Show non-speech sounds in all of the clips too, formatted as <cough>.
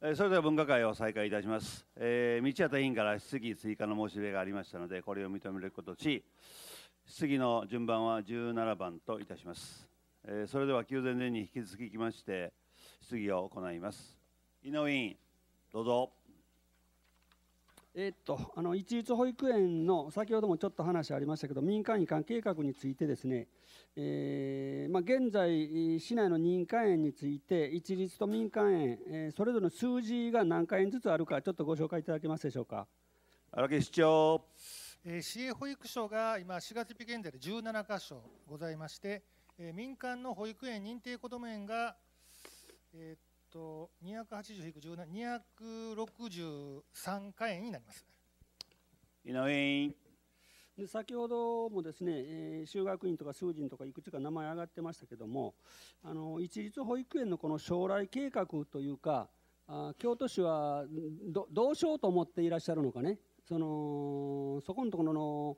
えそれでは分科会を再開いたします、えー、道端委員から質疑追加の申し出がありましたのでこれを認めることとし質疑の順番は17番といたします、えー、それでは旧前年に引き続きまして質疑を行います井上委員どうぞえー、っとあの一律保育園の先ほどもちょっと話ありましたけど民間移管計画についてですね、えー、まあ、現在市内の認可園について一律と民間園、えー、それぞれの数字が何回園ずつあるかちょっとご紹介いただけますでしょうか荒木市長、え市営保育所が今4月現在で17箇所ございまして、え民間の保育園認定こども園がえーと二百八十2十七二百六十三回になります。井上で先ほどもですね、えー、修学院とか数人とかいくつか名前上がってましたけどもあの一律保育園のこの将来計画というかあ京都市はどうしようと思っていらっしゃるのかねそのそこのところの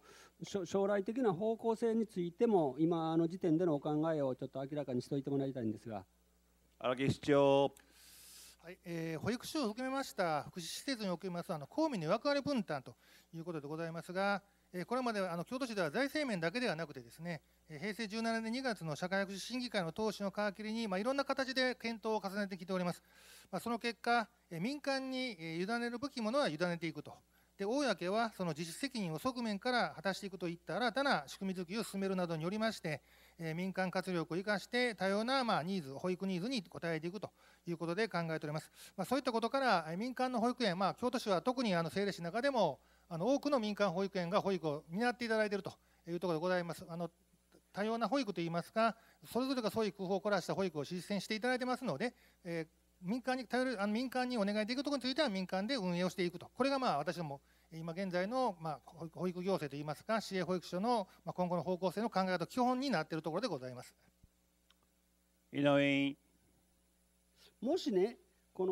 将来的な方向性についても今の時点でのお考えをちょっと明らかにしておいてもらいたいんですが。荒木市長はいえー、保育所を含めました福祉施設におけますあの公民の役割分担ということでございますが、えー、これまであの京都市では財政面だけではなくてですね、えー、平成17年2月の社会福祉審議会の党首の皮切りに、まあ、いろんな形で検討を重ねてきております、まあ、その結果、えー、民間に、委ねる武器ものは委ねていくとで公はその自主責任を側面から果たしていくといった新たな仕組み作りを進めるなどによりまして、え民間活力を生かして多様なまニーズ保育ニーズに応えていくということで考えております、まあ、そういったことから民間の保育園、まあ、京都市は特にあの政令市の中でもあの多くの民間保育園が保育を担っていただいているというところでございますあの多様な保育といいますかそれぞれが創意工夫を凝らした保育を実践していただいてますので、えー民間に頼るあの民間にお願いできるところについては民間で運営をしていくとこれがまあ私ども今現在のまあ保育行政といいますか市営保育所の今後の方向性の考え方基本になっているところでございます井上もしねこ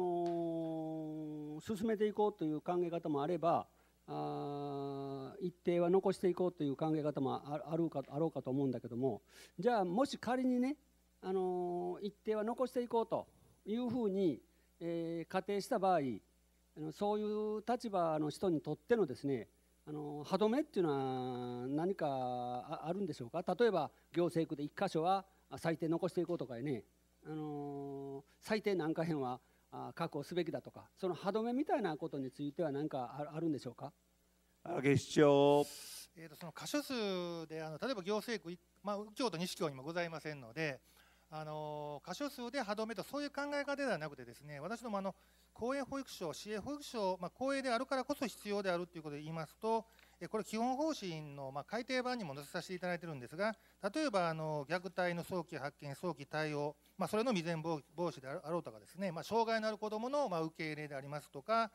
の進めていこうという考え方もあればあ一定は残していこうという考え方もあろうかあろうかと思うんだけどもじゃあもし仮にね、あの一定は残していこうというふうに、えー、仮定した場合あのそういう立場の人にとってのですねあの歯止めっていうのは何かあるんでしょうか例えば行政区で1箇所は最低残していこうとかね、あのー、最低何か辺は確保すべきだとかその歯止めみたいなことについては何かあるんでしょうか警視庁えーと、とその箇所数であの例えば行政区、まあ、京都西京にもございませんのであの過少数で歯止めとそういう考え方ではなくてですね私どもあの公営保育所市営保育所、まあ、公営であるからこそ必要であるということで言いますとこれ基本方針の、ま改訂版にも載せさせていただいてるんですが例えばあの虐待の早期発見早期対応、まあ、それの未然防止であろうとかですね、まあ、障害のある子どもの、ま受け入れでありますとか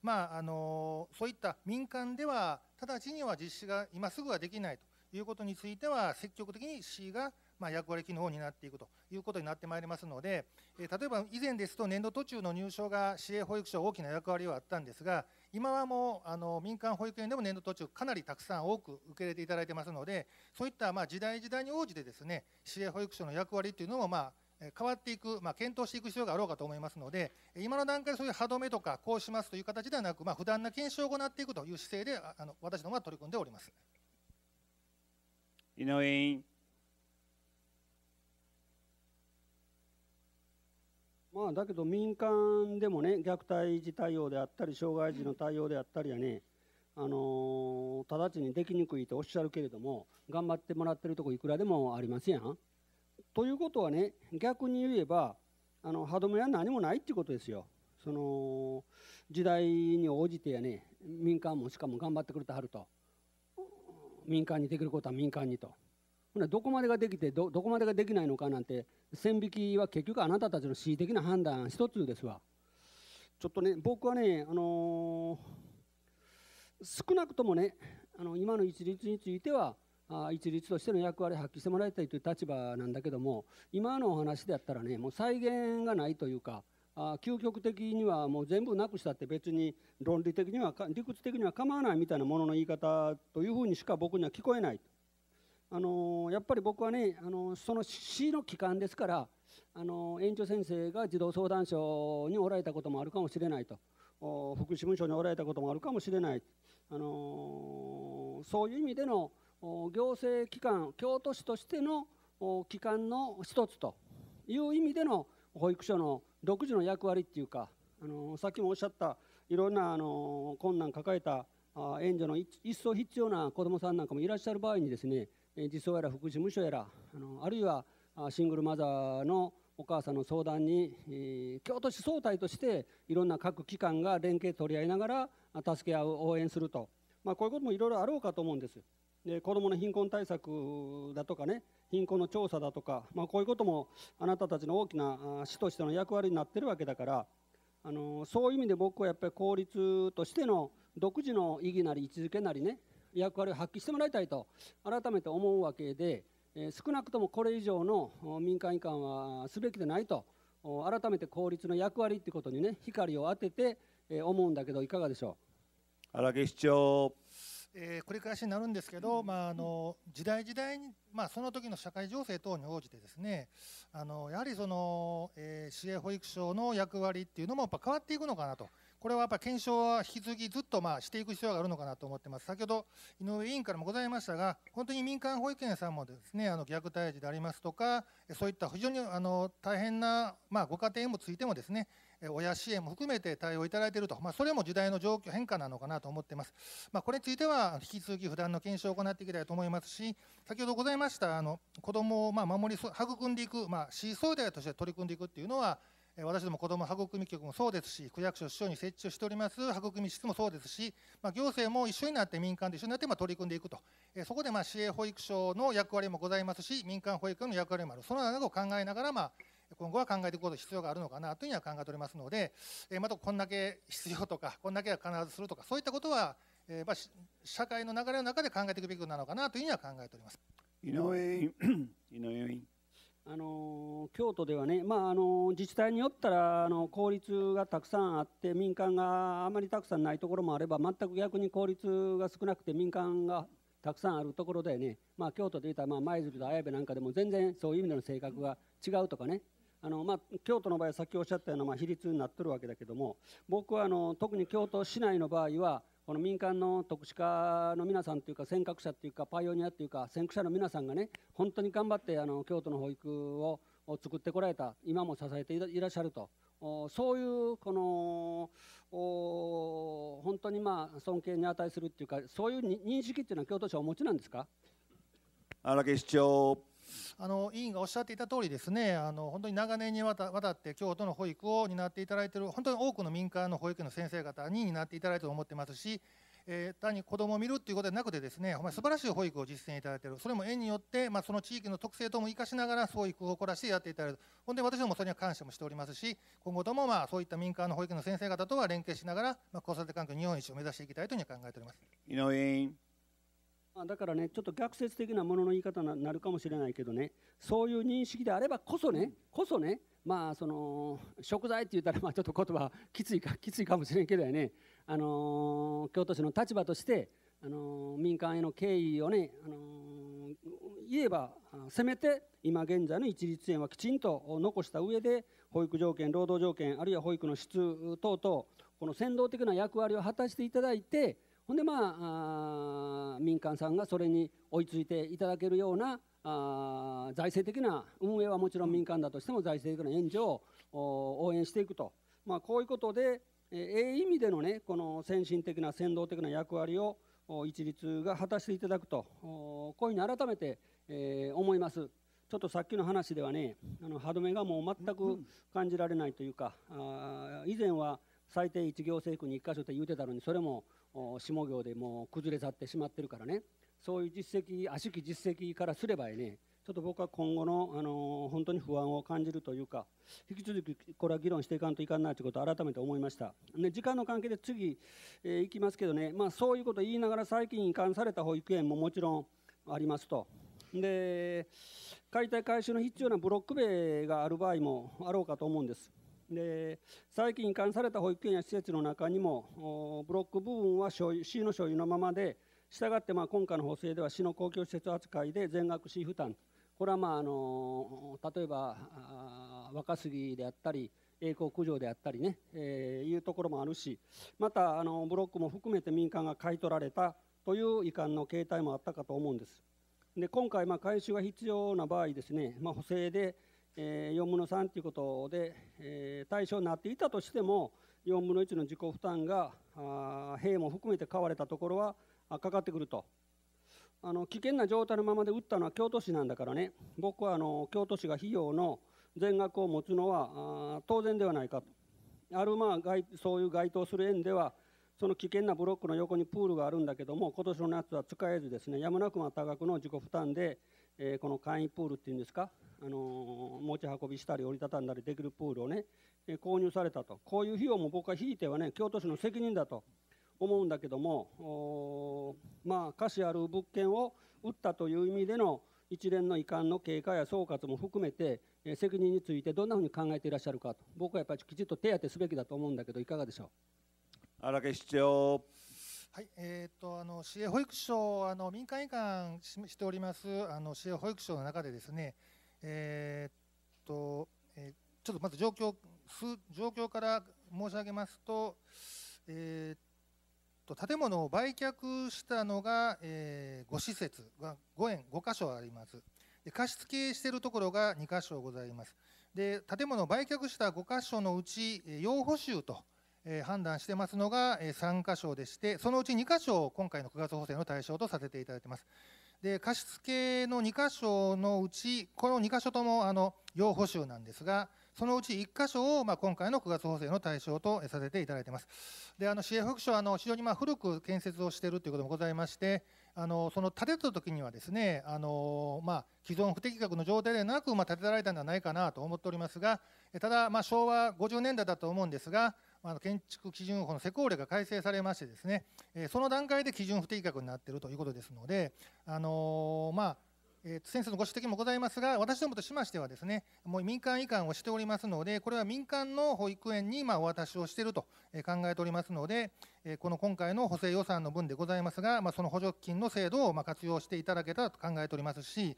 まあ、あのそういった民間では直ちには実施が今すぐはできないということについては積極的に市がまあ、役割機能になっていくということになってまいりますので、え例えば以前ですと年度途中の入所が市営保育所大きな役割はあったんですが今はもうあの民間保育園でも年度途中かなりたくさん多く受け入れていただいてますのでそういったま時代時代に応じてですね市営保育所の役割というのもまあ変わっていく、まあ、検討していく必要があろうかと思いますので、今の段階でそういう歯止めとか、こうしますという形ではなく、まあ、普段な検証を行っていくという姿勢で、あの私どもは取り組んでおります井上委員。まあ、だけど民間でもね虐待児対応であったり障害児の対応であったりはね、あのー、直ちにできにくいとおっしゃるけれども頑張ってもらってるとこいくらでもありますやん。ということはね逆に言えばあの歯止めは何もないっていうことですよ。その時代に応じてやね民間もしかも頑張ってくれてはると民間にできることは民間にと。ほなどこまでができてどどこまでができないのかなんて線引きは結局あなたたちの恣意的な判断一つですわちょっとね僕はね、あのー、少なくともねあの今の一律についてはあ一律としての役割を発揮してもらいたいという立場なんだけども今のお話であったらねもう再現がないというかあ究極的にはもう全部なくしたって別に論理的には理屈的には構わないみたいなものの言い方というふうにしか僕には聞こえない。あのやっぱり僕はね、あのその市の機関ですから、あの園長先生が児童相談所におられたこともあるかもしれないと、福祉文書におられたこともあるかもしれない、あのそういう意味での行政機関、京都市としての機関の一つという意味での保育所の独自の役割っていうか、あのさっきもおっしゃったいろんな、あの困難抱えた援助の一層必要な子どもさんなんかもいらっしゃる場合にですね児相やら福祉務所やらあのあるいはシングルマザーのお母さんの相談に、京都市総体としていろんな各機関が連携取り合いながら助け合う応援すると、まあ、こういうこともいろいろあろうかと思うんですで子どもの貧困対策だとかね貧困の調査だとか、まあ、こういうこともあなたたちの大きな市としての役割になってるわけだからあのそういう意味で僕はやっぱり公立としての独自の意義なり位置づけなりね役割を発揮してもらいたいと改めて思うわけで、え少なくともこれ以上の民間移管はすべきでないと改めて公立の役割ということにね光を当てて、え思うんだけどいかがでしょう荒木市長えー、繰り返しになるんですけど、まあ、あの時代時代に、まあ、その時の社会情勢等に応じてですねあのやはりその、えー、市営保育所の役割っていうのもやっぱ変わっていくのかなとこれはやっぱり検証は引き続きずっとまあしていく必要があるのかなと思ってます。先ほど井上委員からもございましたが、本当に民間保育園さんもですね、あの虐待児でありますとか、そういった非常にあの大変なまあご家庭もついてもですね、親支援も含めて対応いただいていると、まあ、それも時代の状況変化なのかなと思っています。まあ、これについては、引き続き普段の検証を行っていきたいと思いますし、先ほどございました、あの子どもをまあ守り、育んでいく、まあ、シーソー代として取り組んでいくっていうのは、私ども子ども育み局もそうですし、区役所、市長に設置をしております育み室もそうですし、まあ、行政も一緒になって、民間で一緒になってま取り組んでいくと、えそこでまあ市営保育所の役割もございますし、民間保育の役割もある、そのようなことを考えながら、まあ、今後は考えていくこと必要があるのかなというには考えておりますので、えまたこんだけ必要とか、こんだけは必ずするとか、そういったことは、えまあ、社会の流れの中で考えていくべきなのかなというふうには考えております。井上委員あの京都ではね、まあ、あの自治体によったらあの公立がたくさんあって民間があまりたくさんないところもあれば全く逆に公立が少なくて民間がたくさんあるところでね、まあ、京都でいたら舞鶴と綾部なんかでも全然そういう意味での性格が違うとかねあの、まあ、京都の場合はさっきおっしゃったような、まあ、比率になってるわけだけども僕はあの特に京都市内の場合はこの民間の特殊化の皆さんというか尖閣者というかパイオニアというか先駆者の皆さんがね本当に頑張ってあの京都の保育を作ってこられた今も支えていらっしゃるとそういうこの本当にまあ尊敬に値するっていうかそういう認識っていうのは京都市はお持ちなんですか荒木市長あの委員がおっしゃっていた通りですねあの本当に長年にわたって京都の保育を担っていただいている本当に多くの民間の保育の先生方に担っていただいてると思ってますし、えー、単に子どもを見るということではなくてですねほんま素晴らしい保育を実践いただいているそれも園によって、まあ、その地域の特性とも生かしながら保育を凝らしてやっていただいている本当に私どもそれには感謝もしておりますし今後ともまあそういった民間の保育の先生方とは連携しながら、まあ、子育て環境日本一を目指していきたいというふうに考えております。井上だからね、ちょっと逆説的なものの言い方になるかもしれないけどね、そういう認識であればこそね、こそね、まあ、その食材って言ったら、まあ、ちょっと言葉きついかきついかもしれんけどね、あのー、京都市の立場として、あのー、民間への敬意をね、あのー、言えばせめて今現在の一律園はきちんと残した上で保育条件労働条件あるいは保育の質等々この先導的な役割を果たしていただいてほんでまあ民間さんがそれに追いついていただけるようなあ財政的な運営はもちろん民間だとしても財政的な援助を応援していくと、まあ、こういうことで、ええー、意味での,、ね、この先進的な先導的な役割を一律が果たしていただくとこういうふうに改めて、えー、思います。ちょっとさっきの話ではねあの歯止めがもう全く感じられないというか、あ以前は最低1行政区に1箇所って言うてたのにそれも下行でもう崩れ去ってしまってるからねそういう実績悪しき実績からすればねちょっと僕は今後の、あの本当に不安を感じるというか引き続きこれは議論していかんといかんなということを改めて思いました、ね、時間の関係で次、えー、いきますけどね、まあ、そういうことを言いながら最近移管された保育園ももちろんありますと。で解体回収の必要なブロック塀がある場合もあろうかと思うんです。で最近、に関された保育園や施設の中にもブロック部分は所有市の所有のままでしたがってまあ今回の補正では市の公共施設扱いで全額市負担これはまああの例えば若杉であったり栄光九条であったりね、えー、いうところもあるしまたあのブロックも含めて民間が買い取られたという遺憾の形態もあったかと思うんです。で今回、ま回収が必要な場合ですね、まあ、補正で、4分の3ということで対象になっていたとしても4分の1の自己負担が兵も含めて買われたところはかかってくるとあの危険な状態のままで打ったのは京都市なんだからね僕はあの京都市が費用の全額を持つのは当然ではないかとあるまあそういう該当する園ではその危険なブロックの横にプールがあるんだけども今年の夏は使えずですねやむなくま多額の自己負担で、えー、この簡易プールっていうんですかあの持ち運びしたり折りたたんだりできるプールをね、え購入されたとこういう費用も僕はひいてはね京都市の責任だと思うんだけどもまあ価値ある物件を売ったという意味での一連の遺憾の経過や総括も含めて、え責任についてどんなふうに考えていらっしゃるかと僕はやっぱりきちっと手当てすべきだと思うんだけどいかがでしょう荒木市長はい、えー、っとあの市営保育所あの民間委員会しておりますあの市営保育所の中でですね、えっと、えー、ちょっとまず状況状況から申し上げますと、えー、と建物を売却したのが、えー、5施設が5園5箇所あります。で貸付しているところが2箇所ございます。で建物を売却した5箇所のうち、要補修と、判断してますのが、3箇所でして、そのうち2箇所を今回の9月補正の対象とさせていただいてます。で貸付の2箇所のうち、この2箇所ともあの要補修なんですが、そのうち1箇所を、まあ、今回の9月補正の対象とさせていただいています。であの市営保所はあの非常にまあ古く建設をしているということもございまして、あのその建てた時にはですねあの、まあ、既存不適格の状態でなく、まあ、建てられたんではないかなと思っておりますが、ただ、ま昭和50年代だと思うんですが、あの建築基準法の施行令が改正されましてですね、えー、その段階で基準不適格になっているということですので、あのー、まあえー、先生のご指摘もございますが、私どもとしましてはですね、もう民間移管をしておりますので、これは民間の保育園にまお渡しをしていると考えておりますので、この今回の補正予算の分でございますが、まあ、その補助金の制度をま活用していただけたらと考えておりますし、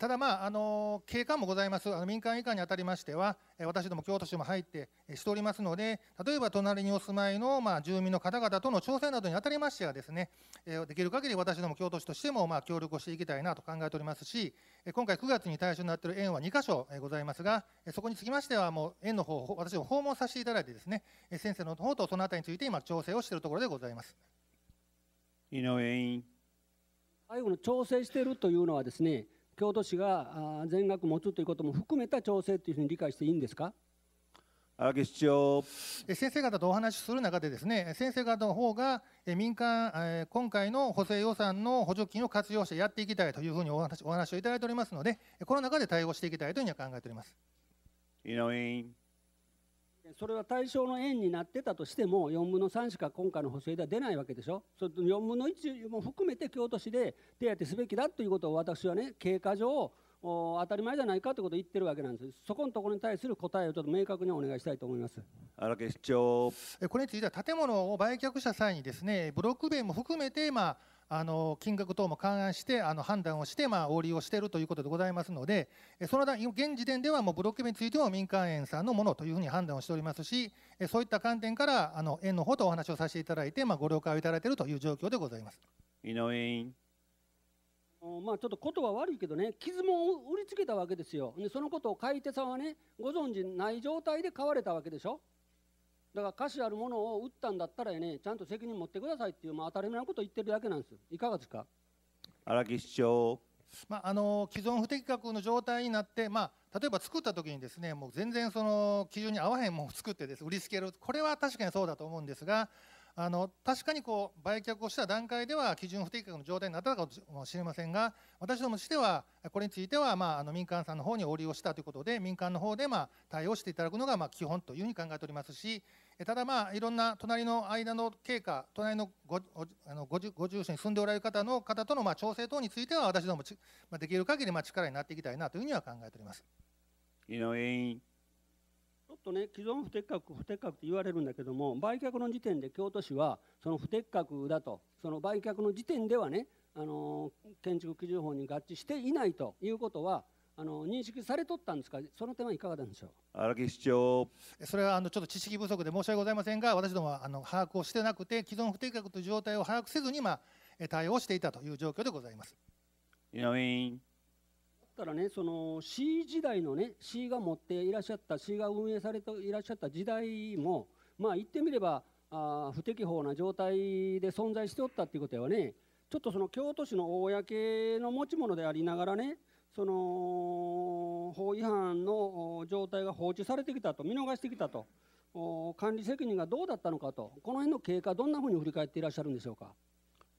ただ、まあ、あの経過もございます、あの民間以下にあたりましては、私ども京都市も入ってしておりますので、例えば隣にお住まいのま住民の方々との調整などにあたりましてはですね、できる限り私ども京都市としてもま協力をしていきたいなと考えておりますし、今回9月に対象になっている園は2箇所ございますが、そこにつきましては、もう園の方を私を訪問させていただいて、ですね先生の方とそのあたりについて今、調整をしているところでございます。井上委員最後の調整しているというのはですね、京都市が全額持つということも含めた調整というふうに理解していいんですか。荒木市長先生方とお話しする中でですね先生方の方が民間今回の補正予算の補助金を活用してやっていきたいというふうにお話お話をいただいておりますのでこの中で対応していきたいというふうには考えております井上それは対象の円になってたとしても4分の3しか今回の補正では出ないわけでしょそれと4分の1も含めて京都市で手当てすべきだということを私はね経過上当たり前じゃないかということを言ってるわけなんですそこのところに対する答えをちょっと明確にお願いしたいと思います荒木市長これについては建物を売却した際にですねブロック塀も含めて、まああの金額等も勘案してあの判断をして、まあ、をしているということでございますので、その現時点ではもうブロック塀についても民間園さんのものというふうに判断をしておりますし、そういった観点からあの園の方とお話をさせていただいて、まあ、ご了解をいただいているという状況でございます。井上委員まあ、ちょっとことは悪いけどね傷も売りつけたわけですよでそのことを買い手さんはねご存じない状態で買われたわけでしょだから価値あるものを売ったんだったらねちゃんと責任持ってくださいっていう、まあ、当たり前のことを言ってるだけなんですいかがですか荒木市長まあ、あの既存不適格の状態になって、まあ、例えば作った時にですねもう全然その基準に合わへんものを作ってです売りつけるこれは確かにそうだと思うんですがあの確かにこう売却をした段階では基準不適格の状態になったかもしれませんが私どもとしてはこれについては、まあ、あの民間さんの方に応用したということで民間の方で、まあ、対応していただくのが、まあ、基本というふうに考えておりますしただ、まあ、いろんな隣の間の経過隣のごあのごご住所に住んでおられる方の方との、まあ、調整等については私どもち、まできる限りまり力になっていきたいなというふうには考えております。You know, とね既存不適格不適格って言われるんだけども売却の時点で京都市はその不適格だとその売却の時点ではねあの建築基準法に合致していないということはあの認識されとったんですか、その点はいかがでしょう荒木市長それはあのちょっと知識不足で申し訳ございませんが、私どもはあの把握をしてなくて、既存不適格という状態を把握せずに、まあ、対応していたという状況でございます。井上委員たらねその C 時代のね C が持っていらっしゃった C が運営されていらっしゃった時代もまあ言ってみればあ不適法な状態で存在しておったっていうことはねちょっとその京都市の公の持ち物でありながらねその法違反の状態が放置されてきたと見逃してきたと管理責任がどうだったのかとこの辺の経過どんなふうに振り返っていらっしゃるんでしょうか。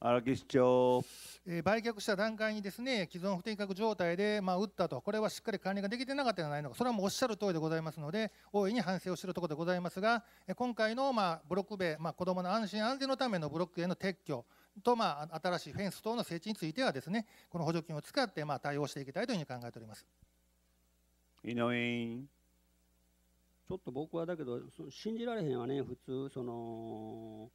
荒木市長、えー、売却した段階にですね既存不適格状態で、まあ、売ったと、これはしっかり管理ができてなかったんじゃないのか、それはもうおっしゃる通りでございますので、大いに反省をしているところでございますが、今回の、まあ、ブロック塀、まあ、子どもの安心安全のためのブロック塀の撤去と、まあ、新しいフェンス等の設置についてはですね、この補助金を使って、まあ、対応していきたいというふうに考えております。井上ちょっと僕はだけど信じられへんわね普通その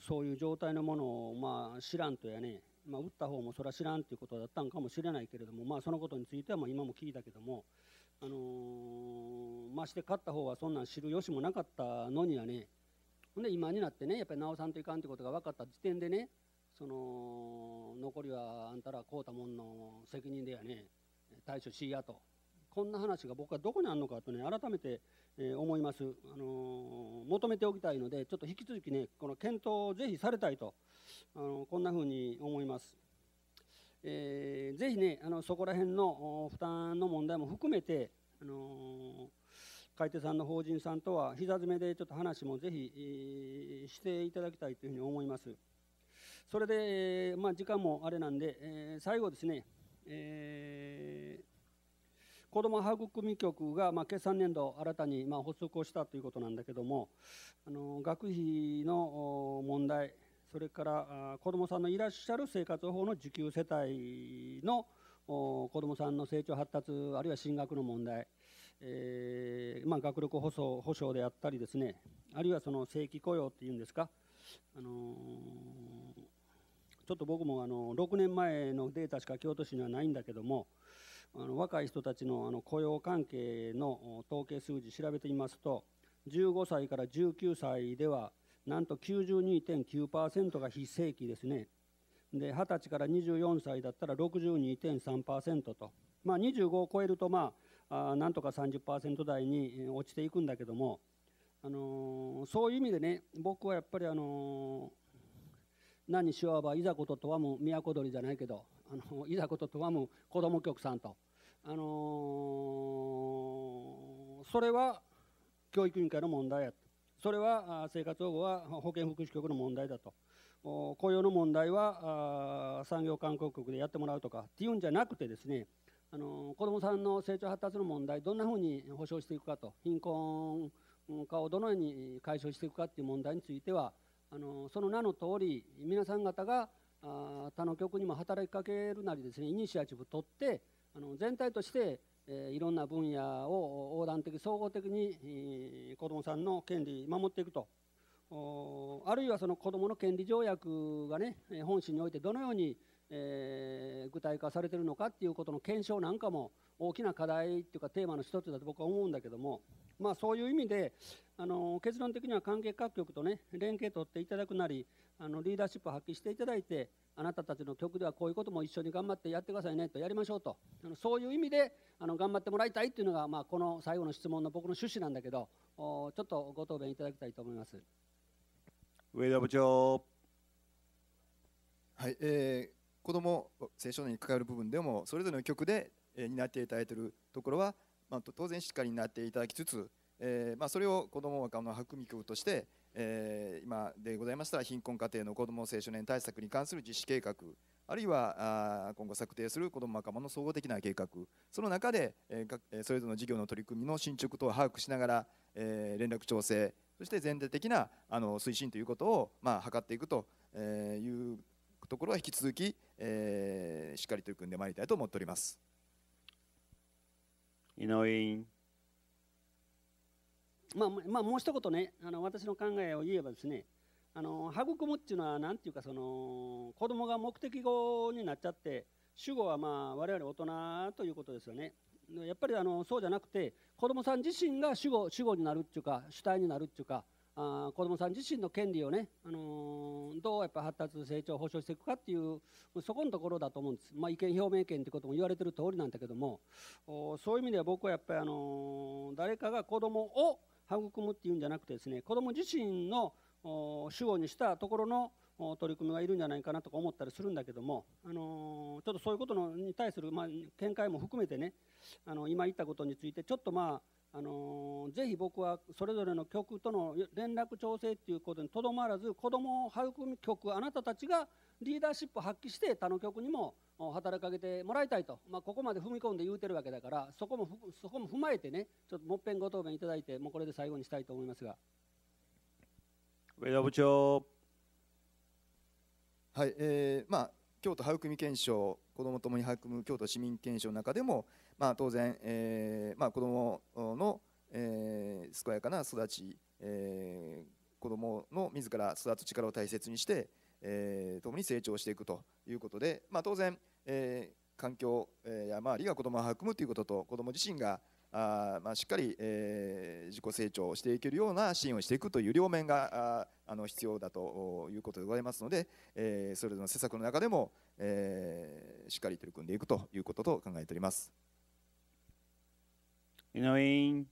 そういう状態のものを、まあ、知らんとやね、まあ、打った方もそれは知らんということだったんかもしれないけれども、まあ、そのことについてはまあ今も聞いたけども、あのー、まあ、して勝った方はそんなん知る由もなかったのにはねほんで今になってねやっぱり直さんといかんということが分かった時点でねその残りはあんたら買うたもんの責任でやね対処しやとこんな話が僕はどこにあるのかとね改めて、え思います、あの求めておきたいのでちょっと引き続きねこの検討をぜひされたいと、あのこんなふうに思います。えー、ぜひねあのそこら辺の負担の問題も含めて、あの買い手さんの法人さんとは膝詰めでちょっと話もぜひ、していただきたいというふうに思います。それで、まあ、時間もあれなんで、えー、最後ですね、えー子ども育み局が、まあ、決算年度新たに、まあ、発足をしたということなんだけどもあの学費の問題それから子どもさんのいらっしゃる生活保護の受給世帯の子どもさんの成長発達あるいは進学の問題、えーまあ、学力保障保障であったりですねあるいはその正規雇用っていうんですか、あのー、ちょっと僕もあの6年前のデータしか京都市にはないんだけどもあの若い人たちのあの雇用関係の統計数字調べてみますと15歳から19歳ではなんと92.9%が非正規ですねで20歳から24歳だったら62.3%と、まあ、25を超えると、まあ、あなんとか30%台に落ちていくんだけども、あのー、そういう意味でね僕はやっぱり、あのー、何しわばいざこととはもう都りじゃないけどあのいざこととはむ子ども局さんと、あのー、それは教育委員会の問題やとそれは生活保護は保健福祉局の問題だと雇用の問題は産業観光局でやってもらうとかっていうんじゃなくてですねあの子どもさんの成長発達の問題どんなふうに保障していくかと貧困化をどのように解消していくかっていう問題についてはあのその名の通り皆さん方があ他の局にも働きかけるなりですねイニシアチブ取ってあの全体として、えいろんな分野を横断的総合的に、子どもさんの権利守っていくとあるいはその子どもの権利条約がね本市においてどのように、え具体化されてるのかっていうことの検証なんかも大きな課題っていうかテーマの一つだと僕は思うんだけども、まあ、そういう意味であの結論的には関係各局とね連携取っていただくなりあのリーダーシップを発揮していただいてあなたたちの局ではこういうことも一緒に頑張ってやってくださいねとやりましょうとあのそういう意味であの頑張ってもらいたいっていうのが、まあ、この最後の質問の僕の趣旨なんだけどおちょっとご答弁いただきたいと思います上田部長。はい、えー、子ども青少年に関わる部分でもそれぞれの局で、えー、担っていただいているところは、まあ、当然しっかりになっていただきつつ、えーまあ、それを子ども若者の白み局として、えー、今でございましたら貧困家庭の子ども青少年対策に関する実施計画あるいは今後策定する子ども若者の総合的な計画その中で、えー、それぞれの事業の取り組みの進捗等を把握しながら、えー、連絡調整そして全体的なあの推進ということを、まあ、図っていくというところは引き続き、えー、しっかり取り組んでまいりたいと思っております。井上委員まあ、まあ、もう一言ねあの私の考えを言えばですねあの育むっていうのは何ていうかその子供が目的語になっちゃって主語はまあ我々大人ということですよね。やっぱりあのそうじゃなくて子どもさん自身が主語主語になるっていうか主体になるっていうかあ子どもさん自身の権利をね、あのー、どうやっぱ発達成長保障していくかっていうそこのところだと思うんです、まあ、意見表明権ということも言われてる通りなんだけどもそういう意味では僕はやっぱり、あのー、誰かが子どもを育むっていうんじゃなくてですね子ども自身の主語にしたところの取り組みがいるんじゃないかなとか思ったりするんだけども、あのー、ちょっとそういうことのに対する、まあ、見解も含めてねあの今言ったことについてちょっとまああのー、ぜひ僕はそれぞれの局との連絡調整ということにとどまらず子どもを育む局あなたたちがリーダーシップを発揮して他の局にも働きかけてもらいたいと、まあ、ここまで踏み込んで言うてるわけだからそこもそこも踏まえてねちょっともっぺんご答弁いただいてもうこれで最後にしたいと思いますが上田部長はい、えーまあ、京都歯組検子どもともに育む京都市民憲章の中でも、まあ、当然、えーまあ、子どもの、えー、健やかな育ち、えー、子どもの自ら育つ力を大切にして、えー、共に成長していくということで、まあ、当然、えー、環境や周りが子どもを育むということと子ども自身があまあ、しっかり、えー、自己成長していけるような支援をしていくという両面があの必要だということでございますので、えー、それぞれの施策の中でも、えー、しっかり取り組んでいくということと考えております。井上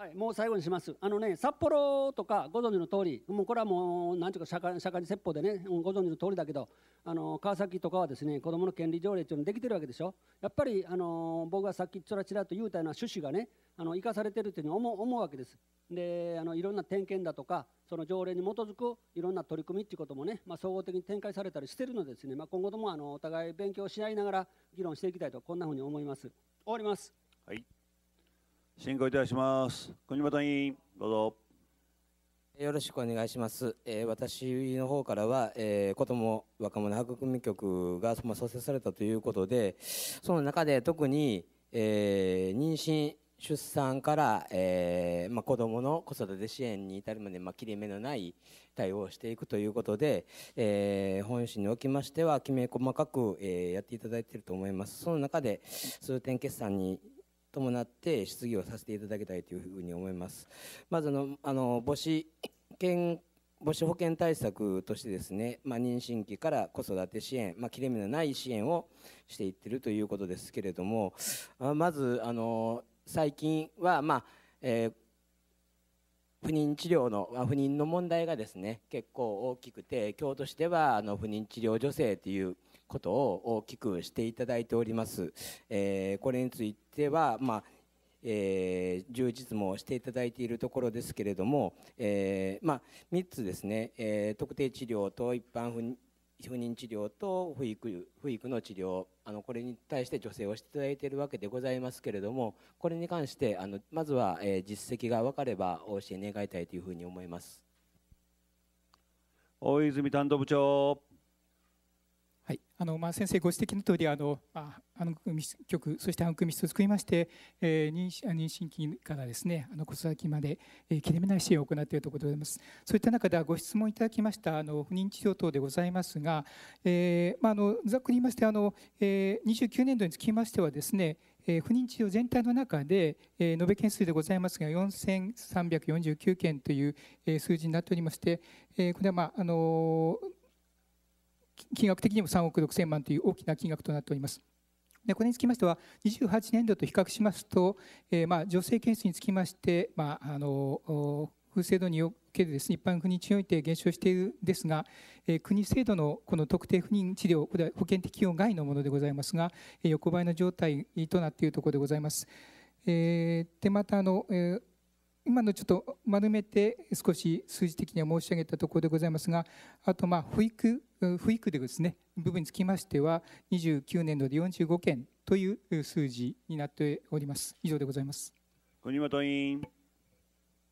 はい、もう最後にします。あのね、札幌とかご存知の通り、もうこれはもう、なんていうか、社会社会に説法でね、ご存知の通りだけど、あの川崎とかはですね、子どもの権利条例っていうのできてるわけでしょ。やっぱり、あの僕がさっきちらちらと言うたような趣旨がね、あの生かされてるというふうに思う思うわけです。であのいろんな点検だとかその条例に基づくいろんな取り組みていうこともね、まあ、総合的に展開されたりしてるのでですね、まあ、今後ともあのお互い勉強し合いながら議論していきたいとこんなふうに思います。終わります。はい進行いたします国本委員どうぞよろしくお願いします、えー、私の方からは、えー、子ども若者育み局が、まあ、創設されたということでその中で特に、えー、妊娠出産から、えーまあ、子どもの子育て支援に至るまで、まあ、切れ目のない対応をしていくということで、えー、本心におきましてはきめ細かく、えー、やっていただいていると思いますその中で数点決算に伴って質疑をさせていただきたいというふうに思います。まずのあの母子健母子保健対策としてですね、まあ、妊娠期から子育て支援、まあ、切れ目のない支援をしていってるということですけれどもまずあの最近は、まあえー、不妊治療の不妊の問題がですね結構大きくて京都市ではあの不妊治療助成ということを大きくしていただいております。えー、これについては、まあえー、充実もしていただいているところですけれども、えーまあ、3つですね、えー、特定治療と一般不不妊治療と不育不育の治療あのこれに対して助成をしていただいているわけでございますけれどもこれに関してあのまずは、えー、実績が分かればお教え願いたいというふうに思います大泉担当部長。はい、あのまあ、先生ご指摘の通りあのああの組局そしてあの組室を作りまして、えー、妊娠期からですねあの子育て期まで、えー、切れ目ない支援を行っているところでございますそういった中でご質問いただきましたあの不妊治療等でございますが、えー、まあ、あのざっくり言いましてあの、え29年度につきましてはですねえ不妊治療全体の中で、え延べ件数でございますが4349件という、え数字になっておりまして、えこれは、まああの金額的にも3億6千万という大きな金額となっております。でこれにつきましては28年度と比較しますと、えー、まあ女性件数につきまして、まあ、あの風制度におけるです、ね、一般不妊治療にて減少しているですが、えー、国制度のこの特定不妊治療これは保険適用外のものでございますが、えー、横ばいの状態となっているところでございます。えー、でまたあの、えー今のちょっと丸めて少し数字的には申し上げたところでございますがあとまあ保育不育でですね部分につきましては29年度で45件という数字になっております以上でございます国本委員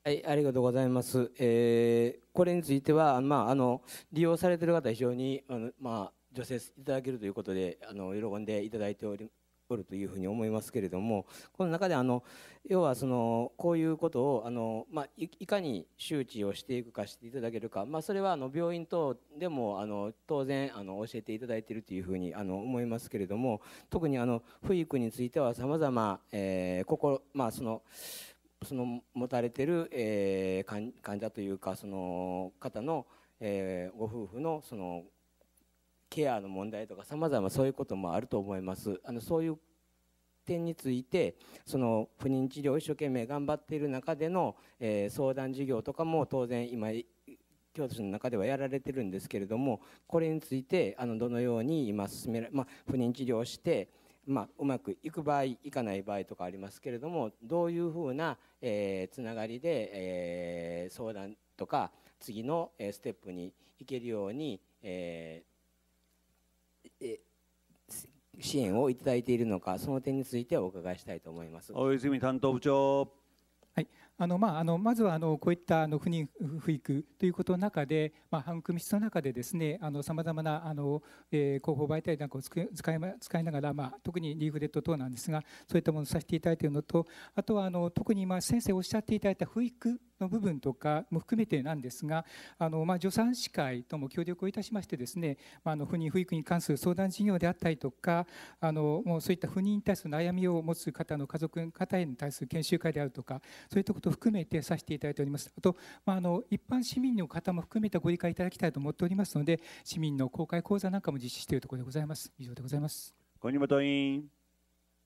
はいありがとうございます、えー、これについてはまああの利用されている方非常にあのまあ助成いただけるということであの喜んでいただいておりおるというふうに思いますけれどもこの中であの要はそのこういうことをあの、まあ、いかに周知をしていくかしていただけるか、まあ、それはあの病院等でもあの当然あの教えていただいているというふうにあの思いますけれども特にあの不育についてはさまざま心まあそのその持たれてる、えー、患者というかその方の、えー、ご夫婦のそのケアの問題とかさまざまそういうこともあると思います。あのそういう点についてその不妊治療を一生懸命頑張っている中での、えー、相談事業とかも当然今京都市の中ではやられてるんですけれどもこれについてあのどのように今進めら、まあ、不妊治療をして、まあ、うまくいく場合いかない場合とかありますけれどもどういうふうな、えー、つながりで、えー、相談とか次のステップに行けるように、えー、支援をいただいているのか、その点についてお伺いしたいと思います。大泉担当部長。はい、あのまあ、あのまずはあのこういったあの不妊不育ということの中で、まあ、反組室の中でですねあの、さまざまなあの、えー、広報媒体なんかを使い使いながら、まあ、特にリーフレット等なんですがそういったものをさせていただいているのとあとはあの特にまあ、先生おっしゃっていただいた不育の部分とかも含めてなんですがあの、ま助産師会とも協力をいたしましてですね、まあ、の不妊不育に関する相談事業であったりとかあのもうそういった不妊に対する悩みを持つ方の家族の方に対する研修会であるとかそういったことを含めてさせていただいておりますあと、まああ、の一般市民の方も含めたご理解いただきたいと思っておりますので市民の公開講座なんかも実施しているところでございます以上でございます。小委員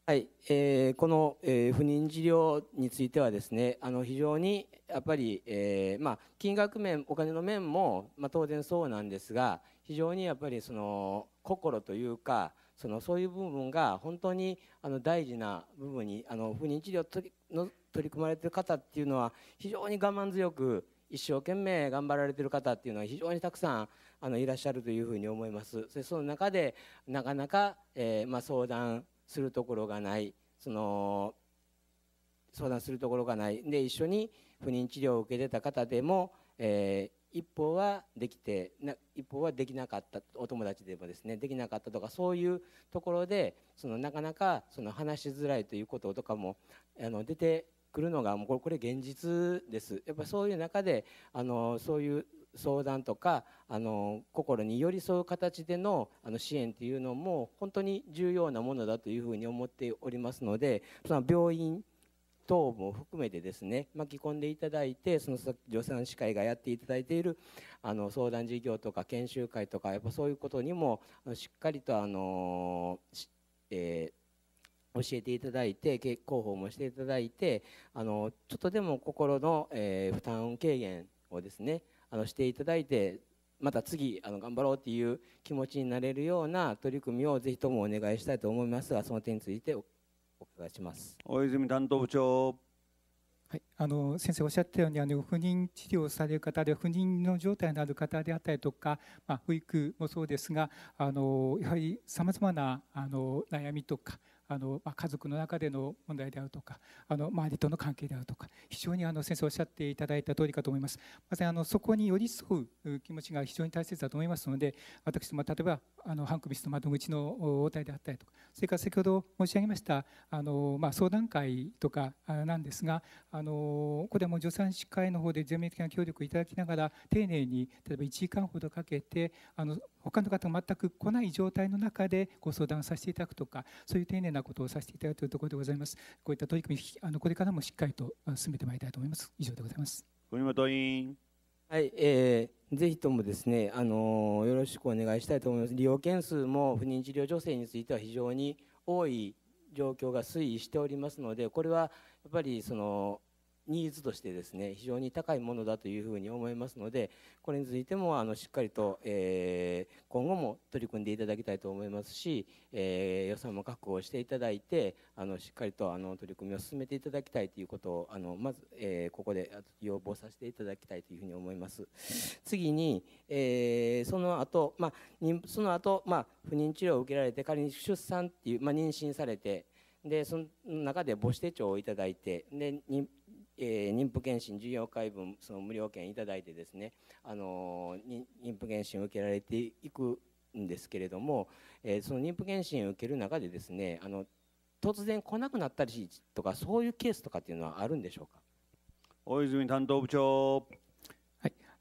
はい、えー、この、えー、不妊治療についてはですねあの非常にやっぱり、えーまあ、金額面お金の面も、まあ、当然そうなんですが非常にやっぱりその心というかそのそういう部分が本当にあの大事な部分にあの不妊治療取りの取り組まれてる方っていうのは非常に我慢強く一生懸命頑張られてる方っていうのは非常にたくさんあのいらっしゃるというふうに思います。その中でなかなか、えーまあ、相談するところがないその相談するところがないで一緒に不妊治療を受けてた方でも、えー、一方はできてな一方はできなかったお友達でもですねできなかったとかそういうところでそのなかなかその話しづらいということとかもあの出てくるのがもうこれ現実ですやっぱそういう中であのそういう相談とかあの心に寄り添う形でのあの支援っていうのも本当に重要なものだというふうに思っておりますのでその病院等も含めてですね巻き込んでいただいてその助産師会がやっていただいているあの相談事業とか研修会とかやっぱそういうことにもしっかりとあの、えー、教えていただいて広報もしていただいてあのちょっとでも心の、えー、負担軽減をですねあのしていただいてまた次あの頑張ろうっていう気持ちになれるような取り組みをぜひともお願いしたいと思いますがその点についてお伺いします大泉担当部長はい、あの先生おっしゃったようにあの不妊治療をされる方で不妊の状態のある方であったりとか、まあ、保育もそうですがあのやはりさまざまなあの悩みとかあの、ま家族の中での問題であるとかあの周りとの関係であるとか非常にあの先生おっしゃっていただいた通りかと思いますまさにあのそこに寄り添う気持ちが非常に大切だと思いますので私ども例えばあのハンクミスの窓口の応対であったりとかそれから先ほど申し上げましたあの、まあ、相談会とかなんですがあのこれはもう助産師会の方で全面的な協力をいただきながら丁寧に例えば1時間ほどかけてあの他の方が全く来ない状態の中でご相談させていただくとかそういう丁寧ななことをさせていただいているところでございます。こういった取り組み、あのこれからもしっかりと進めてまいりたいと思います。以上でございます。国本委員。はい、えー、ぜひともですね、あのよろしくお願いしたいと思います。利用件数も不妊治療女性については非常に多い状況が推移しておりますので、これはやっぱりそのニーズとしてですね非常に高いものだというふうに思いますのでこれについてもあのしっかりと、えー、今後も取り組んでいただきたいと思いますし、えー、予算も確保していただいてあのしっかりとあの取り組みを進めていただきたいということをあのまず、えー、ここで要望させていただきたいというふうに思います。次に、えその後、まあ、その後、まあ、不妊治療を受けられて仮に出産っていう、まあ、妊娠されてでその中で母子手帳をいただいてでえー、妊婦健診事業会分その無料券いただいてですね、あのー、妊婦健診を受けられていくんですけれども、えー、その妊婦健診を受ける中でですねあの突然来なくなったりとかそういうケースとかっていうのはあるんでしょうか大泉担当部長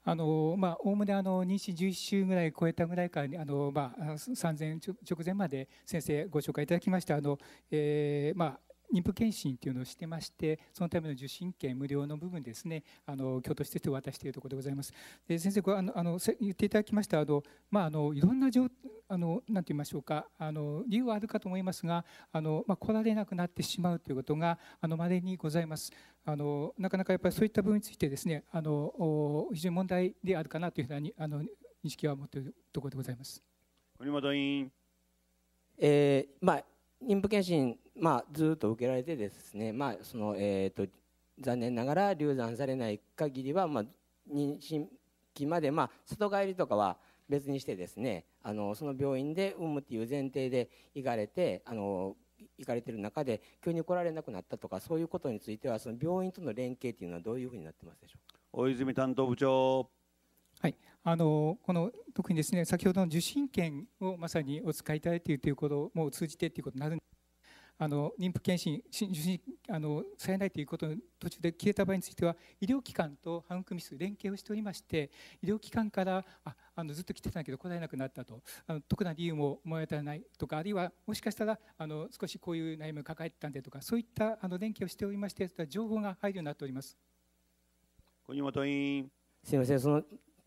あのまあ、おおむねあの妊娠11週ぐらい超えたぐらいからあの、まあ、産前直前まで先生ご紹介いただきましたあの、えーまあ妊婦検診というのをしてましてそのための受診券無料の部分ですねあの京都施設で渡しているところでございます。で先生あのあの言っていただきましたあのまああのいろんな状あのなて言いましょうかあの理由はあるかと思いますがあのまあ、来られなくなってしまうということがあのにございます。あのなかなかやっぱりそういった部分についてですねあの非常に問題であるかなというふうにあの認識は持っているところでございます。国本委員。えー、まあ、妊婦検診まあ、ずっと受けられてですね、まあそのえーと、残念ながら流産されない限りは、まあ、妊娠期まで、まあ、外帰りとかは別にしてですねあのその病院で産むっていう前提で行かれてあの行かれてる中で急に来られなくなったとかそういうことについてはその病院との連携というのはどういうふうになってますでしょうか大泉担当部長。はいあのこの特にですね先ほどの受診券をまさにお使いいただいているということも通じてということになるんですあの妊婦検診受診あのされないということの途中で消えた場合については医療機関とハ組数、連携をしておりまして医療機関からああのずっと来てたんだけど来られなくなったとあの特な理由も思い当たらないとかあるいはもしかしたらあの少しこういう悩みを抱えてたんでとかそういったあの連携をしておりまして情報が入るようになっております。小島委員すみませんその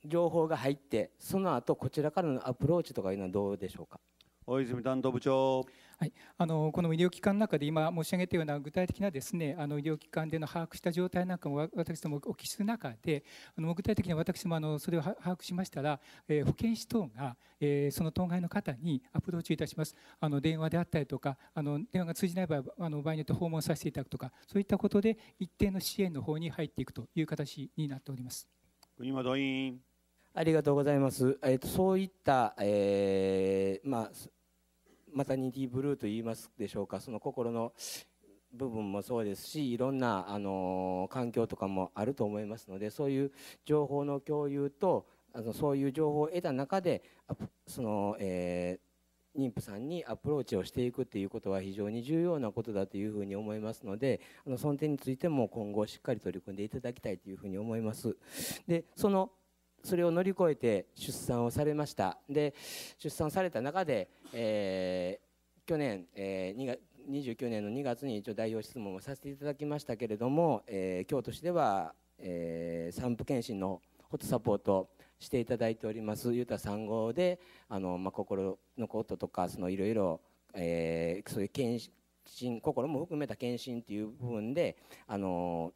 情報が入ってその後こちらからのアプローチとかいうのはどうでしょうか大泉担当部長はい、あのこの医療機関の中で今申し上げたような具体的なですねあの医療機関での把握した状態なんかも私どもお聞きする中であの具体的に私もあのそれを把握しましたら、えー、保健師等が、えー、その当該の方にアプローチいたしますあの電話であったりとかあの電話が通じない場合あの場合によって訪問させていただくとかそういったことで一定の支援の方に入っていくという形になっております。国本委員ありがとうございます。えっ、ー、とそういった、えー、まあマタニティブルーと言いますでしょうかその心の部分もそうですしいろんなあの環境とかもあると思いますのでそういう情報の共有とあのそういう情報を得た中でその、えー、妊婦さんにアプローチをしていくっていうことは非常に重要なことだというふうに思いますのであのその点についても今後しっかり取り組んでいただきたいというふうに思います。でそのそれを乗り越えて出産をされましたで出産された中で、えー、去年、えー、2月29年の2月に一応代表質問をさせていただきましたけれども、えー、京都市では、えー、産婦健診のホットサポートしていただいておりますゆうた産後であの、まあ、心のこととかいろいろそういう健診心も含めた健診という部分であの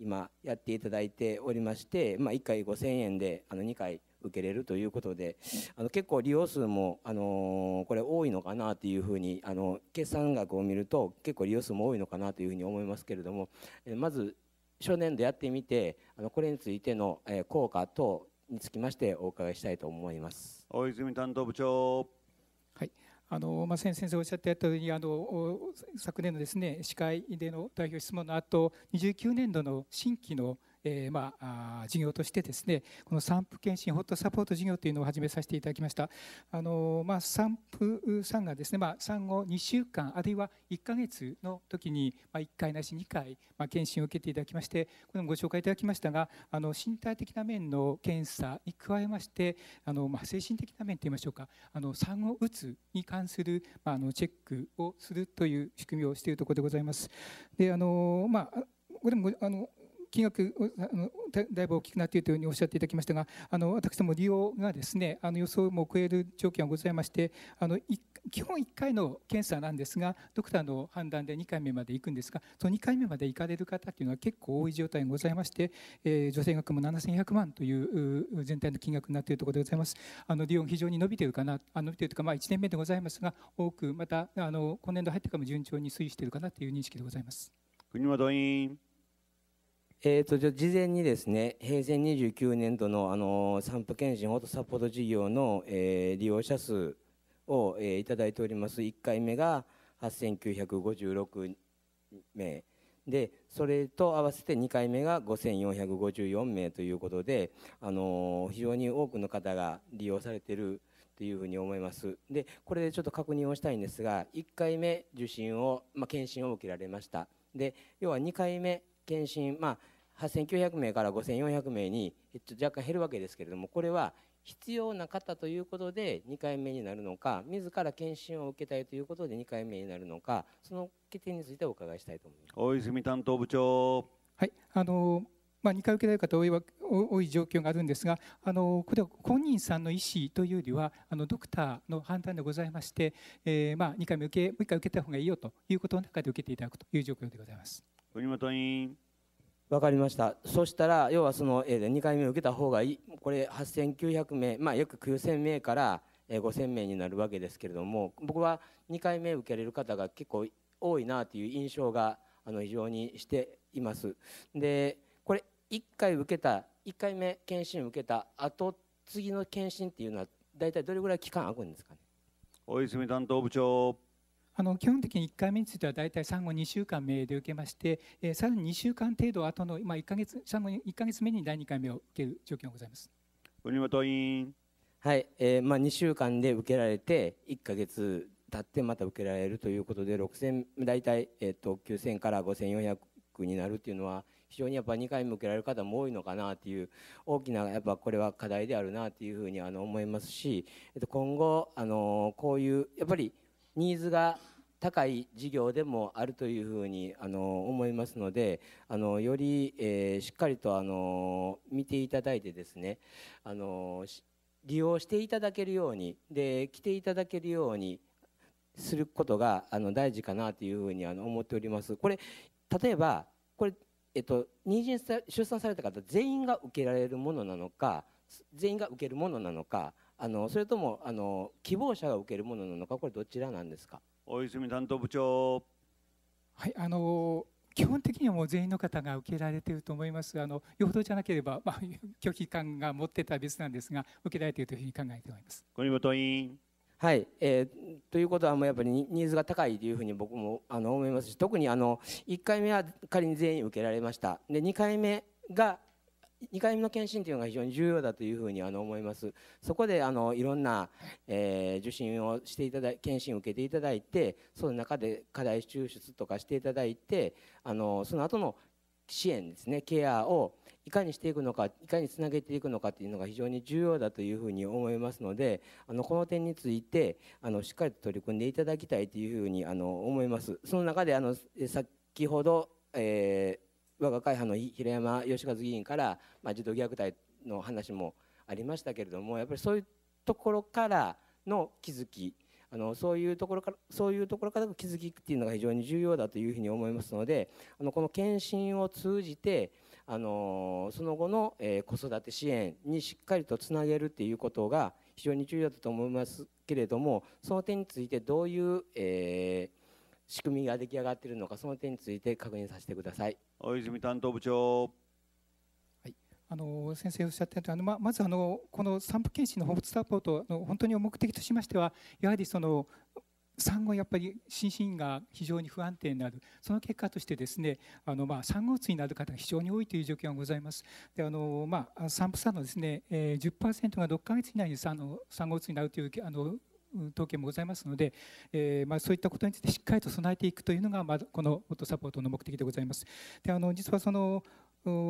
今やっていただいておりまして、まあ、1回5000円であの2回受けれるということであの結構利用数も、あのー、これ多いのかなというふうにあの決算額を見ると結構利用数も多いのかなというふうに思いますけれども、まず初年度やってみてあのこれについての、効果等につきましてお伺いしたいと思います大泉担当部長はいあのまあ、先生おっしゃってたようにあの昨年のです、ね、司会での代表質問の後29年度の新規のえー、まあ、事業としてですねこの産婦検診ホットサポート事業というのを始めさせていただきましたあの、まあ、産婦さんがですね、まあ、産後2週間あるいは1か月の時に、まあ、1回なし2回、まあ、検診を受けていただきましてこれもご紹介いただきましたがあの身体的な面の検査に加えましてあの、まあ、精神的な面といいましょうかあの産後うつに関する、まあ、あのチェックをするという仕組みをしているところでございます。であのまあこれもあの金額だいぶ大きくなっているというふうにおっしゃっていただきましたがあの私ども利用がですねあの予想も超える条件がございましてあの基本1回の検査なんですがドクターの判断で2回目まで行くんですがその2回目まで行かれる方というのは結構多い状態がございまして、えー、助成額も7100万という全体の金額になっているところでございますあの利用が非常に伸びているかなあ伸びているというか、まあ、1年目でございますが多くまたあの今年度入ってからも順調に推移しているかなという認識でございます。国は委員えーと、事前にですね平成29年度のあの産婦検診オートサポート事業の、えー、利用者数を、えー、いただいております1回目が8956名でそれと合わせて2回目が5454名ということで、あのー、非常に多くの方が利用されているというふうに思いますでこれでちょっと確認をしたいんですが1回目受診を、まあ、検診を受けられましたで要は2回目検診、まあ8900名から5400名に、えっと、若干減るわけですけれどもこれは必要な方ということで2回目になるのか自ら検診を受けたいということで2回目になるのかその決定についてお伺いしたいと思います大泉担当部長。はいあのまあ、2回受けられる方多い多い状況があるんですがあのこれは本人さんの意思というよりはあのドクターの判断でございまして、えーまあ、2回目受けもう1回受けた方がいいよということの中で受けていただくという状況でございます。国本委員分かりましたそしたら要はその2回目を受けた方がいいこれ8900名まあ約9000名から5000名になるわけですけれども僕は2回目受けられる方が結構多いなという印象があの非常にしていますでこれ1回受けた1回目検診受けた後次の検診っていうのは大体どれぐらい期間空くんですかね大泉担当部長あの基本的に1回目については大体産後2週間目で受けまして、えー、さらに2週間程度後の、今あ、1ヶ月産後1ヶ月目に第2回目を受ける状況がございます。国本委員はい、えーまあ、2週間で受けられて1か月経ってまた受けられるということで6000大体、えーと、9000から5400になるっていうのは非常にやっぱ2回も受けられる方も多いのかなという大きなやっぱこれは課題であるなっていうふうにあの思いますし、えっと、今後あのこういうやっぱりニーズが高い事業でもあるというふうにあの思いますのであのより、えー、しっかりとあの見ていただいてですねあの利用していただけるようにで来ていただけるようにすることがあの大事かなというふうにあの思っております。これ例えばこれ、えっと、妊娠出産された方全員が受けられるものなのか全員が受けるものなのかあのそれともあの希望者が受けるものなのかこれどちらなんですか大泉担当部長。はい、あの基本的にはもう全員の方が受けられていると思います。あのよほどじゃなければ、まあ、<laughs> 拒否感が持ってた別なんですが、受けられているというふうに考えております。国本委員。はい、えー、ということはもうやっぱりニーズが高いというふうに僕もあの思いますし、特にあの1回目は仮に全員受けられました。で二回目が2回目の検診というのが非常に重要だというふうにあの思います。そこであのいろんな、えー、受診をしていただ検診を受けていただいて、その中で課題抽出とかしていただいて、あのその後の支援ですね、ケアをいかにしていくのか、いかにつなげていくのかというのが非常に重要だというふうに思いますので、あのこの点についてあのしっかりと取り組んでいただきたいというふうにあの思います。その中であの先ほど、えー我が会派の平山義和議員から、まあ、児童虐待の話もありましたけれどもやっぱりそういうところからの気づきあのそういうところからそういうところからの気づきっていうのが非常に重要だというふうに思いますのであのこの検診を通じてあのその後の、えー、子育て支援にしっかりとつなげるっていうことが非常に重要だと思いますけれどもその点についてどういう、えー仕組みが出来上がっているのかその点について確認させてください大泉担当部長、はい、あの先生おっしゃったようにまずあのこの産婦健診のホームサポートの本当に目的としましてはやはりその産後やっぱり心身が非常に不安定になるその結果としてですねあのまあ産後鬱になる方が非常に多いという状況がございますであのまあ産婦さんのですね、えー、10%が6ヶ月以内に産の産後鬱になるというあの統計もございますので、えー、まあ、そういったことについてしっかりと備えていくというのが、まあ、このオートサポートの目的でございます。であの実はその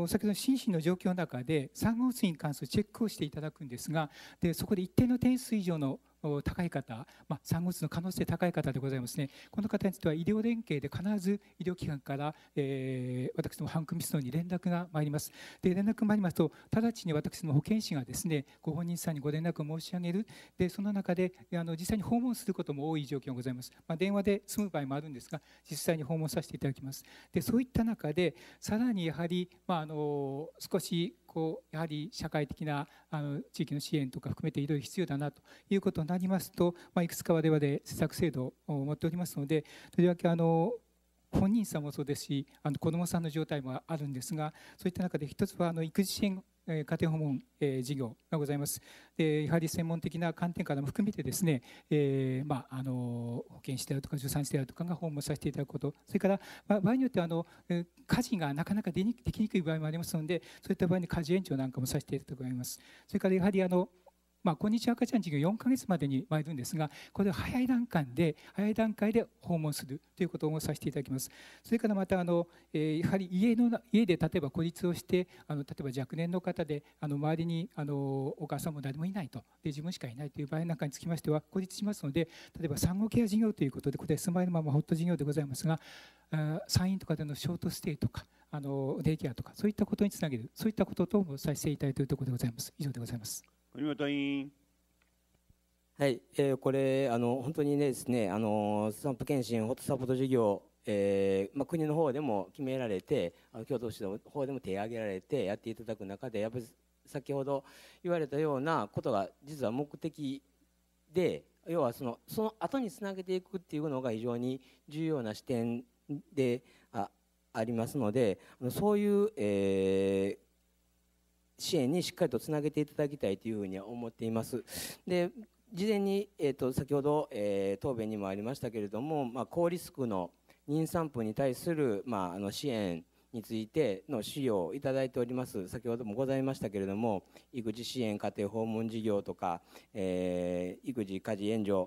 先ほどの心身の状況の中で産後うつに関するチェックをしていただくんですがでそこで一定の点数以上の高い方、まあ、産後うつの可能性高い方でございますねこの方については医療連携で必ず医療機関から、えー、私どもハンクミスのに連絡が参りますで連絡まいりますと直ちに私ども保健師がですねご本人さんにご連絡を申し上げるでその中であの実際に訪問することも多い状況がございます、まあ、電話で済む場合もあるんですが実際に訪問させていただきますでそういった中でさらにやはり、まあ、あの少しこうやはり社会的なあの地域の支援とか含めていろいろ必要だなということになりますと、まあ、いくつか我々施策制度を持っておりますのでとりわけあの本人さんもそうですしあの子どもさんの状態もあるんですがそういった中で一つはあの育児支援家庭訪問、え事業がございますでやはり専門的な観点からも含めてですね、えー、まあ、あの保険しであるとか助産師であるとかが訪問させていただくことそれから、ま場合によってあの家事がなかなかできにくい場合もありますのでそういった場合に家事援助なんかもさせていただきますそれからやはりあのまあ、こんにちは赤ちゃん事業4ヶ月までに参るんですが、これを早い段階で、早い段階で訪問するということをさせていただきます。それからまたあの、えやはり家の家で例えば孤立をして、あの例えば若年の方であの周りにあのお母さんも誰もいないとで、自分しかいないという場合なんかにつきましては孤立しますので、例えば産後ケア事業ということで、これはスマイルママホット事業でございますが、産院とかでのショートステイとか、あのデイケアとか、そういったことにつなげる、そういったことともさせていただいているところでございます。以上でございます。国本委員。はい、えー、これあの本当にねですねあのスタンプ検診ホットサポート事業、えー、まあ国の方でも決められてあの京都市の方でも手を挙げられてやっていただく中でやっぱり先ほど言われたようなことが実は目的で要はそのその後につなげていくっていうのが非常に重要な視点であありますのでそういう、えー、支援にしっかりとつなげていただきたいというふうには思っています。で事前に、えーと、先ほど、えー、答弁にもありましたけれども、まあ、高リスクの妊産婦に対する、まあ、あの支援についての資料をいただいております先ほどもございましたけれども育児支援家庭訪問事業とか、えー、育児家事援助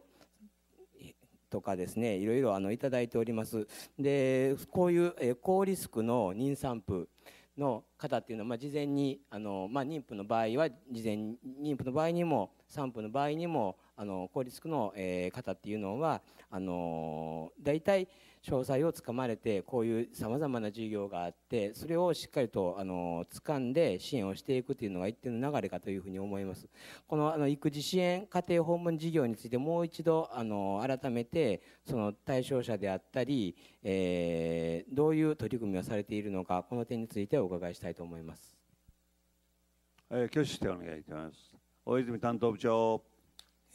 とかですねいろいろあのいただいておりますでこういう、えー、高リスクの妊産婦の方っていうのは、まあ、事前にあの、まあ、妊婦の場合は事前に妊婦の場合にも産婦の場合にもあの公立区の、えー、方っていうのはあの大体、いい詳細をつかまれてこういうさまざまな事業があってそれをしっかりとあの掴んで支援をしていくというのが一定の流れかというふうに思いますこのあの育児支援家庭訪問事業についてもう一度あの改めてその対象者であったり、えー、どういう取り組みをされているのかこの点についてお伺いしたいと思います。え挙手してお願いいたします。大泉担当部長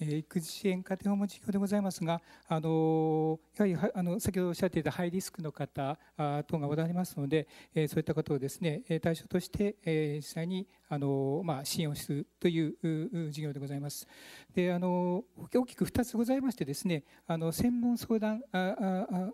育児支援家庭訪問事業でございますがあのやはりあの先ほどおっしゃっていたハイリスクの方等がございますのでそういったことをですね対象として実際にあの、まあ、支援をするという事業でございます。であの大きく2つございましてですねあの専門相談ああ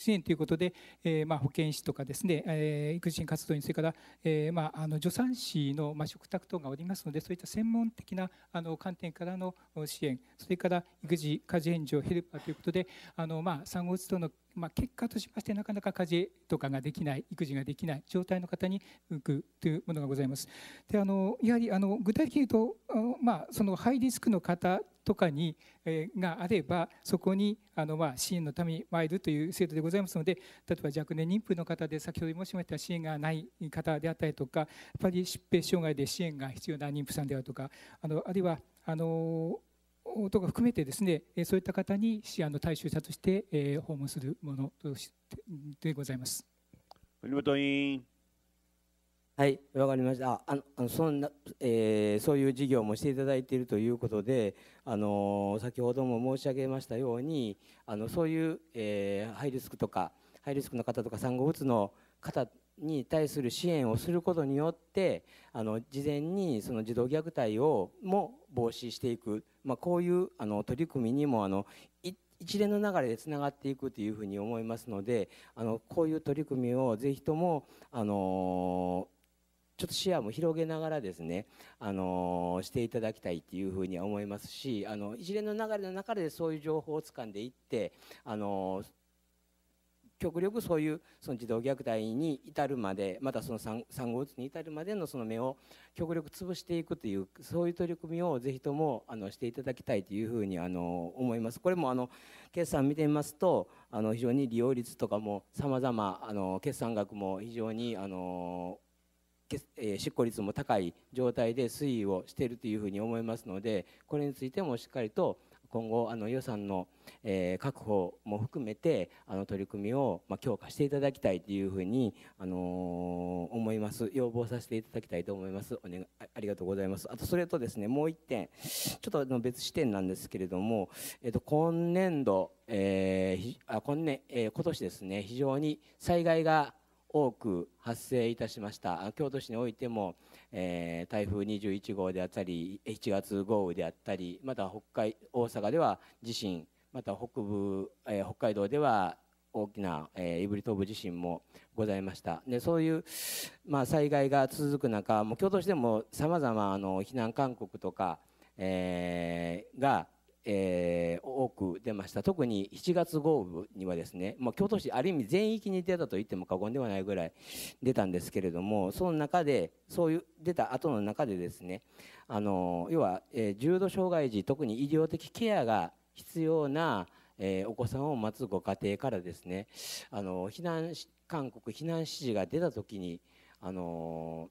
支援ということで、えー、まあ、保健師とかですね、えー、育児活動にそれから、えー、まあ、あの助産師の、まあ、嘱等がおりますのでそういった専門的なあの観点からの支援それから育児家事援助ヘルパーということであの、まあ、産後うつとのまあ、結果としましてなかなか家事とかができない育児ができない状態の方に向くというものがございます。であのやはりあの具体的に言うとあの、まあ、そのハイリスクの方とかに、えー、があればそこにあの、まあ、支援のために参るという制度でございますので例えば若年妊婦の方で先ほど申し上げた支援がない方であったりとかやっぱり疾病障害で支援が必要な妊婦さんであるとかあのあるいはあのとか含めてですねそういった方に支援の対象者として、え訪問するものでございます。森本委員はい、わかりました。あの、そんな、えー、そういう事業もしていただいているということで、あの先ほども申し上げましたように、あのそういう、えー、ハイリスクとかハイリスクの方とか産後うつの方に対する支援をすることによって、あの事前にその児童虐待をも防止していく、まあ、こういうあの取り組みにもあの一連の流れでつながっていくというふうに思いますので、あのこういう取り組みをぜひともあのーちょっと視野も広げながらですね、あのしていただきたいっていうふうには思いますし、あの一連の流れの中でそういう情報を掴んでいって、あの極力そういうその児童虐待に至るまでまたその産後うつに至るまでのその目を極力潰していくというそういう取り組みをぜひともあのしていただきたいというふうにあの思います。これもあの決算見てみますとあの非常に利用率とかも様々あの決算額も非常にあの執行率も高い状態で推移をしているというふうに思いますのでこれについてもしっかりと今後あの予算の、え確保も含めてあの取り組みを、ま強化していただきたいというふうに、あの思います要望させていただきたいと思いますお願いありがとうございますあとそれとですねもう1点ちょっとの別視点なんですけれども、えっと今年度、えー、あ今年、えー、今年ですね非常に災害が多く発生いたしました京都市においても、えー、台風21号であったり1月豪雨であったりまた北海大阪では地震また北部、えー、北海道では大きな、えー、胆振東部地震もございましたでそういう、まあ、災害が続く中もう京都市でもさまざま避難勧告とか、えー、がえー、多く出ました特に7月豪雨にはですね、まあ、京都市ある意味全域に出たと言っても過言ではないぐらい出たんですけれどもその中でそういう出た後の中でですねあの要は、えー、重度障害児特に医療的ケアが必要な、えー、お子さんを待つご家庭からですねあの避難韓国避難指示が出た時にあの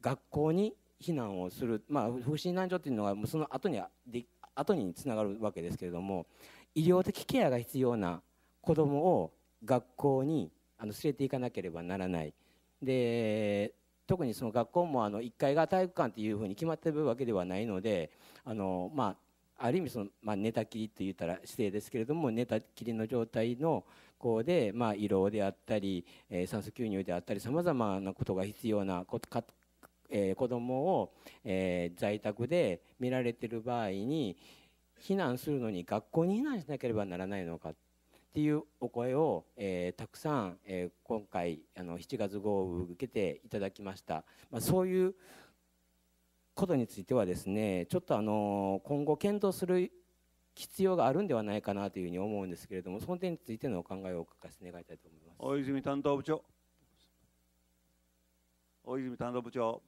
学校に避難をする、まあ、不審難所というのがその後にで後につながるわけですけれども医療的ケアが必要な子どもを学校にあの連れていかなければならないで特にその学校もあの1階が体育館というふうに決まってるわけではないのであの、まあ、ある意味その、まあ、寝たきりと言ったら失礼ですけれども寝たきりの状態の子で、まあ、胃ろうであったり、えー、酸素吸入であったりさまざまなことが必要な子えー、子どもを、えー、在宅で見られてる場合に避難するのに学校に避難しなければならないのかっていうお声を、えー、たくさん、えー、今回あの7月号を受けていただきました、まあ、そういうことについてはですねちょっとあの今後検討する必要があるんではないかなというふうに思うんですけれどもその点についてのお考えをお聞かせ願いたいと思います大泉担当部長大泉担当部長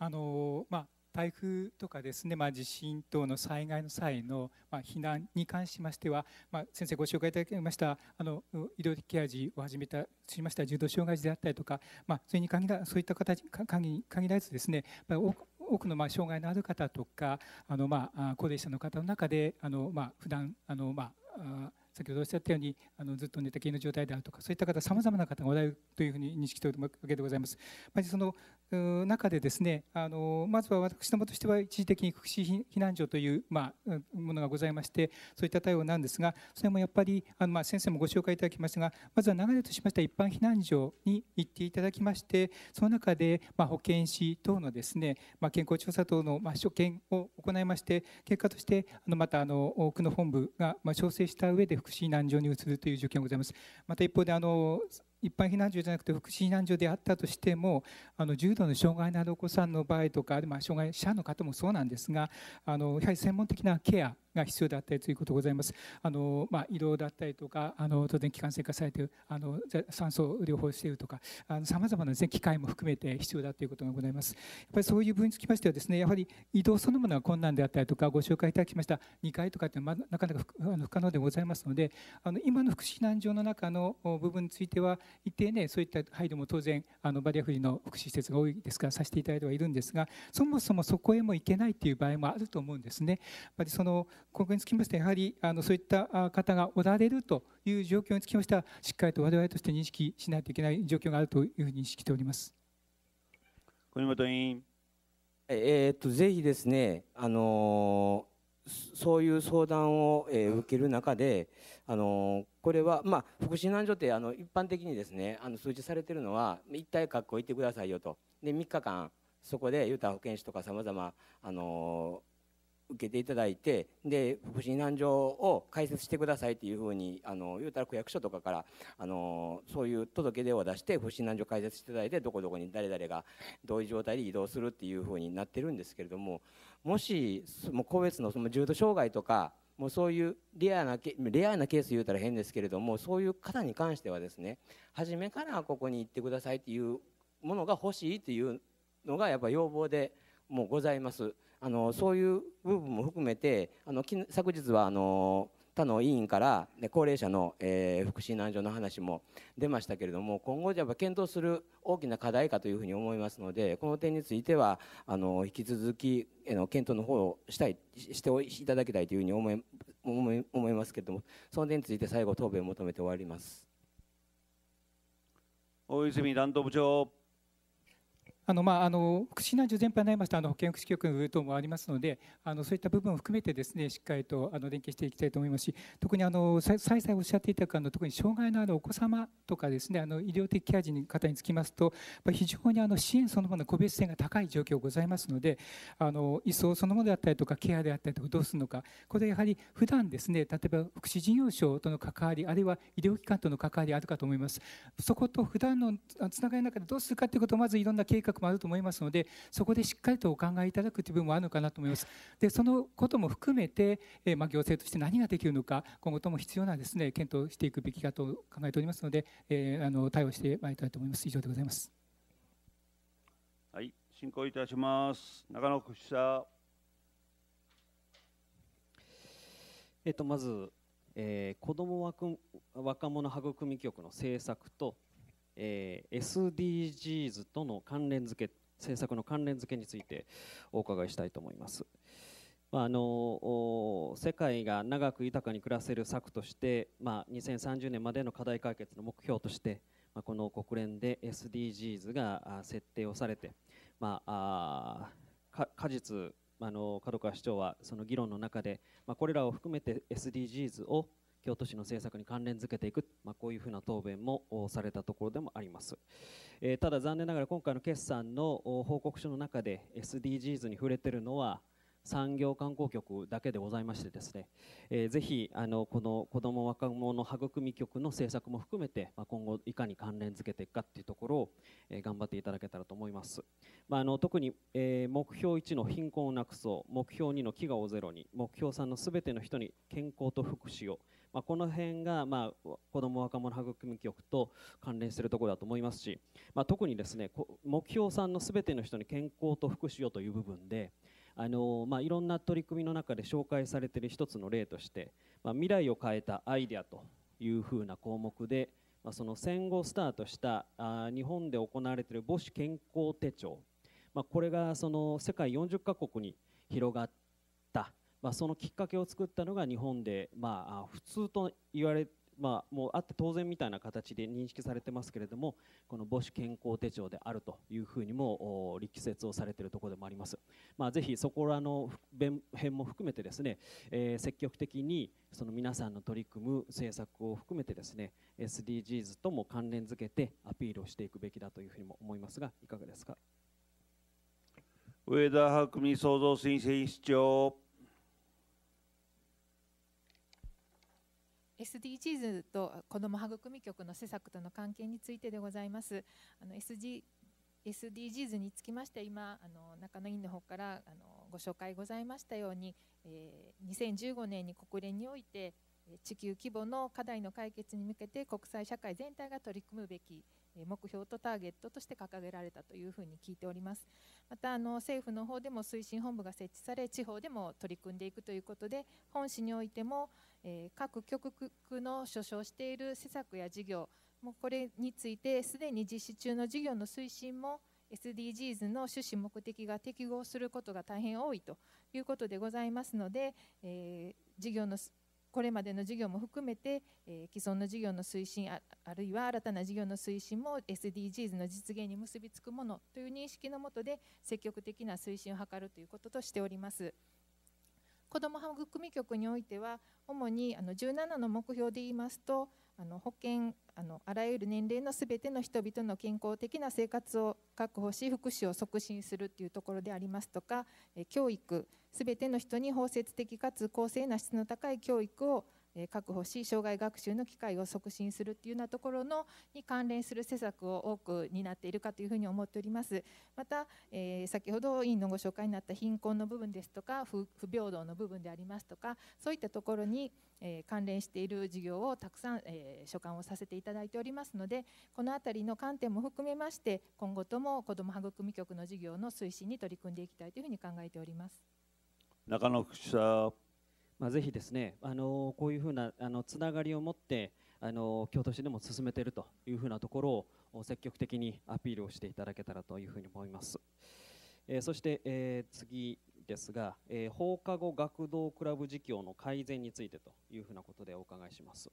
あのまあ、台風とかですね、まあ、地震等の災害の際の、まあ、避難に関しましては、まあ、先生ご紹介いただきましたあの医療的ケア児をはじめたしました重度障害児であったりとか、まあ、それに限らそういった形に限らずですね多くのまあ障害のある方とかあのまあ高齢者の方の中であのまあ普段あのまあ先ほどおっしゃったようにあのずっと寝たきりの状態であるとかそういった方さまざまな方がおられるというふうに認識しているわけでございます。まずその中でですねあのまずは私どもとしては一時的に福祉避難所という、まあ、ものがございましてそういった対応なんですがそれもやっぱりあの、まあ、先生もご紹介いただきましたがまずは流れとしましては一般避難所に行っていただきましてその中で、まあ、保健師等のですね、まあ、健康調査等の、まあ、所見を行いまして結果としてあのまたあの多くの本部が、まあ、調整した上で福福祉避難所に移るという状況がございます。また一方であの一般避難所じゃなくて福祉避難所であったとしてもあの重度の障害のあるお子さんの場合とか、まあ、障害者の方もそうなんですがあのやはり専門的なケアが必要だったりということございます。あのまあ、移動だったりとかあの当然気管制化されているあの酸素療法しているとかさまざまなです、ね、機械も含めて必要だということがございます。やっぱりそういう部分につきましてはですねやはり移動そのものが困難であったりとかご紹介いただきました2階とかっていうのはなかなか不可能でございますのであの今の福祉避難所の中の部分については一定ねそういった配慮も当然あのバリアフリーの福祉施設が多いですからさせていただいてはいるんですがそもそもそこへも行けないという場合もあると思うんですね。やっぱりそのここにつきましてやはりあのそういった方がおられるという状況につきましてはしっかりと我々として認識しないといけない状況があるというふうにしております。国本委員えー、っとぜひですね、あのー、そういう相談を、えー、受ける中で、あのー、これは、まあ、福祉避難所ってあの一般的にですねあの通知されてるのは一体学校行ってくださいよとで3日間そこで言うた保健師とかさまざまあの受けていただいてで福祉避難所を開設してくださいっていうふうにあの言うたら区役所とかからあのそういう届け出を出して福祉避難所開設していただいてどこどこに誰々がどういう状態で移動するっていうふうになってるんですけれどももしも個別のその重度障害とかもうそういうレアなケレアなケース言うたら変ですけれどもそういう方に関してはですね初めからここに行ってくださいっていうものが欲しいというのがやっぱ要望でもうございます。あのそういう部分も含めてあの昨日はあの他の委員から、ね、高齢者の、えー、福祉難所の話も出ましたけれども今後やっぱ検討する大きな課題かというふうに思いますのでこの点についてはあの引き続き、えの検討の方をしたいしていただきたいというふうに思い思い思いますけれどもその点について最後答弁を求めて終わります。大泉担当部長あのまあ、あの福祉難所全般になりましたあの保健福祉局等もありますのであのそういった部分を含めてですねしっかりとあの連携していきたいと思いますし特にあの再々おっしゃっていたあの特に障害のあるお子様とかですねあの医療的ケア児の方につきますと非常にあの支援そのものの個別性が高い状況ございますのであの移送そのものであったりとかケアであったりとかどうするのかこれやはり普段ですね例えば福祉事業所との関わりあるいは医療機関との関わりあるかと思いますそこと普段のつながりの中でどうするかということをまずいろんな計画もあると思いますのでそこでしっかりとお考えいただくという部分もあるのかなと思いますでそのことも含めて、えまあ、行政として何ができるのか今後とも必要なですね検討していくべきかと考えておりますので、えあの対応してまいりたいと思います以上でございますはい進行いたします中野副主者えっとまずえー、子ども若者育み局の政策とえー、SDGs との関連付け政策の関連付けについてお伺いしたいと思います。まあ、あの世界が長く豊かに暮らせる策として、まあ、2030年までの課題解決の目標として、まこの国連で SDGs が設定をされて、まあ、果実あの角川市長はその議論の中で、まあ、これらを含めて SDGs を京都市の政策に関連づけていく、まあ、こういうふうな答弁もされたところでもあります、えー、ただ残念ながら今回の決算の報告書の中で SDGs に触れてるのは産業観光局だけでございましてですね、えー、ぜひあのこの子ども若者育み局の政策も含めて、まあ、今後いかに関連づけていくかっていうところを、えー、頑張っていただけたらと思います、まあ、あの特に、えー、目標1の貧困をなくそう目標2の飢餓をゼロに目標3のすべての人に健康と福祉を、まあ、この辺が、まあ、子ども若者育み局と関連するところだと思いますし、まあ、特にですね目標3のすべての人に健康と福祉をという部分で、あのまあ、いろんな取り組みの中で紹介されている一つの例として、まあ、未来を変えたアイデアというふうな項目で、まあ、その戦後スタートしたあ日本で行われている母子健康手帳、まあ、これがその世界40カ国に広がった、まあ、そのきっかけを作ったのが日本で、まあ、普通と言われまあ、もうあって当然みたいな形で認識されてますけれどもこの母子健康手帳であるというふうにも力説をされているところでもあります、まあ、ぜひそこらの辺も含めてですね、えー、積極的にその皆さんの取り組む政策を含めてですね SDGs とも関連づけてアピールをしていくべきだというふうにも思いますがいかがですか上田博美創造推進室長 SDGs と子ども育み局の施策との関係についてでございます。SG SDGs につきまして今あの中野委員の方からあのご紹介ございましたように、えー、2015年に国連において地球規模の課題の解決に向けて国際社会全体が取り組むべき目標とターゲットとして掲げられたというふうに聞いておりますまたあの政府の方でも推進本部が設置され地方でも取り組んでいくということで本市においても、え各局区の所掌している施策や事業もうこれについてすでに実施中の事業の推進も SDGs の趣旨目的が適合することが大変多いということでございますので、えー、事業のこれまでの事業も含めて、え既存の事業の推進あるいは新たな事業の推進も SDGs の実現に結びつくものという認識のもとで積極的な推進を図るということとしております。子ども育み局においては主にあの17の目標で言いますとあの保健あのあらゆる年齢のすべての人々の健康的な生活を確保し福祉を促進するというところでありますとか教育すべての人に包摂的かつ公正な質の高い教育を確保し障害学習の機会を促進するというようなところのに関連する施策を多く担っているかというふうに思っておりますまた、えー、先ほど委員のご紹介になった貧困の部分ですとか不平等の部分でありますとかそういったところに、えー、関連している事業をたくさん、えー、所管をさせていただいておりますのでこの辺りの観点も含めまして今後とも子ども育み局の事業の推進に取り組んでいきたいというふうに考えております。中野副社まあ、ぜひですね、あのこういうふうなあのつながりを持って、あの京都市でも進めているというふうなところを積極的にアピールをしていただけたらというふうに思います。えー、そして、えー、次ですが、えー、放課後学童クラブ事業の改善についてというふうなことでお伺いします。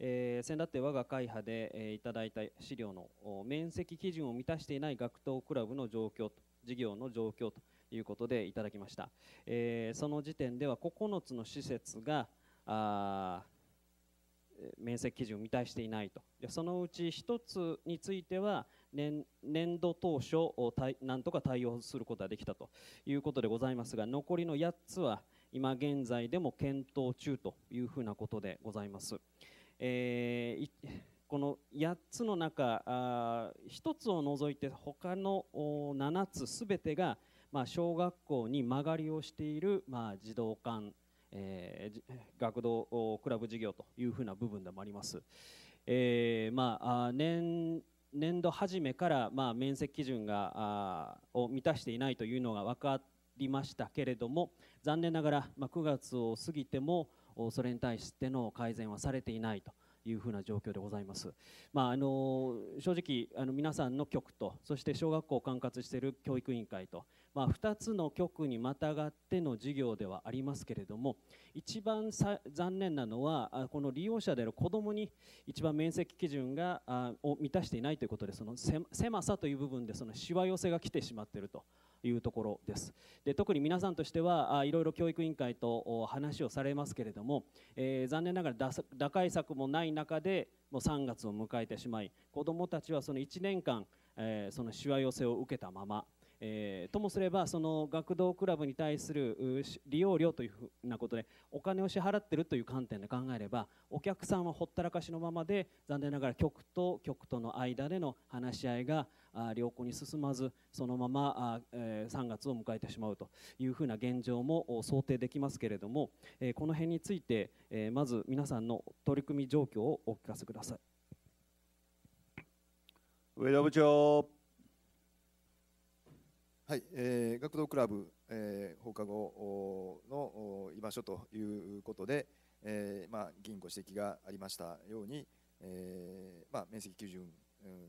えー、先だって我が会派で、えー、いただいた資料の面積基準を満たしていない学童クラブの状況と事業の状況ということでいただきました、えー、その時点では9つの施設があ面積基準を満たしていないとでそのうち1つについては年年度当初をなんとか対応することができたということでございますが残りの8つは今現在でも検討中というふうなことでございます。えー、この8つの中あ1つを除いて他の7つ全てがまあ、小学校に間借りをしている、まあ、児童館、えー、学童クラブ事業というふうな部分でもあります。えーまあ、年年度初めから、まあ、面積基準があを満たしていないというのが分かりましたけれども残念ながら、まあ、9月を過ぎてもそれに対しての改善はされていないというふうな状況でございます。まあ、あの正直あの皆さんの局とそして小学校を管轄している教育委員会とまあ、2つの局にまたがっての事業ではありますけれども一番残念なのはこの利用者である子どもに一番面積基準がを満たしていないということでその狭さという部分でそのしわ寄せが来てしまっていると。いうところですで特に皆さんとしてはいろいろ教育委員会と話をされますけれども、えー、残念ながら打開策もない中でもう3月を迎えてしまい子どもたちはその1年間、えー、そのしわ寄せを受けたままえー、ともすればその学童クラブに対する利用料というふうなことでお金を支払っているという観点で考えればお客さんはほったらかしのままで残念ながら局と局との間での話し合いが良好に進まずそのまま3月を迎えてしまうというふうな現状も想定できますけれどもこの辺についてまず皆さんの取り組み状況をお聞かせください。上田部長はい、えー、学童クラブ、えー、放課後の居場所ということで、えーまあ、議員ご指摘がありましたように、えーまあ、面積基準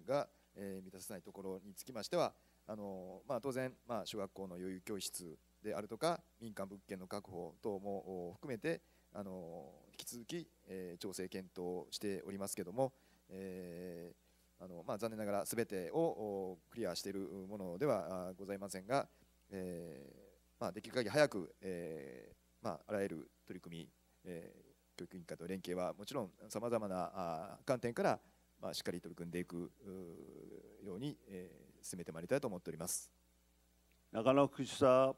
が、え満たせないところにつきましてはあの、まあ、当然、まあ、小学校の余裕教室であるとか民間物件の確保等も含めてあの引き続き、えー、調整検討しておりますけども、えあの、まあ、残念ながら全てをクリアしているものではございませんが、えー、まあ、できる限り早く、えー、まあ、あらゆる取り組み、えー、教育委員会と連携はもちろんさまざまな観点から、まあ、しっかり取り組んでいくように、え進めてまいりたいと思っております。中野福祉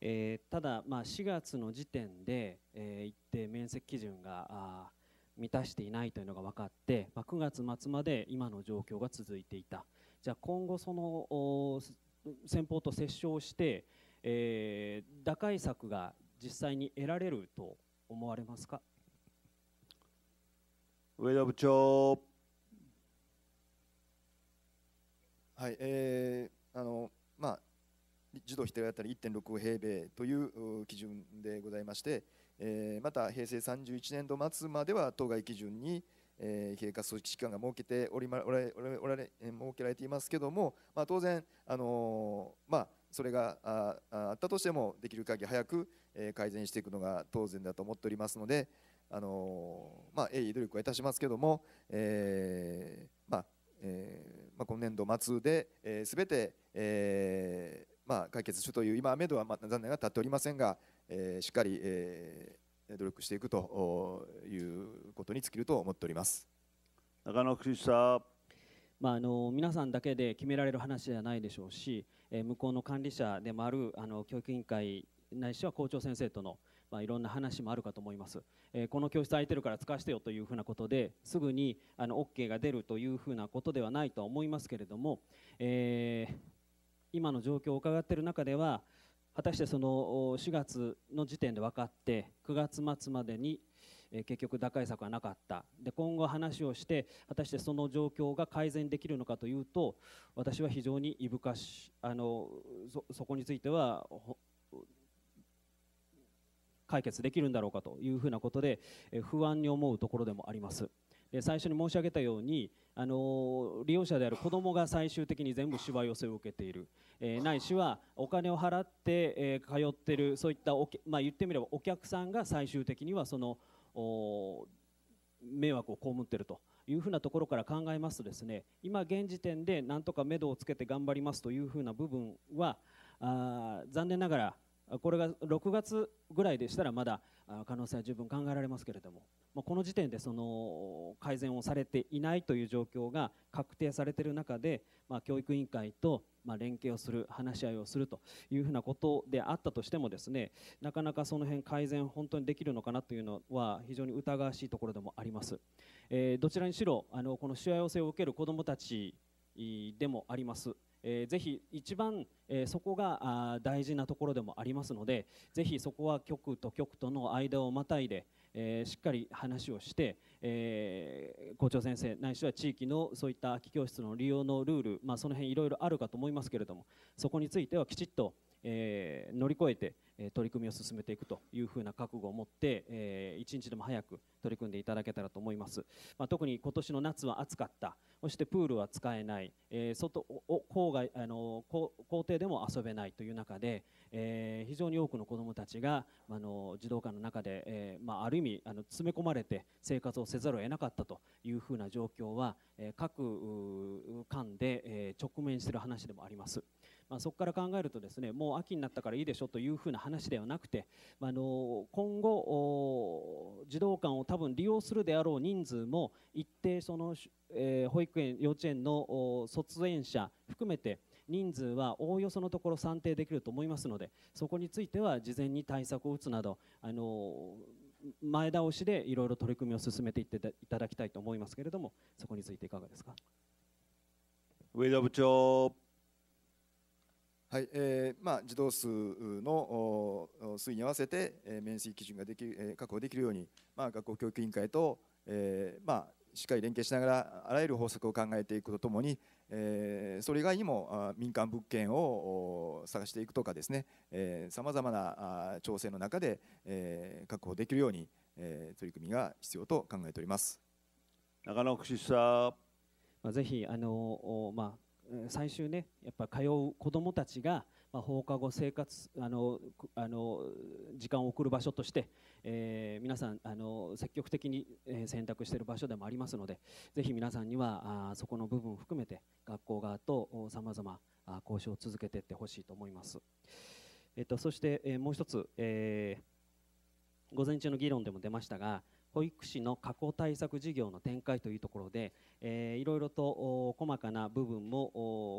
えただ、まあ、4月の時点で、え一定面積基準があ満たしていないというのが分かって、まあ、9月末まで今の状況が続いていたじゃあ今後その先方と折衝して、えー、打開策が実際に得られると思われますか上田部長はいえー、あのまあ児童否定当たり1.6平米という基準でございまして、また平成31年度末までは当該基準に、え経過措置期間が設けておりまおらおられ設けられていますけども、まあ、当然、あのまあ、それがああったとしてもできる限り早く、え改善していくのが当然だと思っておりますので、あのまあ、鋭意努力はいたしますけども、えー、まあえーまあ、今年度末で、えー、て、えーまあ、解決するという今、目どはまあ残念が立っておりませんが、えー、しっかり、えー、努力していくということに尽きると思っております中野福さまあ、あの皆さんだけで決められる話じゃないでしょうし、えー、向こうの管理者でもあるあの教育委員会ないしは校長先生との、まあ、いろんな話もあるかと思います、えー、この教室空いてるから使わせてよというふうなことですぐにあの OK が出るというふうなことではないと思いますけれども、えー、今の状況を伺っている中では果たしてその4月の時点で分かって9月末までに結局打開策はなかったで今後話をして果たしてその状況が改善できるのかというと私は非常にいぶかしあのそこについては解決できるんだろうかというふうなことで不安に思うところでもあります。最初に申し上げたようにあの利用者である子どもが最終的に全部しわ寄せを受けている、えー、ないしはお金を払って、えー、通っているそういったまあ、言ってみればお客さんが最終的にはその迷惑を被っていると。いうふうなところから考えますとですね今現時点でなんとか目処をつけて頑張りますというふうな部分はあ残念ながらこれが6月ぐらいでしたらまだ可能性は十分考えられますけれども、まあ、この時点でその改善をされていないという状況が確定されている中で、まあ、教育委員会とま連携をする話し合いをするというふうなことであったとしてもですねなかなかその辺改善本当にできるのかなというのは非常に疑わしいところでもあります。えー、どちらにしろあのこのしわ寄を受ける子どもたちでもあります。えー、ぜひ一番、えー、そこが大事なところでもありますのでぜひそこは局と局との間をまたいで、えー、しっかり話をして、えー、校長先生ないしは地域のそういった空き教室の利用のルール、まあ、その辺いろいろあるかと思いますけれどもそこについてはきちっと、え乗り越えて取り組みを進めていくというふうな覚悟を持って、えー、一日でも早く取り組んでいただけたらと思います、まあ、特に今年の夏は暑かったそしてプールは使えない、えー、外郊外あの校庭でも遊べないという中で、えー、非常に多くの子どもたちがあの児童館の中で、えまあ、ある意味あの詰め込まれて生活をせざるを得なかったというふうな状況は、え各間で、え直面している話でもあります。まあ、そこから考えるとですねもう秋になったからいいでしょというふうな話ではなくて、まあの今後、児童館を多分利用するであろう人数も一定その、えー、保育園、幼稚園の卒園者含めて人数はおおよそのところ算定できると思いますのでそこについては事前に対策を打つなどあの前倒しでいろいろ取り組みを進めていっていただきたいと思いますけれどもそこについていかがですか上田部長はいえーまあ、児童数の推移に合わせて、えー、面積基準ができ、えー、確保できるように、まあ、学校教育委員会と、えーまあ、しっかり連携しながらあらゆる方策を考えていくとともに、えー、それ以外にも民間物件を探していくとかですねさまざまな調整の中で、えー、確保できるように、えー、取り組みが必要と考えております。長野福祉さぜひあの、まあ、最終ねやっぱ通う子どもたちが、ま放課後生活あのあの時間を送る場所として、えー、皆さんあの積極的に選択している場所でもありますのでぜひ皆さんにはあそこの部分を含めて学校側とさまざま交渉を続けていってほしいと思います。えっと、そして、えー、もう一つ、えー、午前中の議論でも出ましたが、保育士の加工対策事業の展開というところで、えー、いろいろと細かな部分も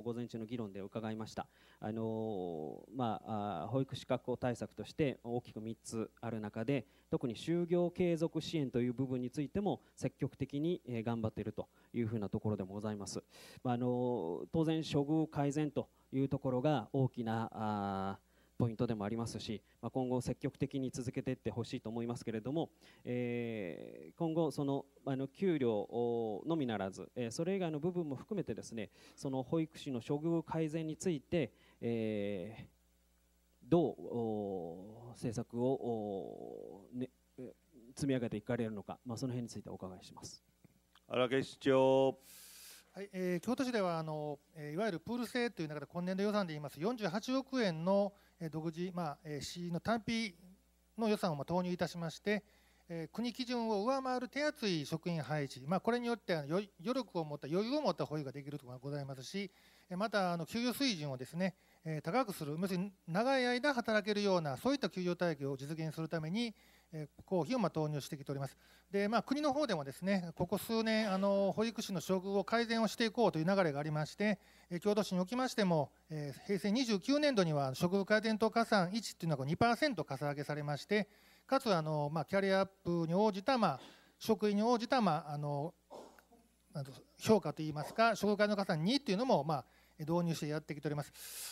午前中の議論で伺いました、あのまあ、保育士確保対策として大きく3つある中で特に就業継続支援という部分についても積極的に頑張っているというふうなところでもございます、まあ、あの当然処遇改善というところが大きなポイントでもありますし、まあ、今後、積極的に続けていってほしいと思いますけれども、えー、今後、そのあの給料のみならず、えー、それ以外の部分も含めてですねその保育士の処遇改善について、えー、どう政策を、ね、積み上げていかれるのか、まあ、その辺についてお伺いします。荒木市長はいえー、京都市ではあの、えー、いわゆるプール制という中で今年度予算で言います48億円の独自、まあ、市の単品の予算を投入いたしまして、国基準を上回る手厚い職員配置、まあ、これによって余力を持った余裕を持った保育ができるところがございますしまたあの給与水準をですね高くする要するに長い間働けるようなそういった給与体系を実現するために公費をま投入してきております。でまあ、国の方でもですねここ数年あの保育士の処遇を改善をしていこうという流れがありまして京都市におきましても、え平成29年度には処遇改善等加算1というのが2%かさ上げされましてかつあの、まあ、キャリアアップに応じた、まあ、職員に応じた、まあ、あの評価といいますか処遇改善の加算2というのも、まあ、導入してやってきております、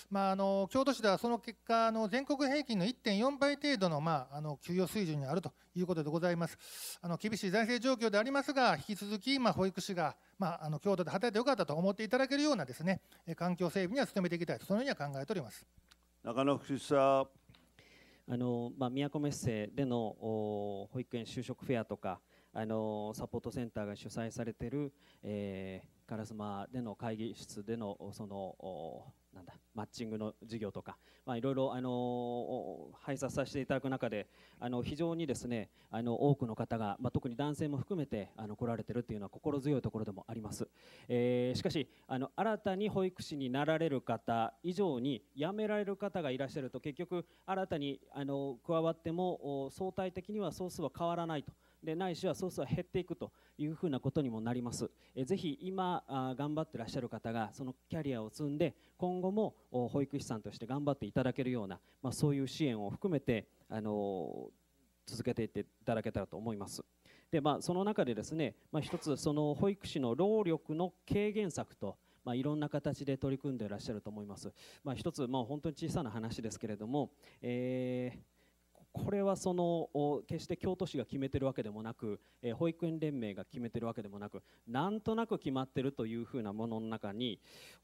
まあ、あの京都市ではその結果あの全国平均の1.4倍程度の,、まあ、あの給与水準にあるということでございますあの厳しい財政状況でありますが引き続き、まあ、保育士が、まあ、あの京都で働いてよかったと思っていただけるようなですね環境整備には努めていきたいとそのようには考えております中野福祉さあの、まあ、都メッセでの保育園就職フェアとかあのサポートセンターが主催されている、え烏丸での会議室でのそのなんだマッチングの授業とか、まあ、いろいろ、あの拝察させていただく中であの非常にですねあの多くの方が、まあ、特に男性も含めてあの来られているというのは心強いところでもあります、えしかしあの新たに保育士になられる方以上に辞められる方がいらっしゃると結局新たにあの加わっても相対的には総数は変わらないと。でないしは総数は減っていくというふうなことにもなります、えー、ぜひ今あ頑張ってらっしゃる方がそのキャリアを積んで今後も保育士さんとして頑張っていただけるような、まあ、そういう支援を含めて、あの続けていっていただけたらと思います。でまあ、その中でですね、まあ、一つその保育士の労力の軽減策とまあ、いろんな形で取り組んでいらっしゃると思います。まあ、一つ、まあ、本当に小さな話ですけれども、えーこれはその決して京都市が決めてるわけでもなく、え保育園連盟が決めてるわけでもなくなんとなく決まってるというふうなものの中に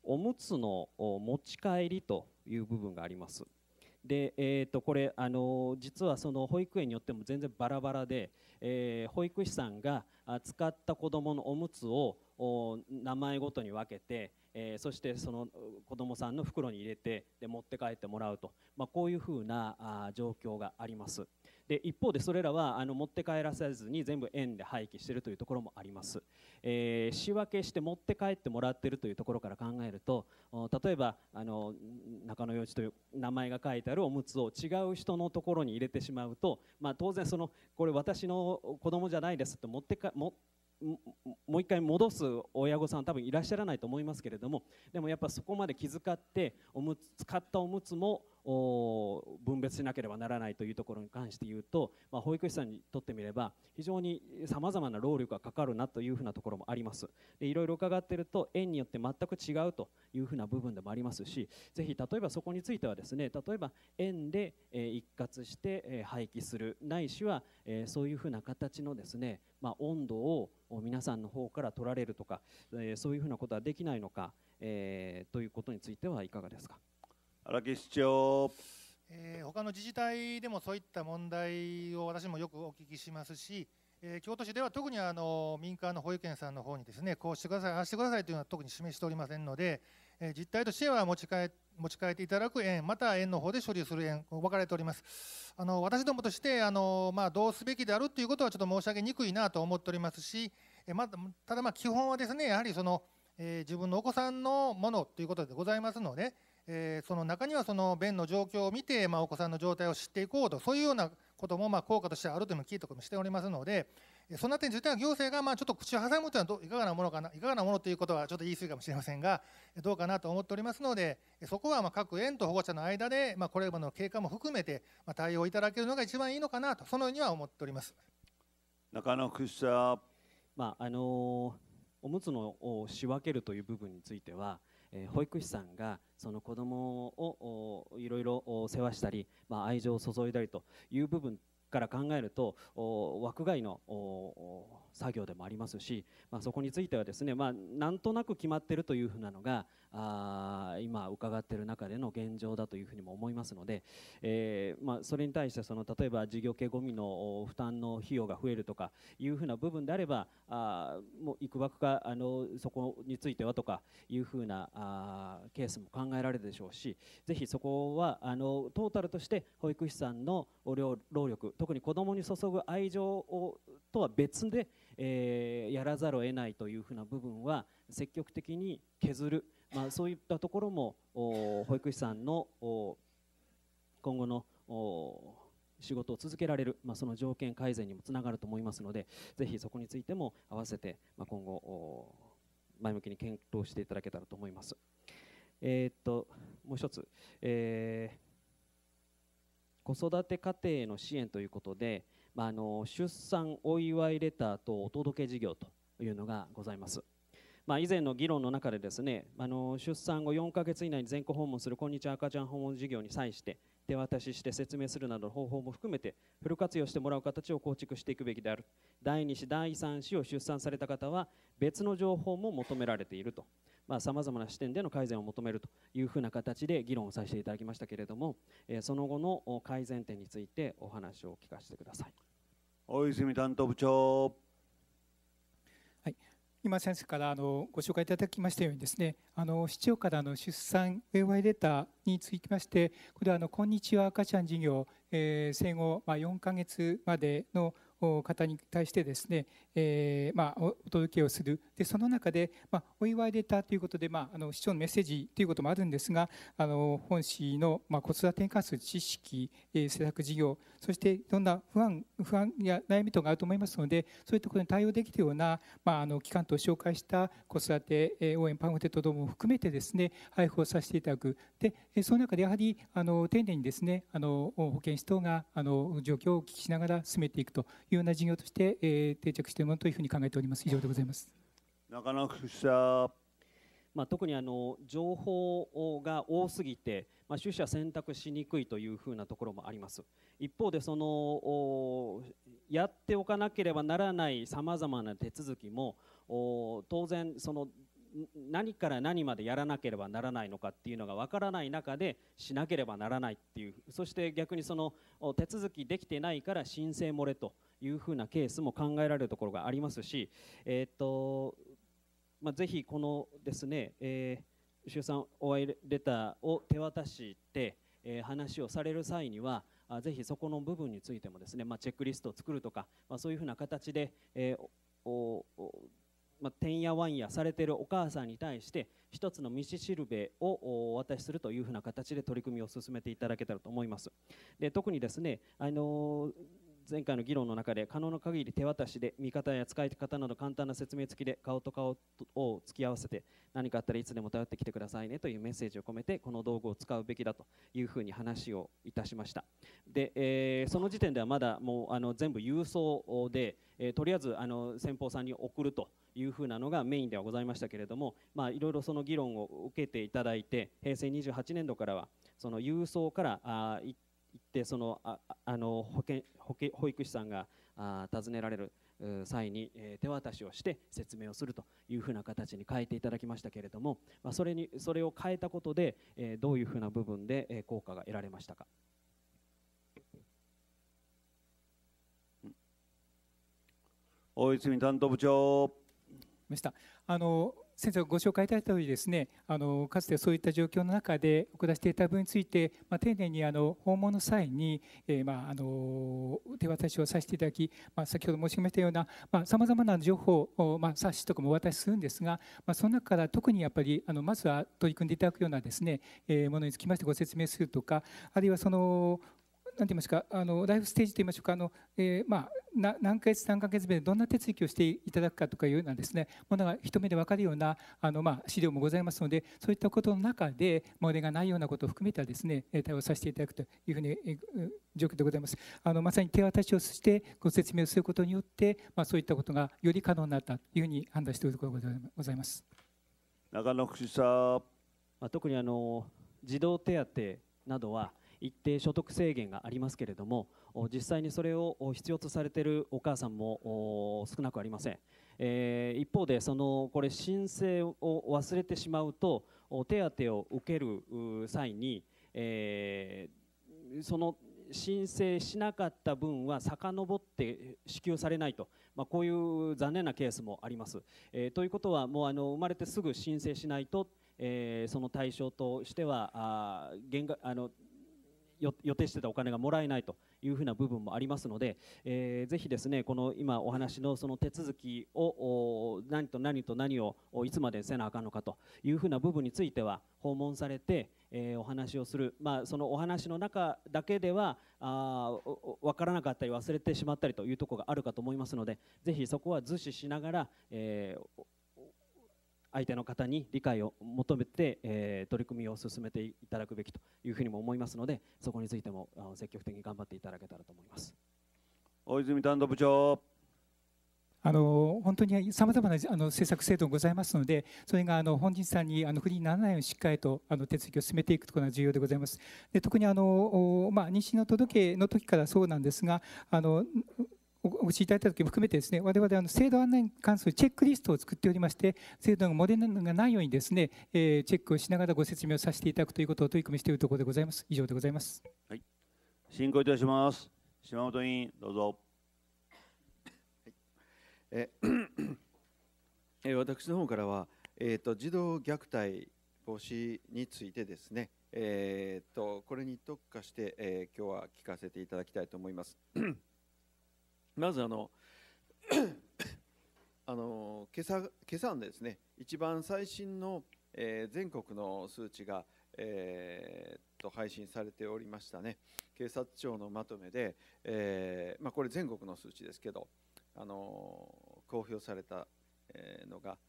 おむつの持ち帰りという部分があります。で、えー、とこれ、あの実はその保育園によっても全然バラバラで、えー、保育士さんが使った子どものおむつを名前ごとに分けてえー、そしてその子どもさんの袋に入れてで持って帰ってもらうと、まあ、こういうふうなあ状況がありますで一方でそれらはあの持って帰らせずに全部円で廃棄しているというところもあります、えー、仕分けして持って帰ってもらっているというところから考えると例えばあの中野洋一という名前が書いてあるおむつを違う人のところに入れてしまうと、まあ、当然そのこれ私の子供じゃないですって持ってか持ってもう一回戻す親御さん多分いらっしゃらないと思いますけれどもでもやっぱそこまで気遣っておむつ買ったおむつも分別しなければならないというところに関して言うと、まあ、保育士さんにとってみれば非常にさまざまな労力がかかるなというふうなところもありますでいろいろ伺っていると園によって全く違うというふうな部分でもありますしぜひ例えばそこについてはですね例えば園で一括して廃棄するないしはそういうふうな形のですね、まあ、温度を皆さんの方から取られるとかそういうふうなことはできないのか、えー、ということについてはいかがですか。荒木市長。えー、他の自治体でもそういった問題を私もよくお聞きしますし、えー、京都市では特にあの民間の保育園さんの方にですねこうしてください、ああしてくださいというのは特に示しておりませんので、えー、実態としては持ち帰持ち帰っていただく園、また園の方で処理する園、分かれております。あの私どもとしてあの、まあ、どうすべきであるということはちょっと申し上げにくいなと思っておりますし、えま、ただ、基本はですねやはりその、え自分のお子さんのものということでございますので、えー、その中にはその便の状況を見て、まあ、お子さんの状態を知っていこうとそういうようなこともまあ効果としてあるというのを聞いたこともしておりますのでそんな点については行政がまあちょっと口を挟むというのはいかがなものかないかがなものということはちょっと言い過ぎかもしれませんがどうかなと思っておりますのでそこはまあ各園と保護者の間で、まあ、これまでの経過も含めて、まあ、対応いただけるのが一番いいのかなとそのようには思っております中野区長、まああのおむつのを仕分けるという部分についてはえ保育士さんがその子どもをいろいろ世話したり、まあ、愛情を注いだりという部分から考えると枠外の作業でもありますし、まあ、そこについてはですね、まあ、なんとなく決まっているというふうなのがあ今伺っている中での現状だというふうにも思いますので、えー、まあ、それに対してその例えば事業系ごみの負担の費用が増えるとかいうふうな部分であればあもういくばくかあのそこについてはとかいうふうなあケースも考えられるでしょうしぜひそこはあのトータルとして保育士さんの労力特に子どもに注ぐ愛情をとは別で、えー、やらざるを得ないというふうな部分は積極的に削る、まあ、そういったところも保育士さんの今後の仕事を続けられる、まあ、その条件改善にもつながると思いますのでぜひそこについても合わせて、まあ、今後前向きに検討していただけたらと思います。えー、っともう一つ、えー子育て家庭への支援ということで、まあ、あの出産お祝いレターとお届け事業というのがございます。まあ、以前の議論の中でですねあの出産後4ヶ月以内に全校訪問するこんにちは赤ちゃん訪問事業に際して手渡しして説明するなどの方法も含めてフル活用してもらう形を構築していくべきである第2子第3子を出産された方は別の情報も求められているとさまざ、まな視点での改善を求めるというふうな形で議論をさせていただきましたけれども、えその後の改善点についてお話を聞かせてください大泉担当部長。はい今先生からあのご紹介いただきましたようにですねあの市長からの出産ウェブワイデータにつきましてこれはあの「こんにちは赤ちゃん事業」え生後まあ、4か月までの方に対してですね、えー、まあ、お届けをするでその中で、まあ、お祝いータということで、まあ、あの市長のメッセージということもあるんですがあの本市の、まあ、子育てに関する知識、えー、施策事業そしていろんな不安不安や悩み等があると思いますのでそういっところに対応できるような、まあ、あの機関と紹介した子育て応援パンフレット等も含めてですね配布をさせていただくでその中でやはりあの丁寧にですねあの保健師等があの状況をお聞きしながら進めていくというような事業として、えー、定着しているものというふうに考えております。以上でございます。なかなかまあ、特にあの情報が多すぎて、まあ、取捨選択しにくいというふうなところもあります一方でそのやっておかなければならないさまざまな手続きも当然その何から何までやらなければならないのかっていうのが分からない中でしなければならないっていうそして逆にその手続きできてないから申請漏れと。いうふうなケースも考えられるところがありますし、えーとまあ、ぜひこのですね、えー、周産お会いレターを手渡して、えー、話をされる際にはあぜひそこの部分についてもですね、まあ、チェックリストを作るとか、まあ、そういうふうな形で、えーおまあ、てんやわんやされているお母さんに対して一つの道しるべをお渡しするというふうな形で取り組みを進めていただけたらと思います。で特にですねあのー前回の議論の中で可能な限り手渡しで見方や使い方など簡単な説明付きで顔と顔を突き合わせて何かあったらいつでも頼ってきてくださいねというメッセージを込めてこの道具を使うべきだというふうに話をいたしましたで、えー、その時点ではまだもうあの全部郵送で、えー、とりあえずあの先方さんに送るというふうなのがメインではございましたけれどもいろいろその議論を受けていただいて平成28年度からはその郵送からあ一ってそのああの保健保健保育士さんがあ尋ねられる際に、え手渡しをして説明をするというふうな形に変えていただきましたけれども、まそれにそれを変えたことで、えどういうふうな部分で、え効果が得られましたか。大泉担当部長。あの先生ご紹介いただいた通りですねあのかつてそういった状況の中でらしていた分について、まあ、丁寧にあの訪問の際に、えー、まあ、あの手渡しをさせていただき、まあ、先ほど申し上げたようなさまざ、まな情報を、ま冊子とかもお渡しするんですが、まその中から特にやっぱりあのまずは取り組んでいただくようなですね、えー、ものにつきましてご説明するとかあるいはそのなんて言いますかあのライフステージと言いましょうかあの、えー、まあ、何ヶ月3ヶ月目でどんな手続きをしていただくかとかいうようなですねものが一目で分かるようなあの、まあ、資料もございますのでそういったことの中で漏れがないようなことを含めたですね対応させていただくというふうにえ状況でございます。あのまさに手渡しをしてご説明をすることによって、まあ、そういったことがより可能になったというふうに判断しているところでございます。長野福祉さん、まあ、特にあの児童手当などは、一定所得制限がありますけれども実際にそれを必要とされているお母さんも少なくありません、えー、一方でそのこれ申請を忘れてしまうと手当を受ける際に、えー、その申請しなかった分は遡って支給されないと、まあ、こういう残念なケースもあります。えー、ということはもうあの生まれてすぐ申請しないと、えー、その対象としてはあ額あの予定してたお金がもらえないというふうな部分もありますので、えー、ぜひですねこの今お話のその手続きを何と何と何をいつまでせなあかんのかというふうな部分については訪問されて、えー、お話をする、まあ、そのお話の中だけではあ分からなかったり忘れてしまったりというところがあるかと思いますのでぜひそこは図示しながら、えー相手の方に理解を求めて、えー、取り組みを進めていただくべきというふうにも思いますのでそこについても積極的に頑張っていただけたらと思います大泉担当部長あの本当にさまざまなあの政策制度がございますので、それがあの本人さんにあの不利にならないようにしっかりとあの手続きを進めていくところが重要でございます。で特にあの、まあ、妊娠の届けの時からそうなんですがあのお越しいただいた時も含めてですね我々あの制度案内に関するチェックリストを作っておりまして制度の漏れがないようにですね、えー、チェックをしながらご説明をさせていただくということを取り組みしているところでございます以上でございます、はい、進行いたします島本委員どうぞ、はい、ええ私の方からは、えーと、児童虐待防止についてですね、えーと、とこれに特化して、えー、今日は聞かせていただきたいと思います。まずあの <coughs> あの今朝今朝のですね一番最新の、えー、全国の数値が、えー、と配信されておりましたね警察庁のまとめで、えー、まあ、これ全国の数値ですけどあの公表されたのが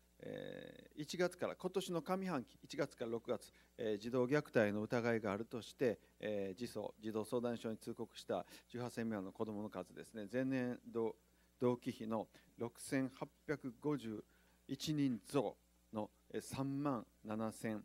1月から今年の上半期1月から6月児童虐待の疑いがあるとして児相児童相談所に通告した18歳未満の子どもの数ですね前年同期比の6851人増の3万7113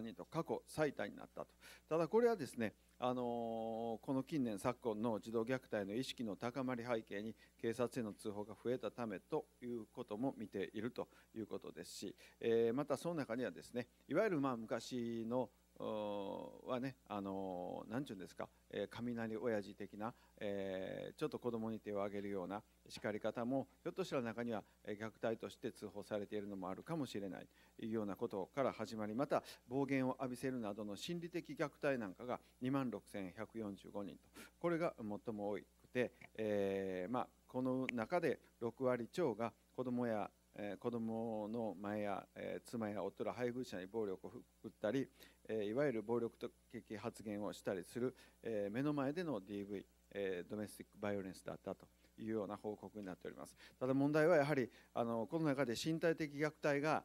人と過去最多になったとただこれはですねあのこの近年昨今の児童虐待の意識の高まり背景に警察への通報が増えたためということも見ているということですし、えまたその中にはですねいわゆるまあ昔のはね、あのうんですか、えー、雷親父的な、えー、ちょっと子供に手を挙げるような叱り方もひょっとしたら中には虐待として通報されているのもあるかもしれないというようなことから始まりまた暴言を浴びせるなどの心理的虐待なんかが2万6145人とこれが最も多くて、えー、まあ、この中で6割超が子どもやえー、子供の前や、えー、妻や夫ら配偶者に暴力を振ったり、えー、いわゆる暴力的発言をしたりする、え目の前での DV、えドメスティック・バイオレンスだったというような報告になっておりますただ問題はやはりあのこの中で身体的虐待が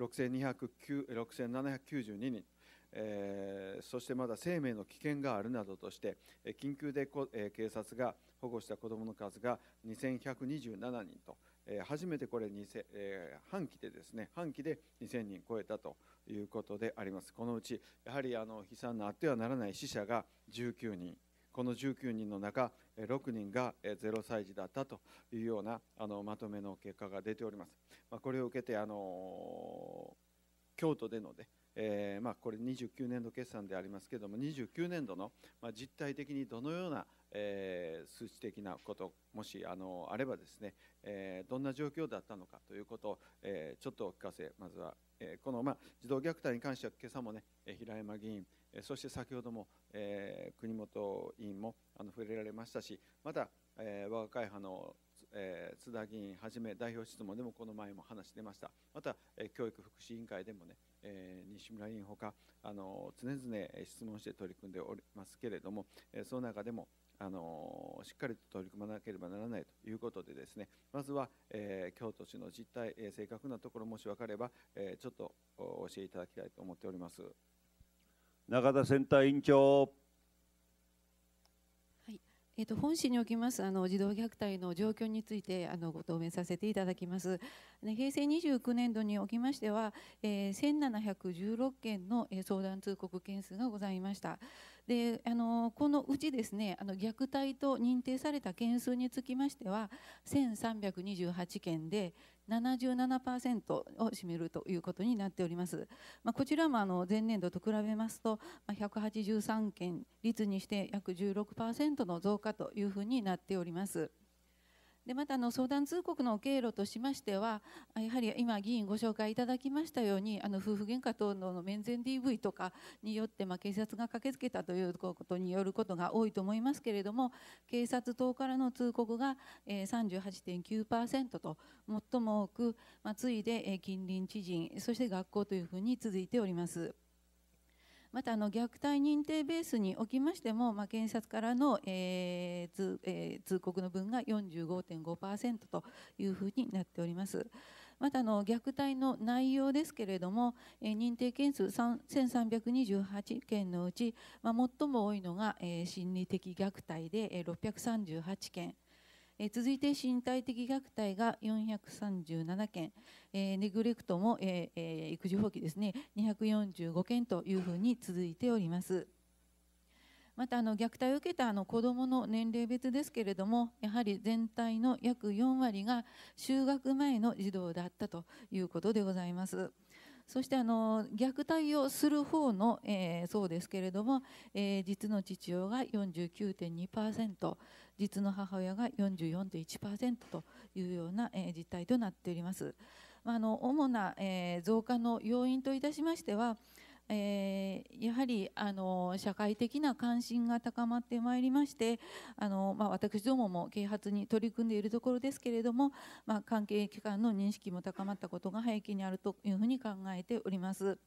6792 <clears throat> 人、えー、そしてまだ生命の危険があるなどとして、緊急で、警察が保護した子どもの数が2127人と、え初めてこれ2え半期でですね半期で2000人超えたということでありますこのうちやはりあの悲惨なあってはならない死者が19人この19人の中6人が0歳児だったというようなあのまとめの結果が出ております、まこれを受けてあの京都でので、えー、まあ、これ29年度決算でありますけれども29年度の、まあ、実態的にどのようなえー、数値的なこともしあのあればですね、えー、どんな状況だったのかということを、えー、ちょっとお聞かせまずは、えこの、まあ、児童虐待に関しては今朝もね平山議員そして先ほども、え国本委員もあの触れられましたしまた、え我が会派のえー、津田議員はじめ代表質問でもこの前も話してましたまた、えー、教育福祉委員会でもね、えー、西村委員ほか常々質問して取り組んでおりますけれども、えー、その中でも、あのしっかりと取り組まなければならないということでですねまずは、えー、京都市の実態、えー、正確なところもし分かれば、えー、ちょっと教えていただきたいと思っております中田選対委員長えー、と本市におきますあの児童虐待の状況についてあのご答弁させていただきます。平成29年度におきましては、えー、1716件の相談通告件数がございました。であのこのうちですねあの虐待と認定された件数につきましては1328件で77%を占めるということになっております。まあ、こちらもあの前年度と比べますと、ま183件率にして約16%の増加というふうになっております。でまたあの相談通告の経路としましてはやはり今議員ご紹介いただきましたようにあの夫婦喧嘩等の面前 DV とかによってまあ警察が駆けつけたということによることが多いと思いますけれども警察等からの通告が38.9%と最も多く、ま次いで近隣知人そして学校というふうに続いております。またあの虐待認定ベースにおきましても、まあ、検察からの、えー通えー、通告の分が45.5%というふうになっております。またの虐待の内容ですけれども、えー、認定件数1328件のうち、まあ、最も多いのが、えー、心理的虐待で、638件。え続いて身体的虐待が437件、えネグレクトも、ええ育児放棄ですね245件というふうに続いております。またあの虐待を受けたあの子どもの年齢別ですけれどもやはり全体の約4割が就学前の児童だったということでございます。そしてあの虐待をする方の、えー、そうですけれども、えー、実の父親が49.2%、実の母親が44.1%というような、え実態となっております。まあ、の主な、え増加の要因といたしましては、えー、やはりあの社会的な関心が高まってまいりましてあの、まあ、私どもも啓発に取り組んでいるところですけれども、まあ、関係機関の認識も高まったことが背景にあるというふうに考えております。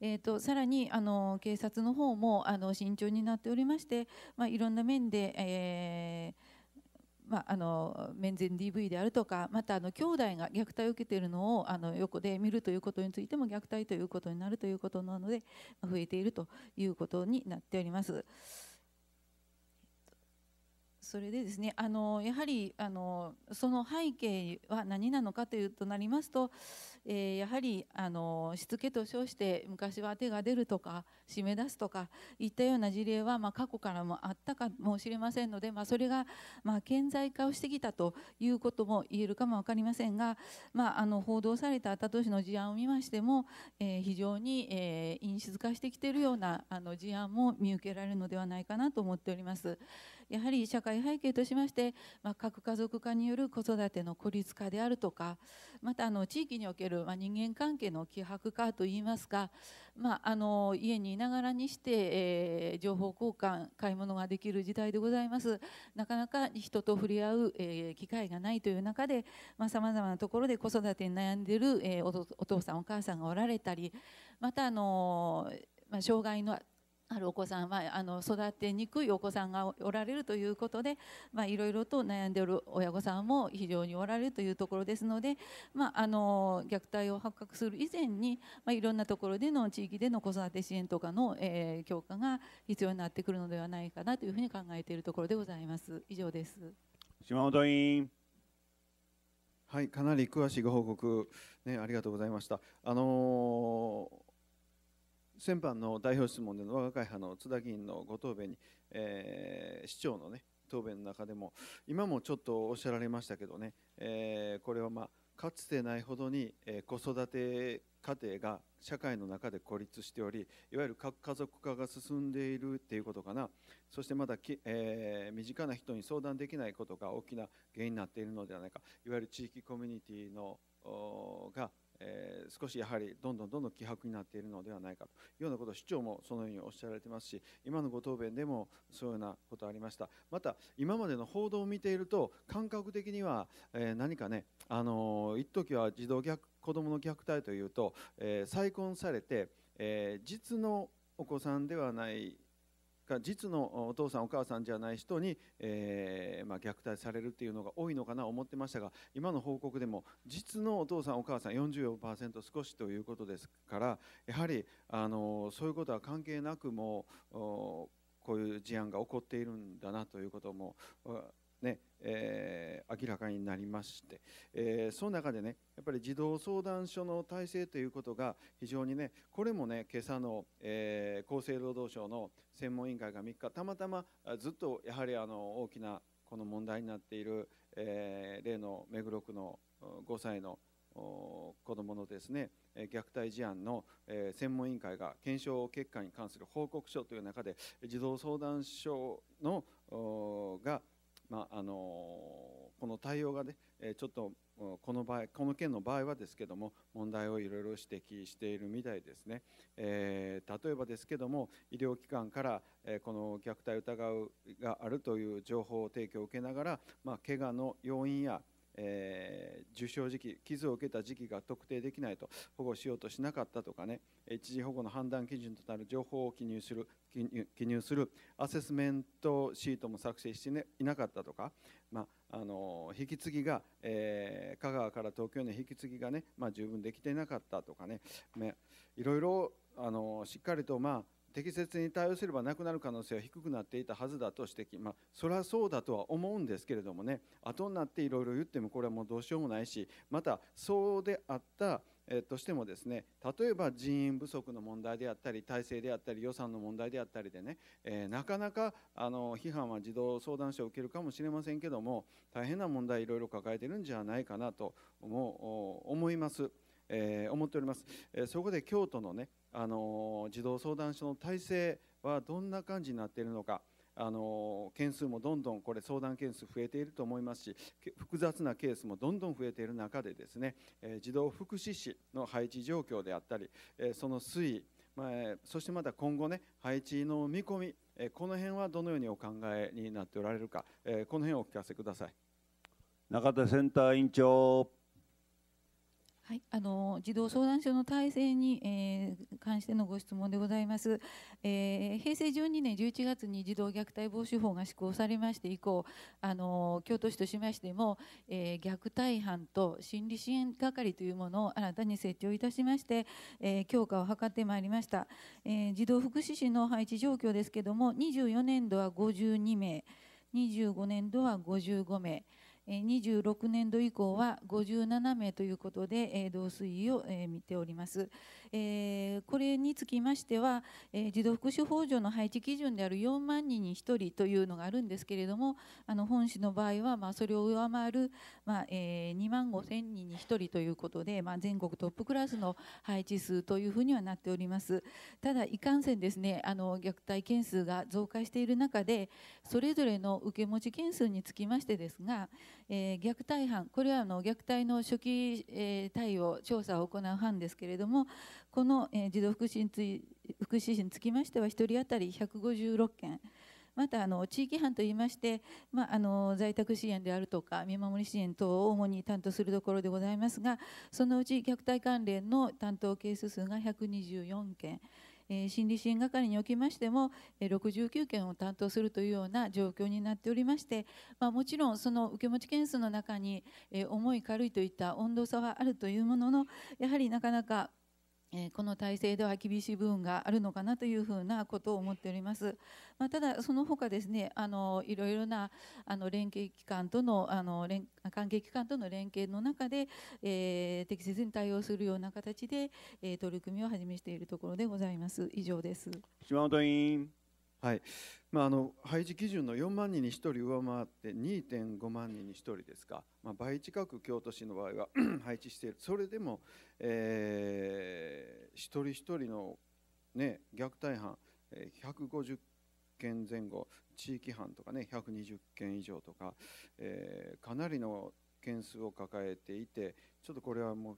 えーと、さらにあの警察の方もあの慎重になっておりまして、まあ、いろんな面で、えー、まあ、あの面前 DV であるとかまたあの兄弟が虐待を受けているのをあの横で見るということについても虐待ということになるということなので、増えているということになっております。それでですねあのやはりあのその背景は何なのかというとなりますと、えー、やはりあのしつけと称して昔は手が出るとか締め出すとかいったような事例は、まあ、過去からもあったかもしれませんので、まあ、それが、まあ、顕在化をしてきたということも言えるかも分かりませんが、まあ、あの報道された多都市の事案を見ましても、えー、非常に、えー、陰湿化してきているようなあの事案も見受けられるのではないかなと思っております。やはり社会背景としまして、まあ、核家族化による子育ての孤立化であるとかまたあの地域における、ま人間関係の希薄化といいますか、まあ、あの家にいながらにして、えー、情報交換買い物ができる時代でございますなかなか人と触れ合う、えー、機会がないという中でさまざ、まなところで子育てに悩んでいる、えー、お父さんお母さんがおられたりまたあの、まあ、障害のあるお子さんはあの育てにくいお子さんがおられるということでいろいろと悩んでおる親御さんも非常におられるというところですので、まあ、あの虐待を発覚する以前に、まあ、いろんなところでの地域での子育て支援とかの、えー、強化が必要になってくるのではないかなというふうに考えているところでございます。以上です島本委員はい、かなり詳しいご報告、ね、ありがとうございました。あのー先般の代表質問での我が会派の津田議員のご答弁に、えー、市長の、ね、答弁の中でも、今もちょっとおっしゃられましたけどね、えー、これは、まあ、かつてないほどに、えー、子育て家庭が社会の中で孤立しており、いわゆる核家族化が進んでいるということかな、そしてまだき、えー、身近な人に相談できないことが大きな原因になっているのではないか、いわゆる地域コミュニティのがえー、少しやはりどんどんどんどん希薄になっているのではないかというようなことを市長もそのようにおっしゃられてますし今のご答弁でもそういうようなことありましたまた今までの報道を見ていると感覚的には、えー、何かね、あのー、一時は児童虐子どもの虐待というと、えー、再婚されて、えー、実のお子さんではないが実のお父さんお母さんじゃない人に、えー、まあ、虐待されるっていうのが多いのかな思ってましたが今の報告でも実のお父さんお母さん44%少しということですからやはりあのそういうことは関係なくもこういう事案が起こっているんだなということもねえー、明らかになりまして、えー、その中でねやっぱり児童相談所の体制ということが非常にねこれもね今朝の、えー、厚生労働省の専門委員会が3日たまたまずっとやはりあの大きなこの問題になっている、えー、例の目黒区の5歳の子どものですね虐待事案の専門委員会が検証結果に関する報告書という中で児童相談所のがまああのこの対応がねちょっとこの場合この件の場合はですけども問題をいろいろ指摘しているみたいですね、えー、例えばですけども医療機関から、えこの虐待疑うがあるという情報提供を受けながら、まあ、怪我の要因やえー、受傷時期、傷を受けた時期が特定できないと保護しようとしなかったとかね、一時保護の判断基準となる情報を記入する記入するアセスメントシートも作成していなかったとか、まあ、あの引き継ぎが、えー、香川から東京の引き継ぎがね、まあ、十分できていなかったとかね、ね、いろいろあのしっかりと、まあ、適切に対応すればなくなる可能性は低くなっていたはずだと指摘、まあ、それはそうだとは思うんですけれどもね後になっていろいろ言ってもこれはもうどうしようもないしまたそうであったえとしてもですね例えば人員不足の問題であったり体制であったり予算の問題であったりでね、えなかなかあの批判は児童相談所を受けるかもしれませんけども大変な問題いろいろ抱えてるんじゃないかなとも思います、えー、思っております、えー、そこで京都のねあの児童相談所の体制はどんな感じになっているのかあの件数もどんどんこれ相談件数増えていると思いますし複雑なケースもどんどん増えている中でですね、え児童福祉士の配置状況であったり、えその推移まそしてまた今後ね配置の見込み、えこの辺はどのようにお考えになっておられるか、えこの辺をお聞かせください中田センター委員長はい、あの児童相談所の体制に、えー、関してのご質問でございます、えー、平成12年11月に児童虐待防止法が施行されまして以降あの京都市としましても、えー、虐待犯と心理支援係というものを新たに設置をいたしまして、え強化を図ってまいりました、え児童福祉士の配置状況ですけども24年度は52名25年度は55名26年度以降は57名ということで、同推移を見ております。えー、これにつきましては、えー、児童福祉法上の配置基準である4万人に1人というのがあるんですけれどもあの本市の場合は、まあ、それを上回る、まあえー、2万5千人に1人ということで、まあ、全国トップクラスの配置数というふうにはなっておりますただいかんせんですねあの虐待件数が増加している中でそれぞれの受け持ち件数につきましてですが、えー、虐待班これはあの虐待の初期、えー、対応調査を行う班ですけれどもこの、え児童福祉につい福祉士につきましては1人当たり156件またあの地域班といいまして、まあ、あの在宅支援であるとか見守り支援等を主に担当するところでございますがそのうち虐待関連の担当ケース数が124件。え心理支援係におきましても、え69件を担当するというような状況になっておりまして、まあ、もちろんその受け持ち件数の中に、え重い軽いといった温度差はあるというもののやはりなかなかえこの体制では厳しい部分があるのかなというふうなことを思っております。まあ、ただ、その他ですね、あのいろいろなあの連携機関とのあの連関係機関との連携の中で、えー、適切に対応するような形で、えー、取り組みを始めしているところでございます。以上です。島本委員。はいまあ、あの配置基準の4万人に1人上回って2.5万人に1人ですか、まあ、倍近く京都市の場合は <clears throat> 配置しているそれでも、えー、一人一人の、ね、虐待犯150件前後地域犯とかね120件以上とか、えー、かなりの件数を抱えていてちょっとこれはも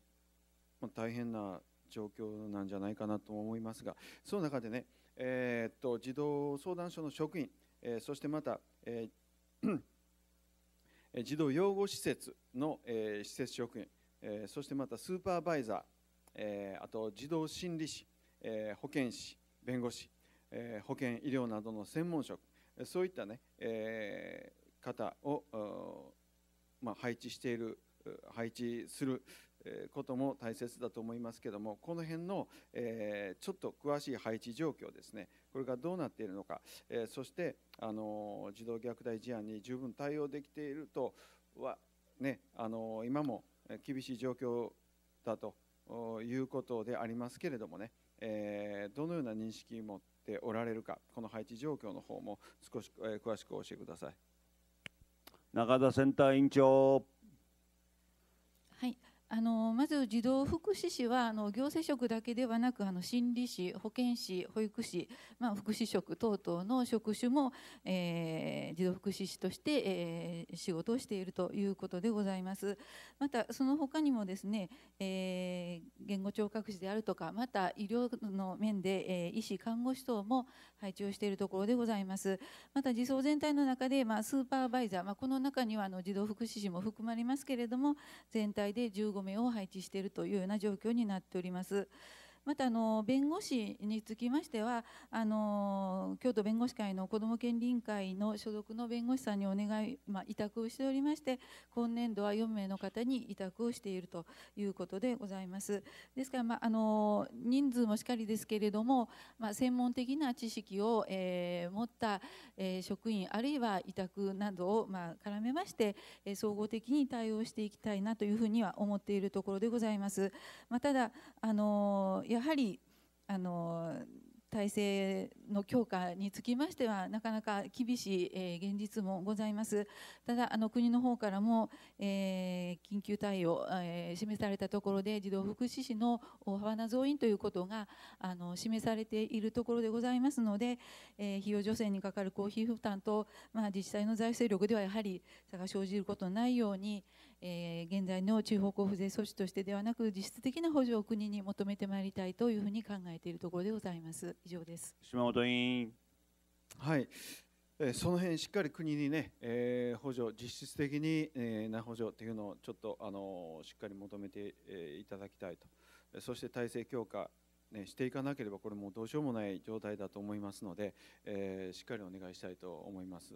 う大変な状況なんじゃないかなと思いますがその中でねえー、っと児童相談所の職員、えー、そしてまた、<clears throat> えー、児童養護施設の、えー、施設職員、えー、そしてまたスーパーバイザー、えー、あと児童心理士、えー、保健師、弁護士、えー、保健医療などの専門職、そういったね、えー、方を、まあ、配置している配置することも大切だと思いますけどもこの辺の、えちょっと詳しい配置状況ですねこれがどうなっているのか、えそしてあの児童虐待事案に十分対応できているとは、ね、あの今も厳しい状況だということでありますけれどもね、えどのような認識を持っておられるかこの配置状況の方も少し、え詳しく教えてください中田センター委員長。はいあのまず児童福祉士はあの行政職だけではなくあの心理士、保健師、保育士、まあ、福祉職等々の職種も、えー、児童福祉士として、えー、仕事をしているということでございます。またその他にもですね、えー、言語聴覚士であるとかまた医療の面で、えー、医師、看護師等も配置をしているところでございます。また児相全体の中で、まあ、スーパーバイザー、まあ、この中にはあの児童福祉士も含まれますけれども全体で15米を配置しているというような状況になっております。またあの弁護士につきましてはあの京都弁護士会の子ども権利委員会の所属の弁護士さんにお願い、まあ、委託をしておりまして今年度は4名の方に委託をしているということでございます。ですから、まあ、あの人数もしかりですけれども、まあ、専門的な知識を、えー、持った、えー、職員あるいは委託などを、まあ、絡めまして、え総合的に対応していきたいなというふうには思っているところでございます。まあ、ただあのやはりあの体制の強化につきましてはなかなか厳しい、え現実もございますただあの国の方からも、えー、緊急対応、えー、示されたところで児童福祉士の大幅な増員ということがあの示されているところでございますので、えー、費用助成にかかる公費負担と、まあ、自治体の財政力ではやはり差が生じることのないように、えー、現在の地方交付税措置としてではなく実質的な補助を国に求めてまいりたいというふうに考えているところでございます以上です島本委員はいその辺しっかり国にね、えー、補助、実質的に、えー、な補助というのをちょっと、あのしっかり求めて、えいただきたいと、そして体制強化、ね、していかなければ、これもうどうしようもない状態だと思いますので、えー、しっかりお願いしたいと思います。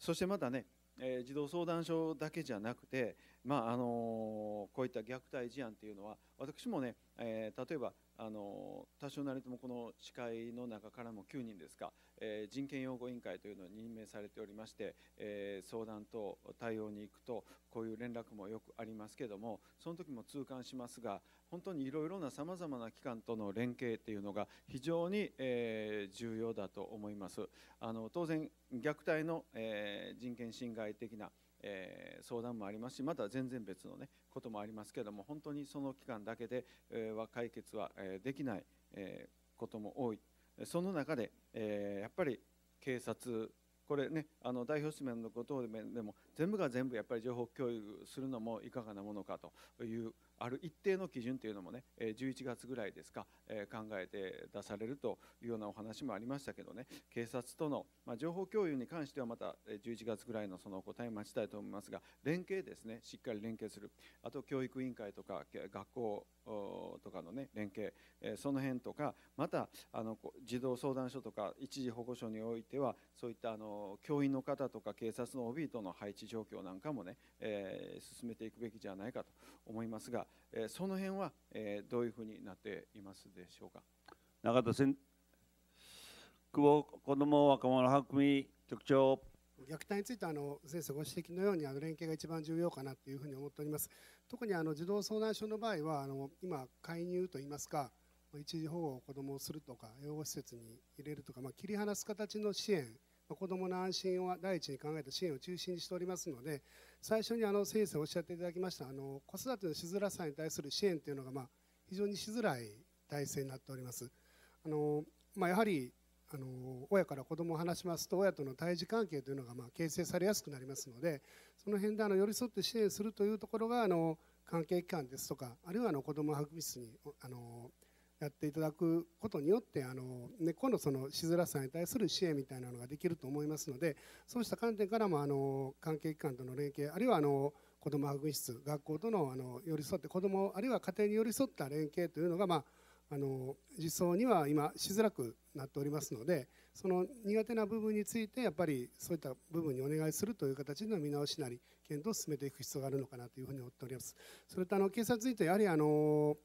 そしてまたね、え児童相談所だけじゃなくて、まあ、あのこういった虐待事案というのは私もね、えー、例えばあの多少なりともこの司会の中からも9人ですか、えー、人権擁護委員会というのに任命されておりまして、えー、相談と対応に行くとこういう連絡もよくありますけどもその時も痛感しますが本当にいろいろなさまざまな機関との連携というのが非常に、えー、重要だと思います。あの当然虐待の、え人権侵害的なえ相談もありますしまた全然別の、ね、こともありますけれども本当にその期間だけで、えは解決は、えできない、えことも多いその中で、えやっぱり警察これねあの代表紙面のことでも全部が全部やっぱり情報共有するのもいかがなものかというある一定の基準というのもね11月ぐらいですか考えて出されるというようなお話もありましたけどね警察との、情報共有に関してはまた11月ぐらいのそのお答え待ちたいと思いますが連携ですねしっかり連携するあと教育委員会とか学校とかの、ね、連携、その辺とかまたあの児童相談所とか一時保護所においてはそういったあの教員の方とか警察の OB との配置状況なんかもね、進めていくべきじゃないかと思いますがえその辺は、えどういうふうになっていますでしょうか。永田先久保子ども若者白組局長虐待についてあの先生ご指摘のようにあの連携が一番重要かなというふうに思っております特にあの児童相談所の場合はあの今介入といいますか一時保護を子どもをするとか養護施設に入れるとか、まあ、切り離す形の支援子どもの安心を第一に考えた支援を中心にしておりますので最初にあの先生おっしゃっていただきましたあの子育てのしづらさに対する支援というのが、まあ、非常にしづらい体制になっております。あのまあ、やはりあの親から子どもを話しますと親との対峙関係というのがまあ形成されやすくなりますのでその辺であの寄り添って支援するというところがあの関係機関ですとかあるいはあの子ども博物室にあのやっていただくことによってあの根っこのそのしづらさに対する支援みたいなのができると思いますのでそうした観点からもあの関係機関との連携あるいはあの子ども保室学校とのあの寄り添って子どもあるいは家庭に寄り添った連携というのが、まあ、あの実装には今しづらくなっておりますのでその苦手な部分についてやっぱりそういった部分にお願いするという形の見直しなり検討を進めていく必要があるのかなというふうに思っております。それとあの警察についてやはりあの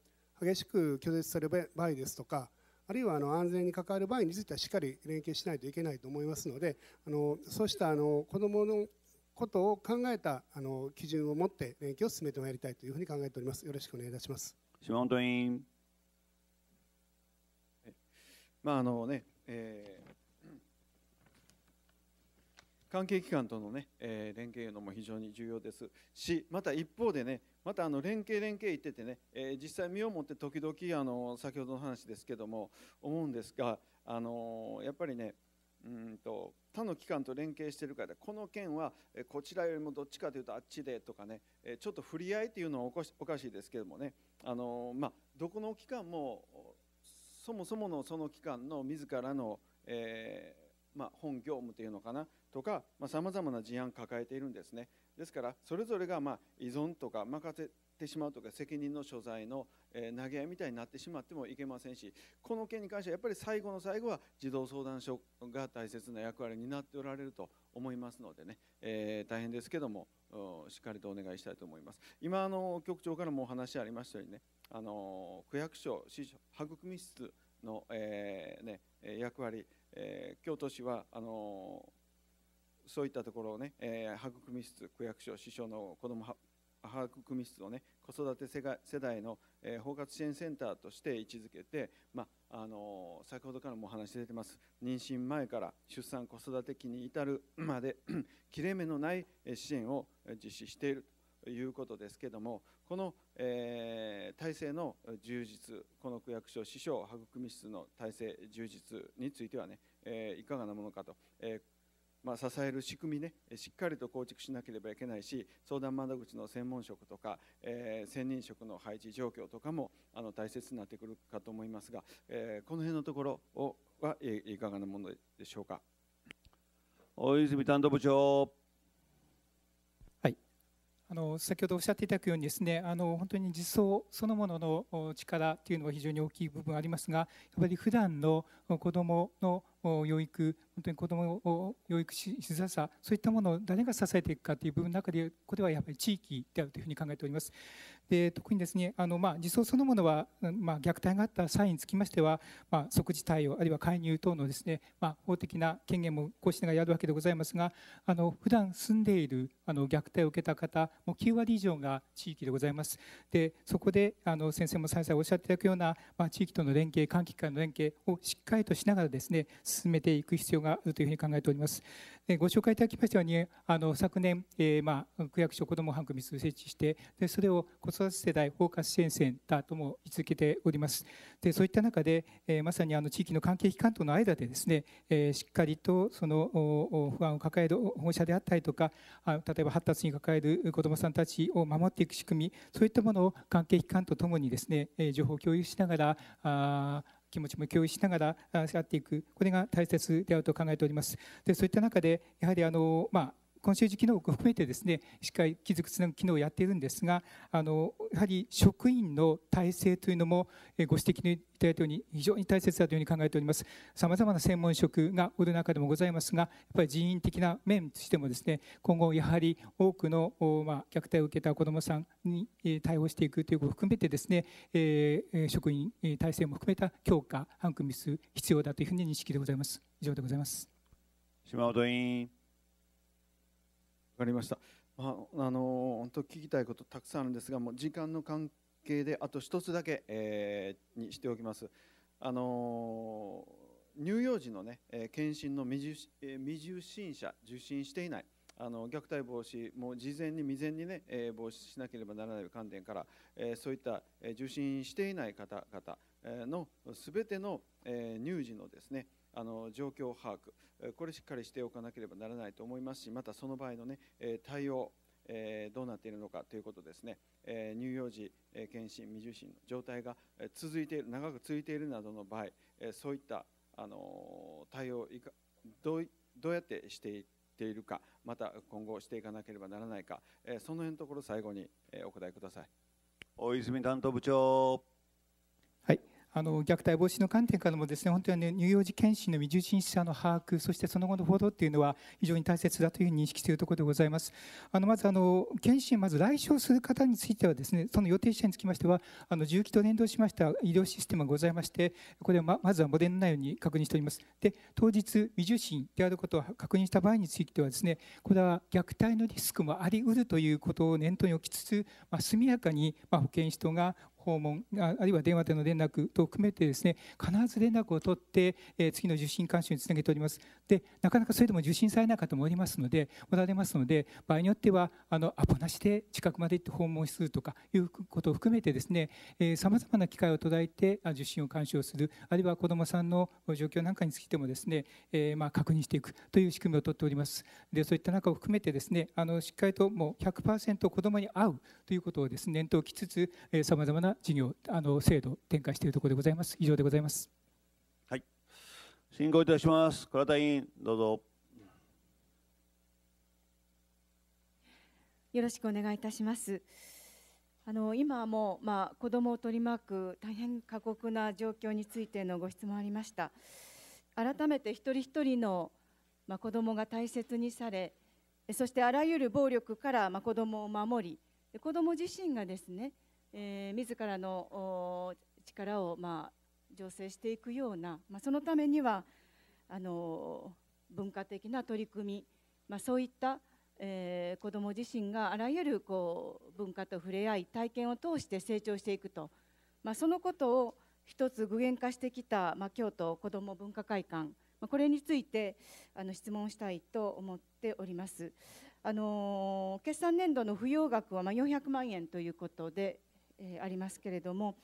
激しく拒絶される場合ですとかあるいはあの安全に関わる場合についてはしっかり連携しないといけないと思いますのであのそうしたあの子どものことを考えたあの基準を持って連携を進めてまいりたいというふうに考えております。よろしくお願いいたします。島本委員。まああのね、えー関係機関とのね、えー、連携のも非常に重要ですしまた一方でねまたあの連携連携言っててね、えー、実際身をもって時々あの先ほどの話ですけども思うんですが、あのー、やっぱりねうんと他の機関と連携してるからこの件はこちらよりもどっちかというとあっちでとかねちょっと振り合いというのはおかしいですけどもねあの、まあ、どこの機関もそもそものその機関の自らの、えーまあ、本業務というのかなとかさまざ、まな事案を抱えているんですねですからそれぞれがまあ依存とか任せてしまうとか責任の所在の投げ合いみたいになってしまってもいけませんしこの件に関してはやっぱり最後の最後は児童相談所が大切な役割になっておられると思いますのでね、えー、大変ですけどもしっかりとお願いしたいと思います今あの局長からもお話ありましたようにねあの区役所市所育み室の、えーね、役割、えー、京都市はあのそういったところをね、えー、育み室区役所師匠の子ども育み室をね子育て世代の、えー、包括支援センターとして位置づけて、まあの先ほどからもお話出てます妊娠前から出産子育て期に至る <clears throat> まで <clears throat> 切れ目のない支援を実施しているということですけどもこの、えー、体制の充実この区役所師匠育み室の体制充実についてはね、えー、いかがなものかと。えーまあ、支える仕組みねしっかりと構築しなければいけないし相談窓口の専門職とか、えー、専任職の配置状況とかもあの大切になってくるかと思いますが、えー、この辺のところをはいかがなものでしょうか。大泉担当部長あの先ほどおっしゃっていただくようにですねあの本当に実装そのものの力というのは非常に大きい部分ありますがやっぱり普段の子どもの養育本当に子どもを養育しづらさそういったものを誰が支えていくかという部分の中でこれはやっぱり地域であるというふうに考えております。で特にですねあの、まあ、児相そのものは、まあ、虐待があった際につきましては、まあ、即時対応あるいは介入等のですね、まあ、法的な権限もごしながやるわけでございますがあの普段住んでいるあの虐待を受けた方もう9割以上が地域でございますでそこであの先生も再々おっしゃっていただくような、まあ、地域との連携関係機関の連携をしっかりとしながらですね進めていく必要があるというふうに考えておりますご紹介いただきましたようにあの昨年、えー、まあ、区役所子ども班組を設置してでそれを子育て世代包括支援センターとも位置づけておりますでそういった中で、えー、まさにあの地域の関係機関との間でですね、えー、しっかりとその不安を抱える保護者であったりとかあ例えば発達に抱える子どもさんたちを守っていく仕組みそういったものを関係機関とともにですね情報を共有しながらあ気持ちも共有しながらやっていくこれが大切であると考えておりますでそういった中でやはりあの、まあ、コンシェルジュ機能を含めてですねしっかり気づくつなぐ機能をやっているんですがあのやはり職員の体制というのもご指摘のいただいたように非常に大切だというふうに考えておりますさまざまな専門職がおる中でもございますがやっぱり人員的な面としてもですね今後やはり多くの、まあ、虐待を受けた子どもさんに対応していくということを含めてですね、えー、職員体制も含めた強化反組数必要だというふうに認識でございます以上でございます島本委員かりました。あ、あの本当聞きたいことたくさんあるんですが、もう時間の関係であと一つだけ、えー、にしておきます。あの乳幼児のね、え検診の未受,、診者受診していない。あの虐待防止も事前に未然にね、えー、防止しなければならない観点から、えー、そういった、えー、受診していない方々のすべての、えー、乳児のですね、あの状況把握、これしっかりしておかなければならないと思いますし、またその場合の、ね、対応、どうなっているのかということですね、乳幼児、検診、未受診の状態が続いている、長く続いているなどの場合、そういったあの対応いかどう、どうやってしていっているか、また今後していかなければならないか、その辺のところ、最後にお答えください。大泉担当部長あの虐待防止の観点からもですね本当に、ね、乳幼児検診の未受診者の把握そしてその後の報道というのは非常に大切だという認識というところでございますあのまずあの検診まず来場する方についてはですねその予定者につきましてはあの重機と連動しました医療システムがございましてこれはままずはモデル内容に確認しておりますで当日未受診であることを確認した場合についてはですねこれは虐待のリスクもありうるということを念頭に置きつつ、まあ、速やかに、まあ、保健師等が訪問あるいは電話での連絡と含めてですね必ず連絡を取って、え次の受診監修につなげておりますでなかなかそれでも受診されない方もおりますのでおられますので場合によってはあのアポなしで近くまで行って訪問するとかいうことを含めてですねさまざまな機会を捉えて受診を監修をするあるいは子どもさんの状況なんかについてもですね、えまあ、確認していくという仕組みをとっておりますでそういった中を含めてですねあのしっかりともう100%子どもに会うということをですね念頭をきつつさまざまな事業あの制度展開しているところでございます。以上でございます。はい。進行いたします。倉田委員どうぞ。よろしくお願いいたします。あの今もまあ子どもを取り巻く大変過酷な状況についてのご質問ありました。改めて一人一人のまあ子どもが大切にされ、そしてあらゆる暴力からまあ子どもを守り、子ども自身がですねえー、自らの力を、まあ、醸成していくような、まあ、そのためにはあの文化的な取り組み、まあ、そういった、えー、子ども自身があらゆるこう文化と触れ合い体験を通して成長していくと、まあ、そのことを一つ具現化してきた、まあ、京都子ども文化会館、まあ、これについてあの質問したいと思っております。あの決算年度の扶養額はまあ400万円ということでえー、ありますけれども、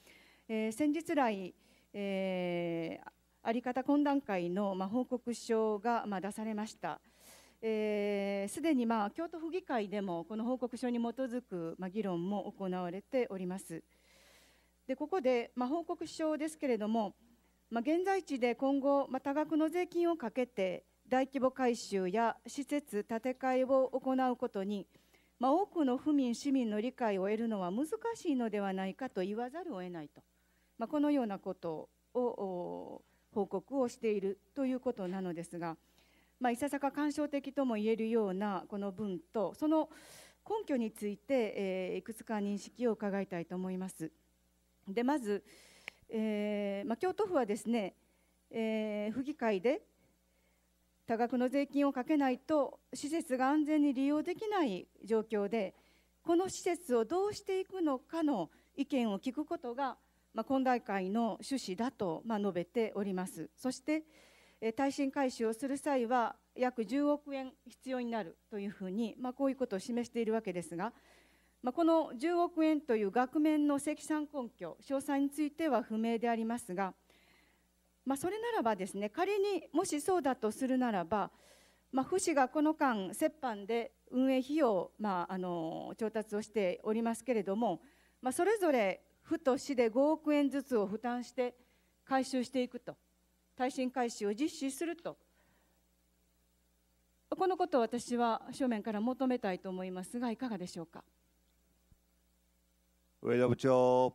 えー、先日来、えー、あり方懇談会の、まあ、報告書が、まあ、出されました。す、えー、で、に、まあ、京都府議会でもこの報告書に基づく、まあ、議論も行われております。でここで、まあ、報告書ですけれども、まあ、現在地で今後、まあ、多額の税金をかけて大規模改修や施設建て替えを行うことに、まあ、多くの府民市民の理解を得るのは難しいのではないかと言わざるを得ないと、まあ、このようなことを報告をしているということなのですが、まあ、いささか感傷的ともいえるようなこの文とその根拠について、えー、いくつか認識を伺いたいと思います。でまず、えーまあ、京都府はですね、えー、府議会で多額の税金をかけないと施設が安全に利用できない状況でこの施設をどうしていくのかの意見を聞くことが、まあ、今大会の趣旨だと、まあ、述べておりますそして耐震改修をする際は約10億円必要になるというふうに、まあ、こういうことを示しているわけですが、まあ、この10億円という額面の積算根拠詳細については不明でありますがまあ、それならばですね仮にもしそうだとするならば、まあ、府市がこの間折半で運営費用、まあ、あの調達をしておりますけれども、まあ、それぞれ府と市で5億円ずつを負担して回収していくと耐震改修を実施するとこのことを私は正面から求めたいと思いますがいかがでしょうか上田部長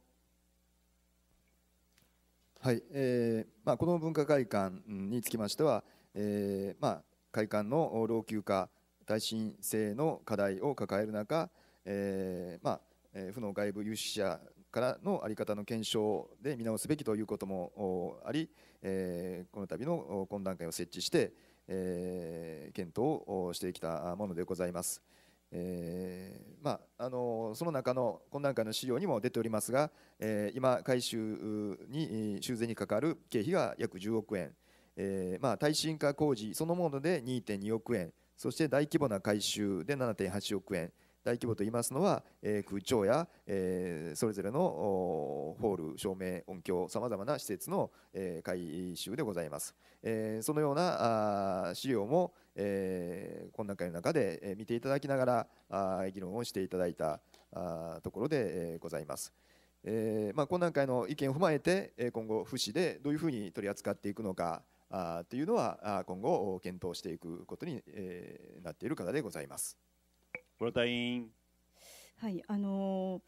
はいえーまあ、この文化会館につきましては、えーまあ、会館の老朽化、耐震性の課題を抱える中、えーまあえー、府の外部有識者からの在り方の検証で見直すべきということもあり、えー、この度の懇談会を設置して、えー、検討をしてきたものでございます。えー、まあ、あのその中の懇談会の資料にも出ておりますが、えー、今、改修に修繕にかかる経費が約10億円、えー、まあ、耐震化工事そのもので2.2億円、そして大規模な改修で7.8億円、大規模と言いますのは、え空調や、えそれぞれのホール照明音響さまざまな施設の、え改修でございます、えそのような資料も、えー、この中の中で見ていただきながら議論をしていただいたところでございます。えーまあ、懇談会の意見を踏まえて今後府市でどういうふうに取り扱っていくのかというのは今後検討していくことになっている方でございます。ごらたいはいあの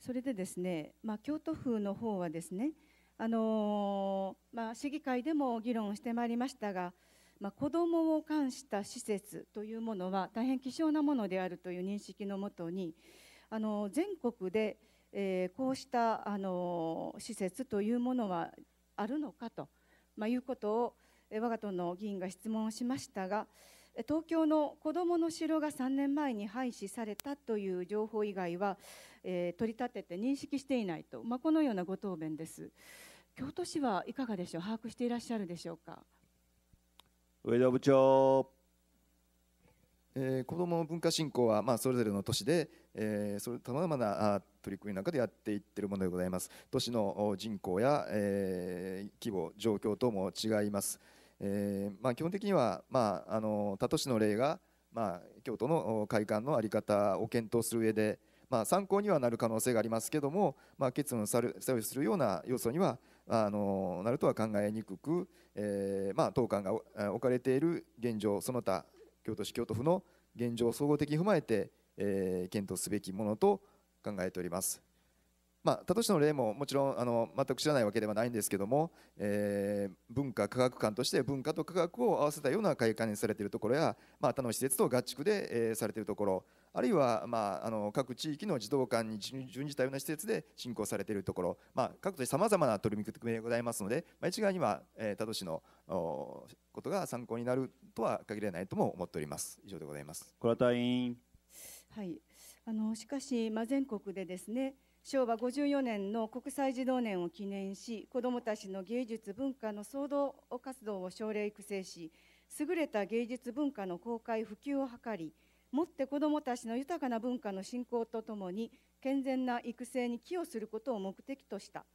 それでですね、まあ、京都府の方はですね、あのまあ、市議会でも議論してまいりましたが、まあ、子どもを冠した施設というものは大変希少なものであるという認識のもとに、あの全国で、えー、こうした、あの施設というものはあるのかと、まあ、いうことを我が党の議員が質問しましたが、東京の子どもの城が3年前に廃止されたという情報以外は、えー、取り立てて認識していないと、まあ、このようなご答弁です。京都市はいかがでしょう、把握していらっしゃるでしょうか。上田部長えー、子ども文化振興は、まあ、それぞれの都市で、えー、それさまざまな取り組みの中でやっていってるものでございます都市の人口や、えー、規模状況等も違いますえー、まあ、基本的には、まあ、あの多都市の例が、まあ、京都の会館の在り方を検討する上で、まあ、参考にはなる可能性がありますけども、まあ、結論を左右するような要素にはあのなるとは考えにくく、えーまあ、当館が置かれている現状その他京都市京都府の現状を総合的に踏まえて、えー、検討すべきものと考えております。まあ、他都市の例ももちろんあの全く知らないわけではないんですけども、えー、文化科学館として文化と科学を合わせたような会館にされているところや、まあ、他の施設と合宿で、えー、されているところあるいは、まあ、あの各地域の児童館に準じたような施設で進行されているところ、まあ、各地さまざまな取り組みでございますので、まあ、一概には、えー、他都市のことが参考になるとは限らないとも思っております。以上でございます。はい、あのしかし、まあ、全国でですね昭和54年の国際児童年を記念し子どもたちの芸術文化の創造活動を奨励育成し優れた芸術文化の公開普及を図りもって子どもたちの豊かな文化の振興とともに健全な育成に寄与することを目的とした、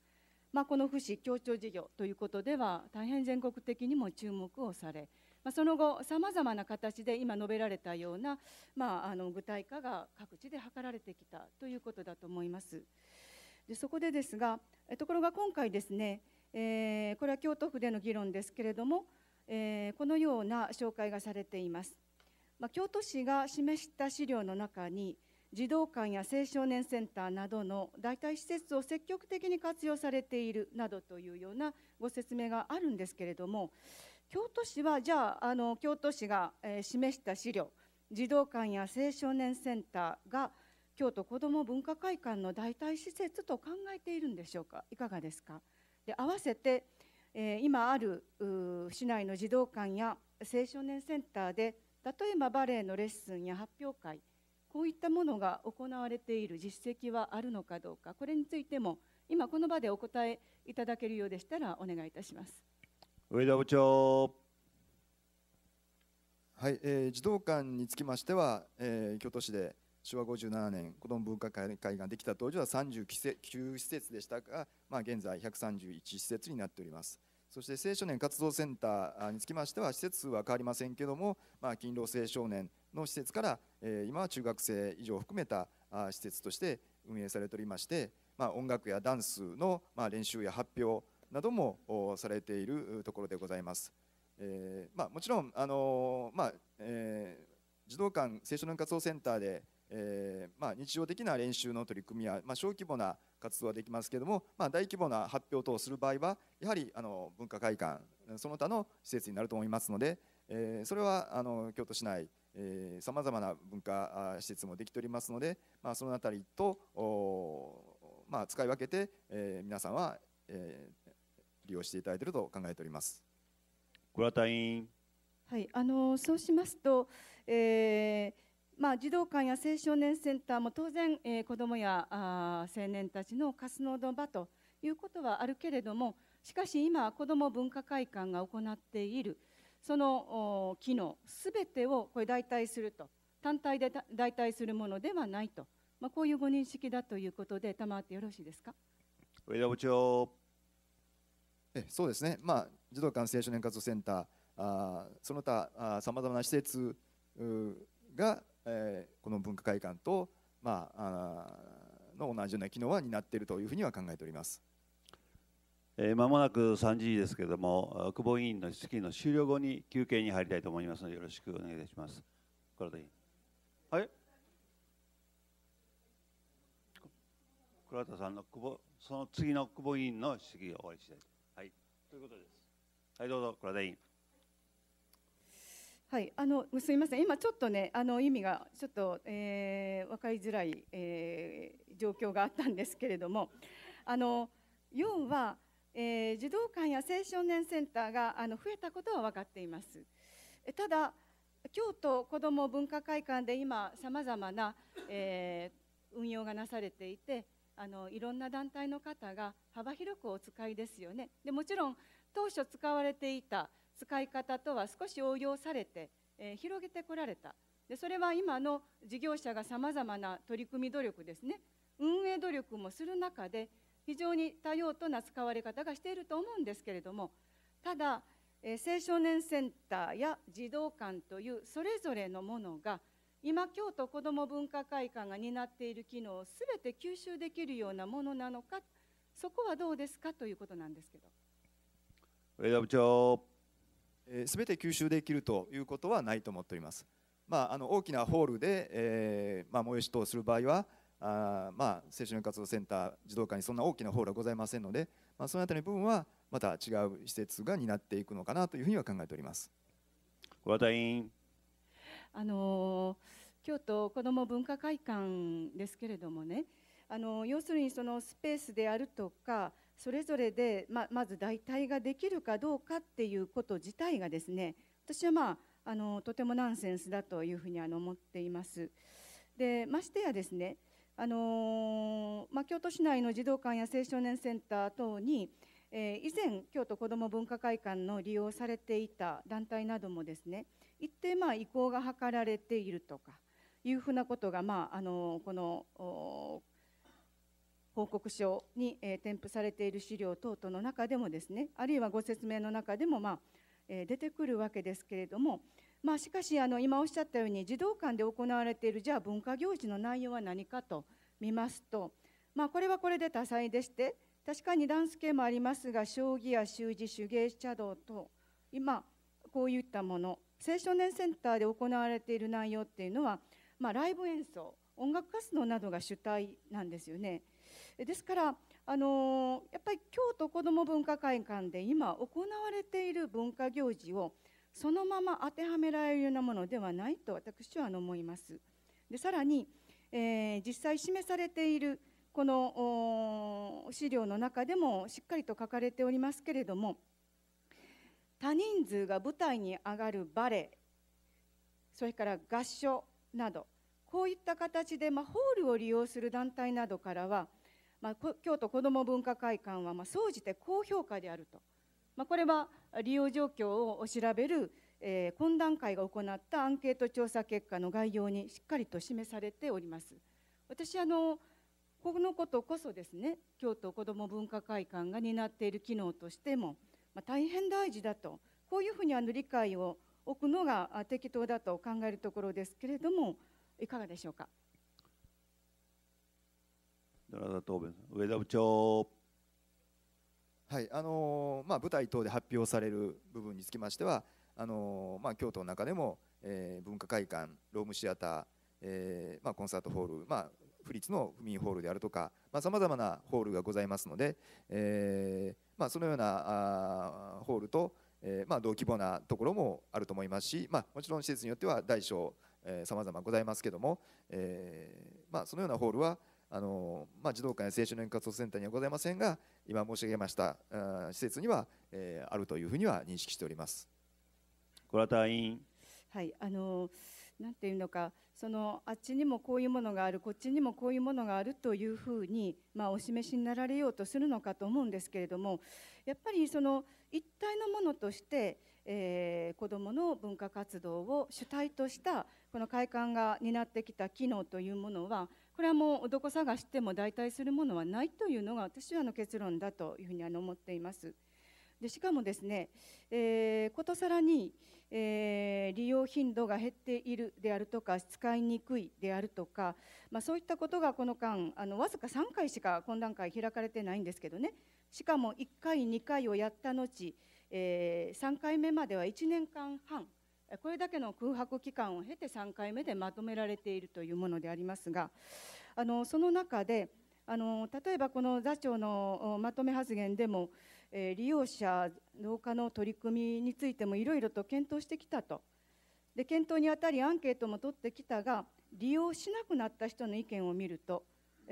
まあ、この府市協調事業ということでは大変全国的にも注目をされまあ、その後さまざまな形で今述べられたような、まあ、あの具体化が各地で図られてきたということだと思います。でそこでですがところが今回ですね、えー、これは京都府での議論ですけれども、えー、このような紹介がされています。まあ、京都市が示した資料の中に児童館や青少年センターなどの代替施設を積極的に活用されているなどというようなご説明があるんですけれども、京都市はじゃああの京都市が、えー、示した資料児童館や青少年センターが京都子ども文化会館の代替施設と考えているんでしょうかいかがですかで合わせて、えー、今ある市内の児童館や青少年センターで例えばバレエのレッスンや発表会こういったものが行われている実績はあるのかどうかこれについても今この場でお答えいただけるようでしたらお願いいたします。上田部長。はい、えー、児童館につきましては、えー、京都市で昭和57年子ども文化会ができた当時は39施設でしたが、まあ、現在131施設になっておりますそして青少年活動センターにつきましては施設数は変わりませんけども、まあ、勤労青少年の施設から、えー、今は中学生以上を含めたあ施設として運営されておりまして、まあ、音楽やダンスの、まあ、練習や発表などもされているところでございます。えーまあ、もちろん、あのまあえー、児童館青少年活動センターで、えーまあ、日常的な練習の取り組みや、まあ、小規模な活動はできますけれども、まあ、大規模な発表等をする場合はやはりあの文化会館その他の施設になると思いますので、えー、それはあの京都市内さまざまな文化施設もできておりますので、まあ、その辺りと、まあ、使い分けて、えー、皆さんは、えー、利用していただいていると考えております。倉田委員。はい、あのそうしますと、えー、まあ、児童館や青少年センターも当然、えー、子どもやあ青年たちの活動の場ということはあるけれどもしかし今子ども文化会館が行っているそのお機能すべてをこれ代替すると単体で代替するものではないと、まあ、こういうご認識だということで賜ってよろしいですか上田部長えそうですね、まあ、児童館青少年活動センターあその他さまざまな施設が、えー、この文化会館と、まあ、あの同じような機能は担っているというふうには考えております。えー、もなく3時ですけれども、久保委員の質疑の終了後に休憩に入りたいと思いますので、よろしくお願いいたします。黒田委員。はい。倉田さんの久保、その次の久保委員の質疑を終わりしたい。ということです。はい、どうぞ、これでいい。はい、あのすみません、今ちょっとね、あの意味がちょっと、えー、分かりづらい、えー、状況があったんですけれども、あの要は、えー、児童館や青少年センターがあの増えたことは分かっています。ただ京都子ども文化会館で今さまざまな、えー、運用がなされていてあのいろんな団体の方が幅広くお使いですよねでもちろん当初使われていた使い方とは少し応用されて、えー、広げてこられたでそれは今の事業者がさまざまな取り組み努力ですね運営努力もする中で非常に多様とな使われ方がしていると思うんですけれどもただ、えー、青少年センターや児童館というそれぞれのものが今京都子ども文化会館が担っている機能を全て吸収できるようなものなのかそこはどうですかということなんですけど。上田部長、えー、全て吸収できるということはないと思っております。まあ、あの大きなホールで、えーまあ、催し等をする場合はあ、まあ、青春活動センター児童館にそんな大きなホールはございませんので、まあ、そのあたりの部分はまた違う施設が担っていくのかなというふうには考えております。和田委員あの京都子ども文化会館ですけれどもねあの要するにそのスペースであるとかそれぞれでままず代替ができるかどうかっていうこと自体がですね私はまああのとてもナンセンスだというふうにあの思っています。でましてやですねあのまあ、京都市内の児童館や青少年センター等にえー、以前、京都こども文化会館の利用されていた団体などもですね一定まあ移行が図られているとかいうふうなことが、まあ、あのこの報告書に、えー、添付されている資料等々の中でもですねあるいはご説明の中でも、まあえー、出てくるわけですけれども、まあ、しかしあの今おっしゃったように児童館で行われているじゃあ文化行事の内容は何かと見ますと、まあ、これはこれで多彩でして確かにダンス系もありますが将棋や習字手芸茶道と今こういったもの青少年センターで行われている内容っていうのは、まあ、ライブ演奏音楽活動などが主体なんですよね。ですからあのやっぱり京都こども文化会館で今行われている文化行事をそのまま当てはめられるようなものではないと私は思います。でさらに、えー、実際示されているこの資料の中でもしっかりと書かれておりますけれども多人数が舞台に上がるバレエそれから合唱などこういった形で、まホールを利用する団体などからは、ま京都こども文化会館は、ま総じて高評価であると、まこれは利用状況を調べる、え懇談会が行ったアンケート調査結果の概要にしっかりと示されております。私あのこのことこそですね京都子ども文化会館が担っている機能としても、まあ、大変大事だとこういうふうにあの理解を置くのが適当だと考えるところですけれどもいかがでしょうか。上田部長はいあのまあ、舞台等で発表される部分につきましてはあのまあ、京都の中でも、えー、文化会館ロームシアター、えーまあ、コンサートホール、まあ、府立の府民ホールであるとかさまざ、まなホールがございますので、えーまあ、そのようなホールと、えーまあ、同規模なところもあると思いますし、まあ、もちろん施設によっては大小さまざまございますけども、えーまあ、そのようなホールはあのまあ、児童館や青春年活動センターにはございませんが今申し上げました施設には、えー、あるというふうには認識しております。小田委員はいあのー何て言うのかそのあっちにもこういうものがあるこっちにもこういうものがあるというふうに、まあ、お示しになられようとするのかと思うんですけれどもやっぱりその一体のものとして、えー、子どもの文化活動を主体としたこの会館が担ってきた機能というものはこれはもうどこ探しても代替するものはないというのが私はの結論だというふうに思っています。でしかもですね、えー、ことさらに、えー、利用頻度が減っているであるとか使いにくいであるとか、まあ、そういったことがこの間あのわずか3回しか懇談会開かれてないんですけどねしかも1回2回をやった後、えー、3回目までは1年間半これだけの空白期間を経て3回目でまとめられているというものでありますがあのその中であの例えばこの座長のまとめ発言でもえ利用者農家の取り組みについてもいろいろと検討してきたとで検討にあたりアンケートも取ってきたが利用しなくなった人の意見を見ると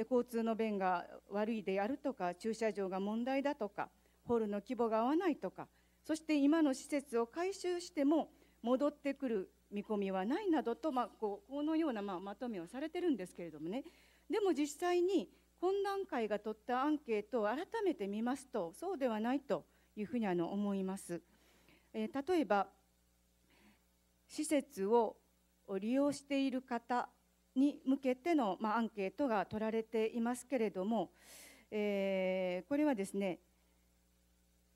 交通の便が悪いであるとか駐車場が問題だとかホールの規模が合わないとかそして今の施設を改修しても戻ってくる見込みはないなどと、まあ、こうこのようなままとめをされてるんですけれどもねでも実際に懇談会が取ったアンケートを改めて見ますとそうではないというふうにあの思います。えー、例えば施設を利用している方に向けての、まあ、アンケートが取られていますけれども、えー、これはですね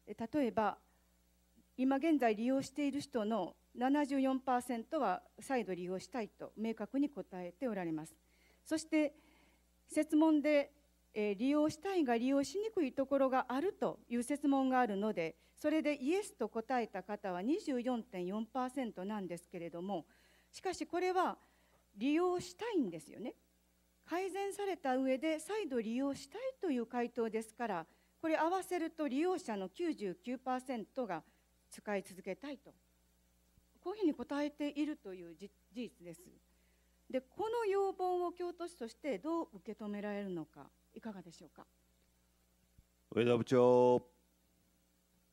例えば今現在利用している人の74%は再度利用したいと明確に答えておられます。そして設問で、えー、利用したいが利用しにくいところがあるという設問があるのでそれでイエスと答えた方は24.4%なんですけれどもしかしこれは利用したいんですよね改善された上で再度利用したいという回答ですからこれ合わせると利用者の99%が使い続けたいとこういうふうに答えているという事実です。でこの要望を京都市としてどう受け止められるのかいかがでしょうか上田部長、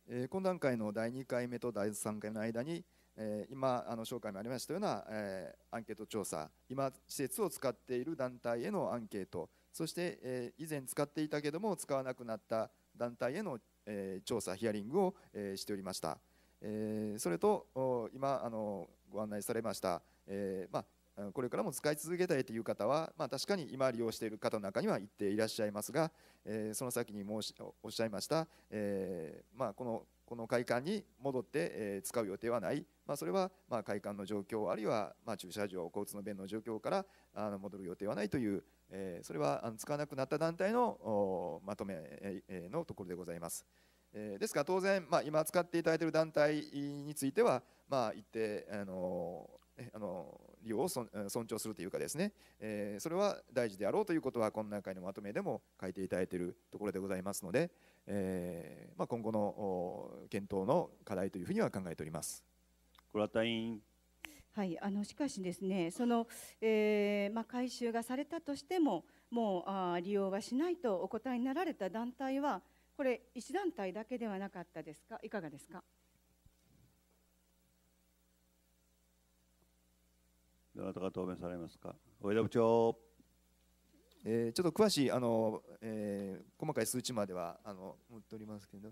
えー、今段階の第2回目と第3回目の間に、えー、今あの紹介もありましたような、えー、アンケート調査今施設を使っている団体へのアンケートそして、えー、以前使っていたけども使わなくなった団体への、えー、調査ヒアリングを、えー、しておりました、えー、それと今あのご案内されました、えーまあ、これからも使い続けたいという方は、まあ、確かに今利用している方の中には言っていらっしゃいますが、えー、その先に申しおっしゃいました、えー、まあ、このこの会館に戻って、えー、使う予定はない、まあ、それは、ま会館の状況あるいは、ま駐車場交通の便の状況からあの戻る予定はないという、えそれはあの使わなくなった団体のまとめのところでございます。えですから当然、ま今使っていただいている団体については、まあ、一定あのあの量を尊重するというかですね、えそれは大事であろうということは今段階のまとめでも書いていただいているところでございますので、えまあ、今後の検討の課題というふうには考えております。倉田委員はい、あのしかしですね、その、えー、まあ、回収がされたとしても、もうあ利用はしないとお答えになられた団体は、これ、1団体だけではなかったですか、いかがですか。どなたが答弁されますか。上田部長。えー、ちょっと詳しいあの、えー、細かい数値まではあの持っておりますけど、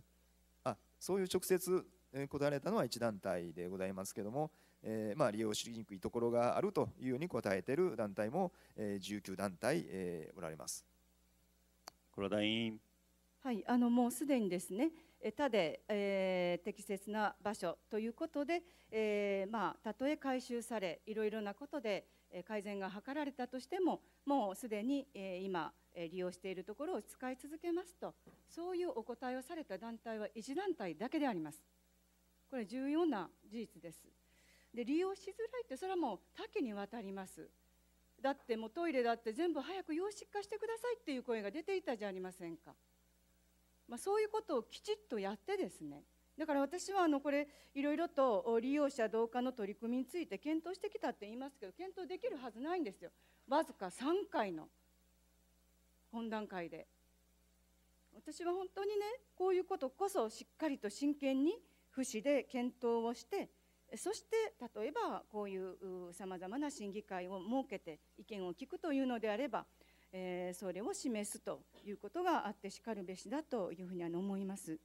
あそういう直接答えられたのは1団体でございますけども、えー、まあ、利用しにくいところがあるというように答えている団体も、えー、19団体、えー、おられます。黒田委員はいあのもうすでにですね他で、えー、適切な場所ということで、えー、まあ、たとえ改修されいろいろなことで改善が図られたとしてももうすでに、えー、今利用しているところを使い続けますとそういうお答えをされた団体は維持団体だけであります。これ重要な事実です。で利用しづらいってそれはもう多岐にわたります。だってもうトイレだって全部早く洋式化してくださいっていう声が出ていたじゃありませんか。まあ、そういうことをきちっとやってですねだから私はあのこれいろいろと利用者同化の取り組みについて検討してきたって言いますけど検討できるはずないんですよわずか3回の懇談会で私は本当にねこういうことこそしっかりと真剣に不死で検討をしてそして例えばこういうさまざまな審議会を設けて意見を聞くというのであればえー、それを示すということがあってしかるべしだというふうには思います。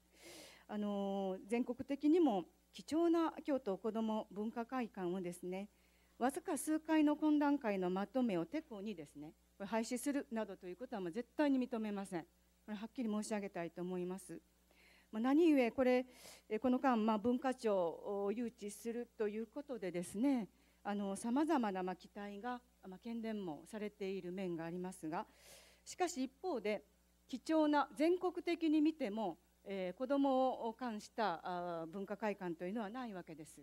あの全国的にも貴重な京都子ども文化会館をですねわずか数回の懇談会のまとめをてこにですねこれ廃止するなどということはもう絶対に認めませんこれはっきり申し上げたいと思います。ま何故これこの間、まあ文化庁を誘致するということでですねさまざまな期待がまあ、懸念もされている面がありますがしかし一方で貴重な全国的に見ても、えー、子どもを冠した文化会館というのはないわけです。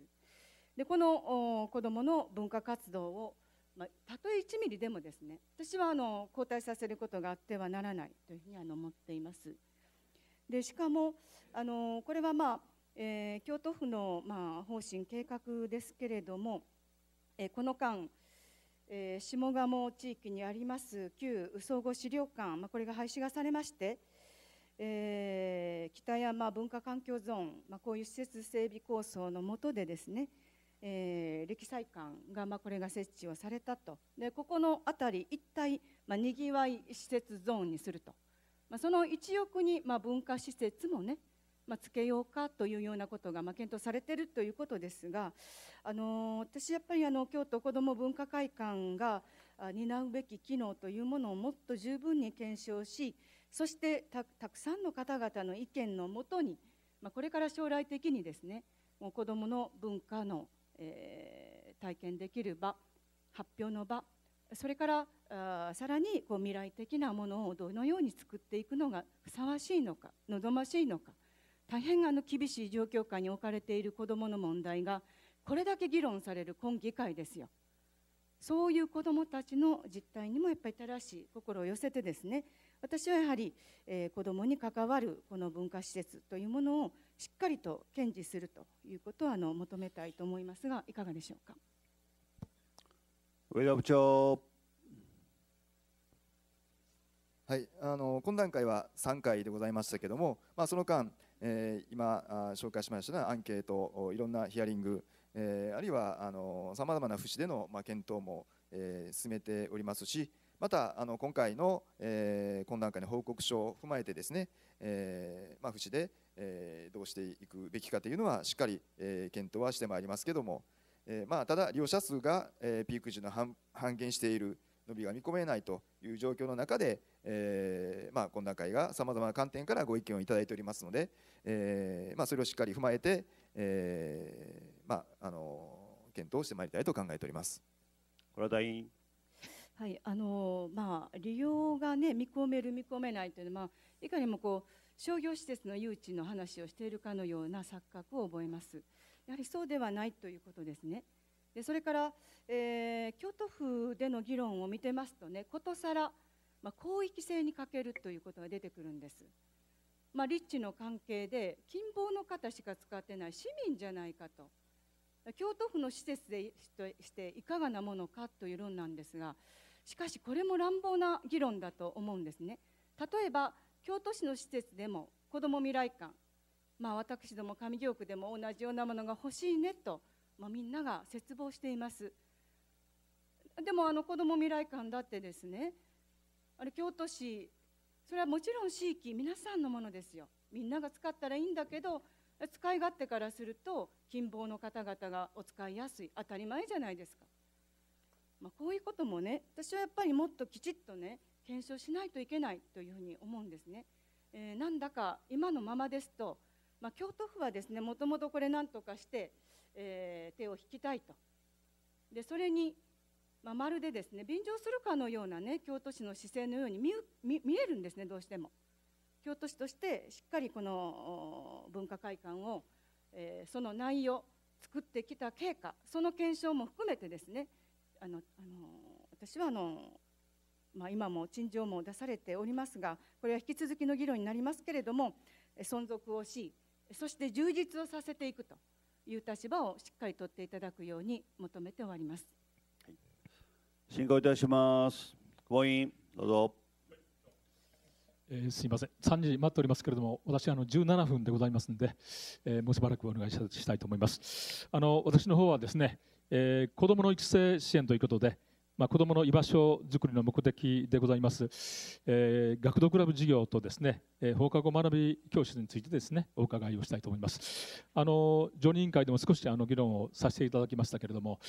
でこの子どもの文化活動を、まあ、たとえ1ミリでもですね私はあの交代させることがあってはならないというふうにあの思っています。でしかもあのこれは、まあえー、京都府の、まあ、方針計画ですけれども、えー、この間えー、下鴨地域にあります旧総合資料館、まあ、これが廃止がされまして、えー、北山文化環境ゾーン、まあ、こういう施設整備構想のとでですね、えー、歴祭館が、まあ、これが設置をされたとでここの辺り一帯、まあ、にぎわい施設ゾーンにすると、まあ、その一翼に、まあ、文化施設もねまあ、つけようかというようなことが、まあ、検討されているということですが、あの私、やっぱりあの京都子ども文化会館が担うべき機能というものをもっと十分に検証し、そしてたくさんの方々の意見のもとに、まあ、これから将来的にですね、もう子どもの文化の、えー、体験できる場、発表の場、それからあさらにこう未来的なものをどのように作っていくのがふさわしいのか、望ましいのか。大変あの厳しい状況下に置かれている子どもの問題がこれだけ議論される今議会ですよ。そういう子どもたちの実態にもやっぱり正しい心を寄せてですね私はやはり、えー、子どもに関わるこの文化施設というものをしっかりと堅持するということをあの求めたいと思いますがいかがでしょうか上田部長はい、あの今段階は3回でございましたけども、まあ、その間、え今紹介しましたようなアンケートいろんなヒアリング、えあるいはあのさまざまな節での、ま検討も、え進めておりますしまたあの今回の、え懇談会の報告書を踏まえてですね、えま節で、えどうしていくべきかというのはしっかり、え検討はしてまいりますけども、えまただ利用者数が、えピーク時の半減している伸びが見込めないという状況の中で、えーまあ、懇談会がさまざまな観点からご意見をいただいておりますので、えーまあ、それをしっかり踏まえて、えーまあ、あの検討してまいりたいと考えております。倉田委員はいあのまあ、利用が、ね、見込める、見込めないというのは、まあ、いかにもこう商業施設の誘致の話をしているかのような錯覚を覚えます。やはりそうではないということですね。でそれから、えー、京都府での議論を見てますとねことさら、まあ、広域性に欠けるということが出てくるんです。まあ、立地の関係で近傍の方しか使ってない市民じゃないかと京都府の施設でしていかがなものかという論なんですがしかしこれも乱暴な議論だと思うんですね例えば京都市の施設でも子ども未来館まあ私ども上京区でも同じようなものが欲しいねとまあ、みんなが絶望していますでもあの子ども未来館だってですねあれ京都市それはもちろん地域皆さんのものですよみんなが使ったらいいんだけど使い勝手からすると貧乏の方々がお使いやすい当たり前じゃないですか、まあ、こういうこともね私はやっぱりもっときちっとね検証しないといけないというふうに思うんですね、えー、なんだか今のままですと、まあ、京都府はですねもともとこれなんとかしてえー、手を引きたいとでそれに、まあ、まるでですね便乗するかのようなね京都市の姿勢のように見見えるんですねどうしても京都市としてしっかりこの文化会館を、えー、その内容作ってきた経過その検証も含めてですねあのあの私はあの、まあ、今も陳情も出されておりますがこれは引き続きの議論になりますけれども存続をしそして充実をさせていくと。いう立場をしっかり取っていただくように求めて終わります。進行いたします。ご委どうぞ。えー、すみません、3時待っておりますけれども、私、あの17分でございますので、えー、もうしばらくお願いしたいと思います。あの私の方はですね、えー、子どもの育成支援ということで、まあ、子どもの居場所づくりの目的でございます、えー、学童クラブ事業とですね、えー、放課後学び教室についてですねお伺いをしたいと思いますあの常任委員会でも少しあの議論をさせていただきましたけれども、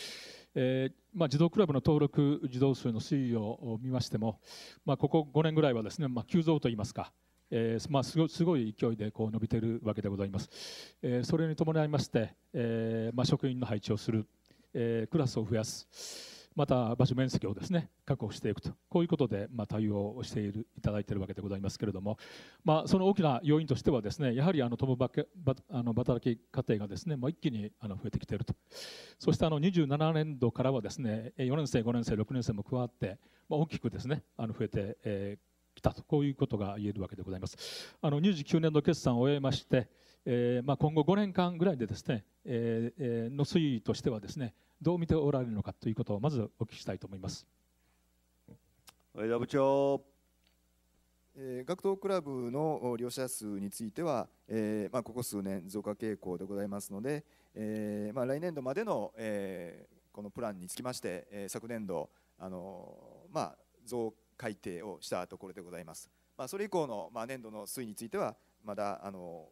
えー、まあ、児童クラブの登録児童数の推移を見ましても、まあ、ここ5年ぐらいはですね、まあ、急増といいますかえーまあ、すごすごい勢いでこう伸びているわけでございます、えー、それに伴いまして、えーまあ、職員の配置をする、えー、クラスを増やす、また場所面積をですね確保していくとこういうことでま対応をしているいただいているわけでございますけれども、まあ、その大きな要因としてはですねやはりあの共働き家庭がですね、ま一気にあの増えてきているとそしてあの27年度からはですね4年生5年生6年生も加わって、まあ、大きくですねあの増えてきたとこういうことが言えるわけでございます。あの29年度決算を終えましてえーまあ、今後5年間ぐらいでですね、えーえの推移としてはですねどう見ておられるのかということをまずお聞きしたいと思います。上田部長学童クラブの利用者数については、えーまあ、ここ数年増加傾向でございますので、えーまあ、来年度までの、えー、このプランにつきまして、えー、昨年度あの、まあ、増改定をしたところでございます、まあ、それ以降の、まあ、年度の推移についてはまだあの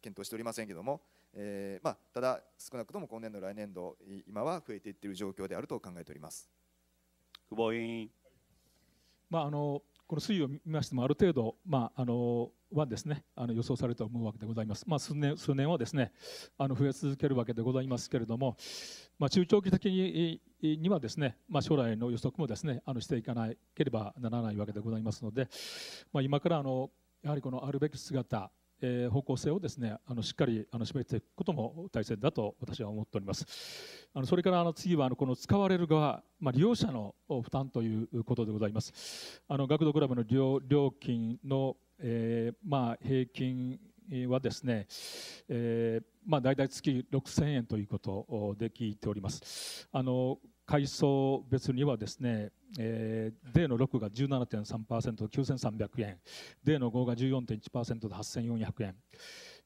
検討しておりませんけども、えー、まあ、ただ少なくとも今年度来年度今は増えていっている状況であると考えております久保委員、まあ、あのこの推移を見ましてもある程度、まあ、あのはですねあの予想されると思うわけでございます、まあ、数年数年はですねあの増え続けるわけでございますけれども、まあ、中長期的ににはですね、まあ、将来の予測もですねあのしていかなければならないわけでございますので、まあ、今からあのやはりこのあるべき姿え方向性をですねあのしっかりあの示していくことも大切だと私は思っておりますあのそれからあの次はあのこの使われる側、まあ、利用者の負担ということでございますあの学童クラブの料金の、えー、まあ、平均はですね、えーまあ、大体月6000円ということで聞いております。あの階層別にはですね、えー、D の6が 17.3%9300 円 D の5が14.1%で8400円、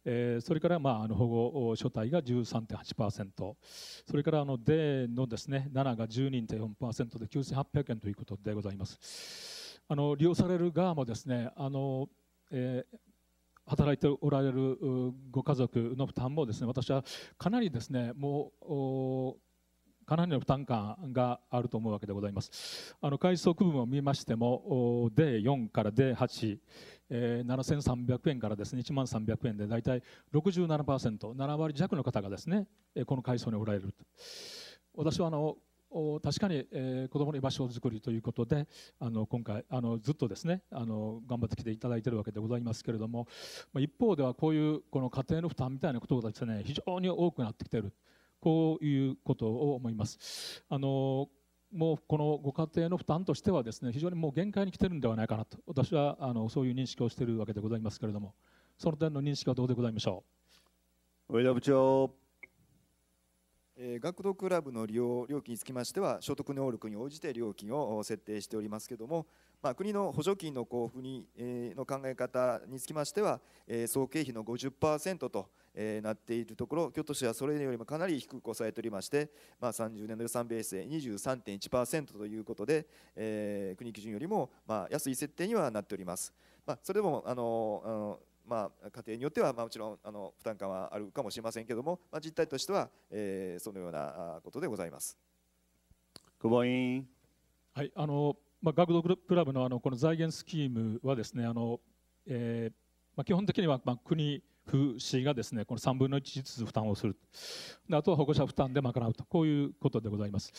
えー、それから、まあ、あの保護所帯が13.8%それからあの D のですね7が12.4%で9800円ということでございますあの利用される側もですねあの、えー働いておられるご家族の負担もですね私はかなりですねもうかなりの負担感があると思うわけでございます。あの階層区分を見ましても、D4 から D8、えー、7300円からですね1万300円で大体67%、7割弱の方がですねこの階層におられると。私はあの確かに、えー、子どもの居場所づくりということであの今回あのずっとですねあの頑張ってきていただいているわけでございますけれども、まあ、一方ではこういうこの家庭の負担みたいなことがですね非常に多くなってきているこういうことを思います。あのもうこのご家庭の負担としてはですね非常にもう限界に来てるんではないかなと私はあのそういう認識をしているわけでございますけれどもその点の認識はどうでございましょう上田部長、えー、学童クラブの利用料金につきましては所得能力に応じて料金を設定しておりますけれどもまあ、国の補助金の交付に、えー、の考え方につきましては、えー、総経費の50%と、えー、なっているところ、京都市はそれよりもかなり低く抑えておりまして、まあ、30年の予算ベースで23.1%ということで、えー、国基準よりも、まあ、安い設定にはなっております。まあ、それでもあのあのまあ、家庭によっては、まあ、もちろんあの負担感はあるかもしれませんけれども、まあ、実態としては、えそのようなことでございます。久保委員。はい、あのまあ、学童クラブのあのこの財源スキームはですねあの、えーまあ、基本的には、まあ、国、府、市がですねこの3分の1ずつ負担をするあとは保護者負担で賄うとこういうことでございます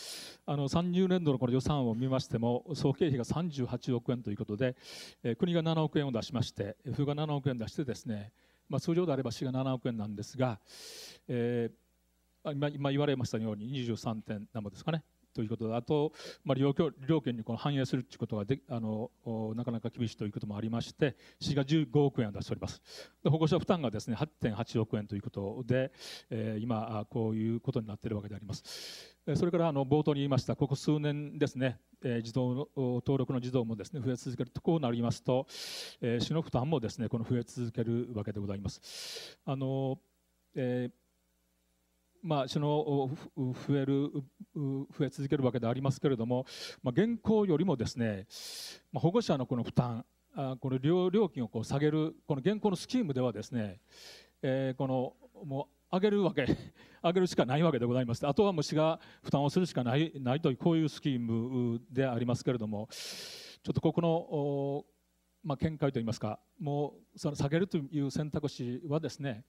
あの30年度のこの予算を見ましても総経費が38億円ということで、えー、国が7億円を出しまして府が7億円出してですね、まあ、通常であれば市が7億円なんですが、えー、今今言われましたように23点なんですかねということであと、まあ、両両県にこの反映するということがであのなかなか厳しいということもありまして市が15億円を出しておりますで保護者負担がですね8.8億円ということで、えー、今こういうことになっているわけでありますそれからあの冒頭に言いましたここ数年ですねえー、児童登録の児童もですね増え続けるとこうなりますと、えー、市の負担もですねこの増え続けるわけでございます。あのえーまあ、その増える増え続けるわけでありますけれども、まあ、現行よりもですね、まあ、保護者のこの負担あこの料料金をこう下げるこの現行のスキームではですね、えー、このもう上げるわけ <laughs> 上げるしかないわけでございますあとは虫が負担をするしかないないというこういうスキームでありますけれどもちょっとここの、まあ、見解といいますかもうその下げるという選択肢はですね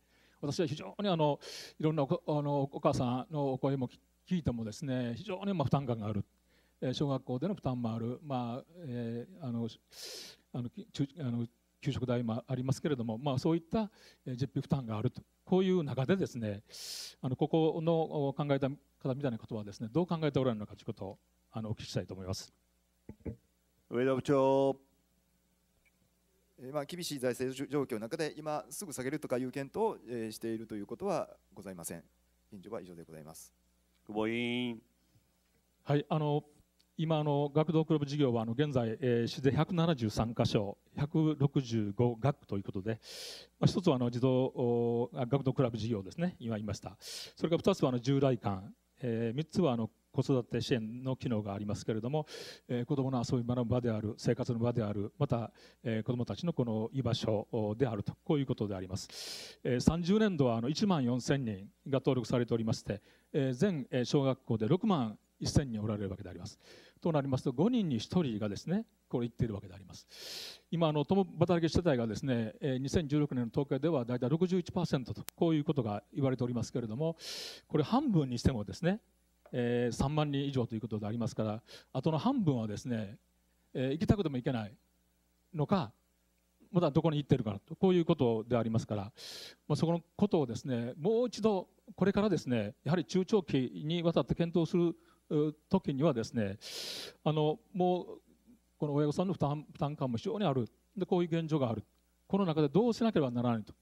私は非常にあのいろんなおあのお母さんのお声も聞いてもですね非常にま負担感がある小学校での負担もある、まあえー、あのあのあの給食代もありますけれども、まあ、そういった実費負担があるとこういう中でですねあのここの考えた方みたいなことはですねどう考えておられるのかということをあのお聞きしたいと思います。上田部長まあ、厳しい財政状況の中で今すぐ下げるとかいう検討をしているということはございません。現状は以上でございます。久保委員。はい、あの今あの学童クラブ事業はあの現在、ええー、市で七十三箇所百六十五学ということで、まあ、一つはあの児童学童クラブ事業ですね今言いましたそれから二つはあの従来館、えー、三つはあの子育て支援の機能がありますけれども、えー、子どもの遊び場の場である生活の場であるまた、えー、子どもたちのこの居場所であるとこういうことであります、えー、30年度はあの1万4000人が登録されておりまして、えー、全小学校で6万1000人おられるわけでありますとなりますと5人に1人がですねこれ言っているわけであります今あの共働き世帯がですね2016年の統計ではだいたい61%とこういうことが言われておりますけれどもこれ半分にしてもですねえー、3万人以上ということでありますからあとの半分はですね、えー、行きたくても行けないのかまだどこに行ってるかとこういうことでありますから、まあ、そこのことをですねもう一度これからですねやはり中長期にわたって検討する時にはですねあのもうこの親御さんの負担負担感も非常にあるでこういう現状があるこの中でどうしなければならないと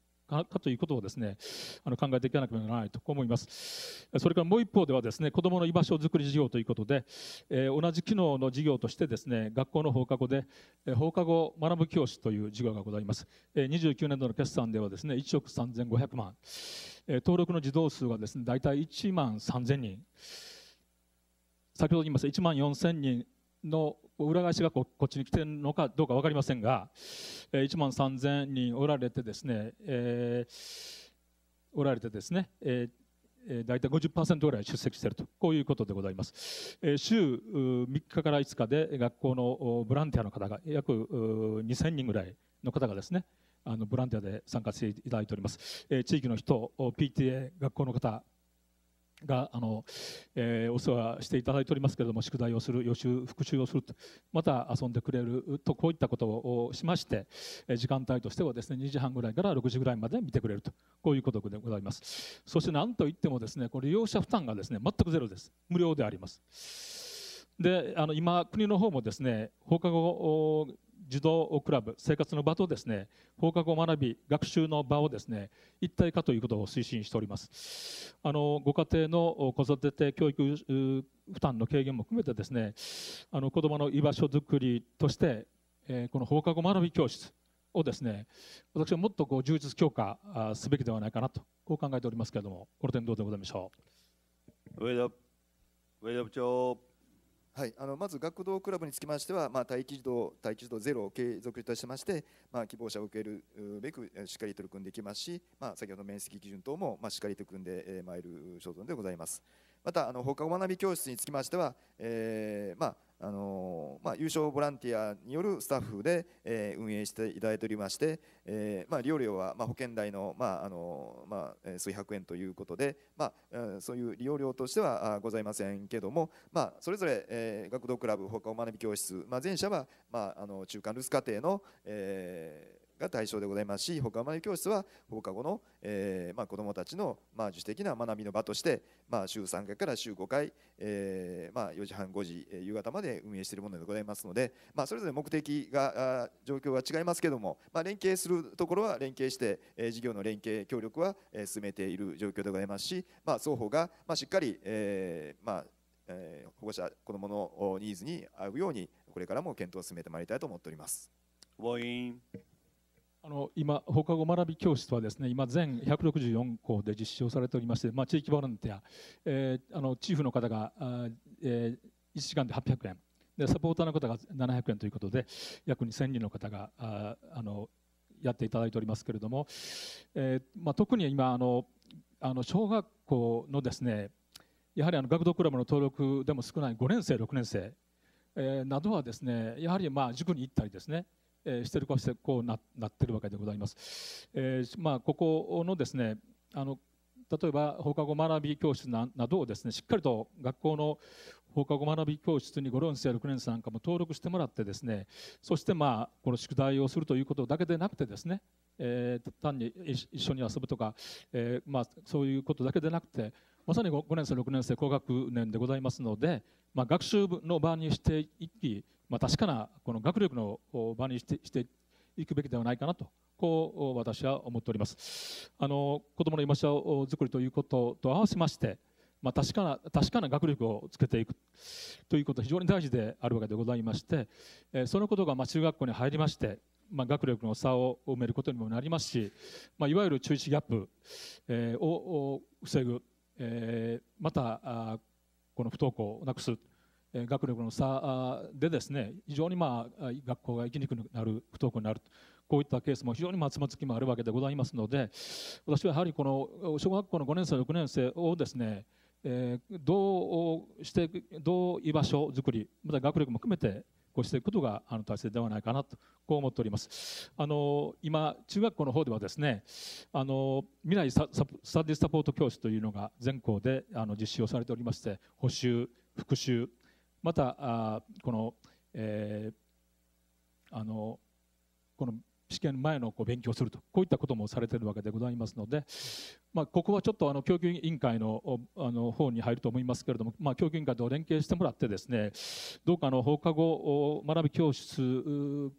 かということをですねあの考えていかなければならないと思いますそれからもう一方ではですね子どもの居場所づくり事業ということで、えー、同じ機能の事業としてですね学校の放課後で、えー、放課後学ぶ教師という事業がございます、えー、29年度の決算ではですね1億3500万、えー、登録の児童数がですね大体1万3000人先ほど言いました1万4000人の裏返しがここっちに来てるのかどうか分かりませんが、えー、1万3000人おられてですね、えー、おられてですね、えーえー、大体50%ぐらい出席しているとこういうことでございます、え週3日から5日で学校のボランティアの方が約2000人ぐらいの方がですねあのボランティアで参加していただいております、え地域の人 PTA 学校の方があの、えー、お世話していただいておりますけれども宿題をする予習復習をするとまた遊んでくれるとこういったことをしまして時間帯としてはですね2時半ぐらいから6時ぐらいまで見てくれるとこういうことでございますそしてなんといってもですねこれ利用者負担がですね全くゼロです無料でありますであの今国の方もですね放課後児童クラブ生活の場とですね放課後学び学習の場をですね一体化ということを推進しておりますあのご家庭の子育て教育負担の軽減も含めてですねあの子どもの居場所づくりとして、えこの放課後学び教室をですね私はもっとこう充実強化すべきではないかなとこう考えておりますけれどもこの点どうでございましょう上田上田部長はい、あのまず学童クラブにつきましては、まあ、待機児童、待機児童ゼロを継続いたしまして、まあ、希望者を受けるべくしっかり取り組んでいきますし、まあ、先ほど面積基準等も、まあ、しっかり取り組んでまいる所存でございます。またあの放課後学び教室につきましては、えーまあのまあ、優勝ボランティアによるスタッフで、えー、運営していただいておりまして、えーまあ、利用料は、まあ、保険代の,、まああのまあ、数百円ということで、まあ、そういう利用料としてはございませんけども、まあ、それぞれ、えー、学童クラブ放課後学び教室、まあ、前者は、まあ、あの中間留守家庭の、えーが対象でございますし放課後学教室は放課後の、えーまあ、子どもたちの、まあ、自主的な学びの場として、まあ、週3回から週5回、えーまあ、4時半5時、え夕方まで運営しているものでございますので、まあ、それぞれ目的が状況は違いますけれども、まあ、連携するところは連携して、えー、事業の連携協力は、え進めている状況でございますし、まあ、双方が、まあ、しっかり、えーまあえー、保護者子どものニーズに合うようにこれからも検討を進めてまいりたいと思っております。あの今、放課後学び教室はですね今、全164校で実証されておりまして、まあ、地域ボランティア、えー、あのチーフの方が、えー、1時間で800円で、サポーターの方が700円ということで、約2000人の方がああのやっていただいておりますけれども、えーまあ、特に今あの、あの小学校のですねやはりあの学童クラブの登録でも少ない5年生、6年生、えー、などはですねやはりまあ塾に行ったりですねえしてるかしてこうななってるわけでございます。えーまあ、ここのですねあの例えば放課後学び教室などをですねしっかりと学校の放課後学び教室に5年生や6年生なんかも登録してもらってですねそしてまあこの宿題をするということだけでなくてですね、えー、単に一緒に遊ぶとか、えー、まあそういうことだけでなくてまさに 5, 5年生6年生高学年でございますので、まあ、学習の場にしていきまあ、確かなこの学力の場にしてしていくべきではないかなとこう私は思っておりますあの子どもの居場所作りということと合わせまして、まあ、確かな確かな学力をつけていくということ非常に大事であるわけでございまして、えー、そのことがまあ中学校に入りましてまあ、学力の差を埋めることにもなりますし、まあ、いわゆる中止ギャップ、えー、を防ぐ、えー、またあこの不登校をなくす学力の差でですね非常にまあ学校が行きにくくなる不登校になるこういったケースも非常にまつまつきもあるわけでございますので私はやはりこの小学校の5年生6年生をですねえどうしてどう居場所づくりまた学力も含めてこうしていくことがあの大切ではないかなとこう思っております。あの今中学校の方ではですね、あの未来サスタディサポート教室というのが全校であの実施をされておりまして、補習復習またあこの、えー、あのこの試験前のこう勉強するとこういったこともされているわけでございますので、まあ、ここはちょっとあの教育委員会のあの方に入ると思いますけれども、まあ、教育委員会と連携してもらってですねどうかの放課後学び教室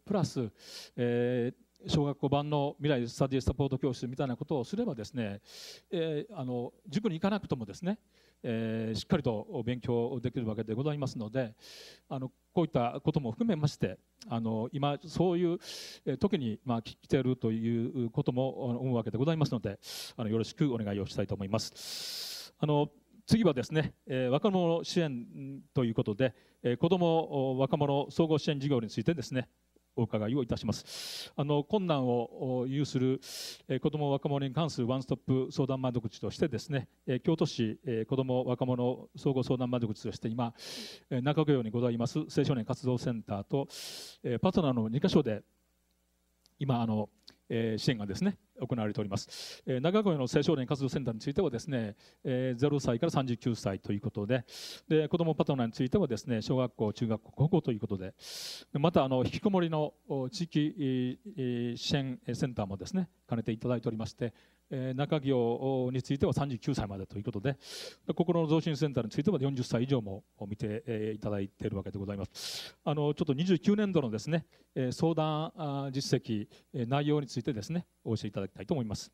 プラス、えー、小学校版の未来スタディサポート教室みたいなことをすればですね、えー、あの塾に行かなくともですね、えー、しっかりと勉強できるわけでございますのであのこういったことも含めましてあの今そういう、えー、時に、まあ、来ているということも思うわけでございますのであのよろしくお願いをしたいと思います。あの次はですね、えー、若者支援ということで、えー、子ども若者総合支援事業についてですねお伺いをいたしますあの困難を有する子ども若者に関するワンストップ相談窓口としてですね京都市子ども若者総合相談窓口として今中御用にございます青少年活動センターとパートナーの2か所で今あのえー、支援がですね行われております、えー、長野の青少年活動センターについてはですね、えー、0歳から39歳ということでで子どもパートナーについてはですね小学校中学校高校ということでまたあの引きこもりの地域支援センターもですね兼ねていただいておりましてえ中行については39歳までということで心の増進センターについては40歳以上も見て、いただいているわけでございますあのちょっと29年度のですね、相談実績内容についてですねお教えいただきたいと思います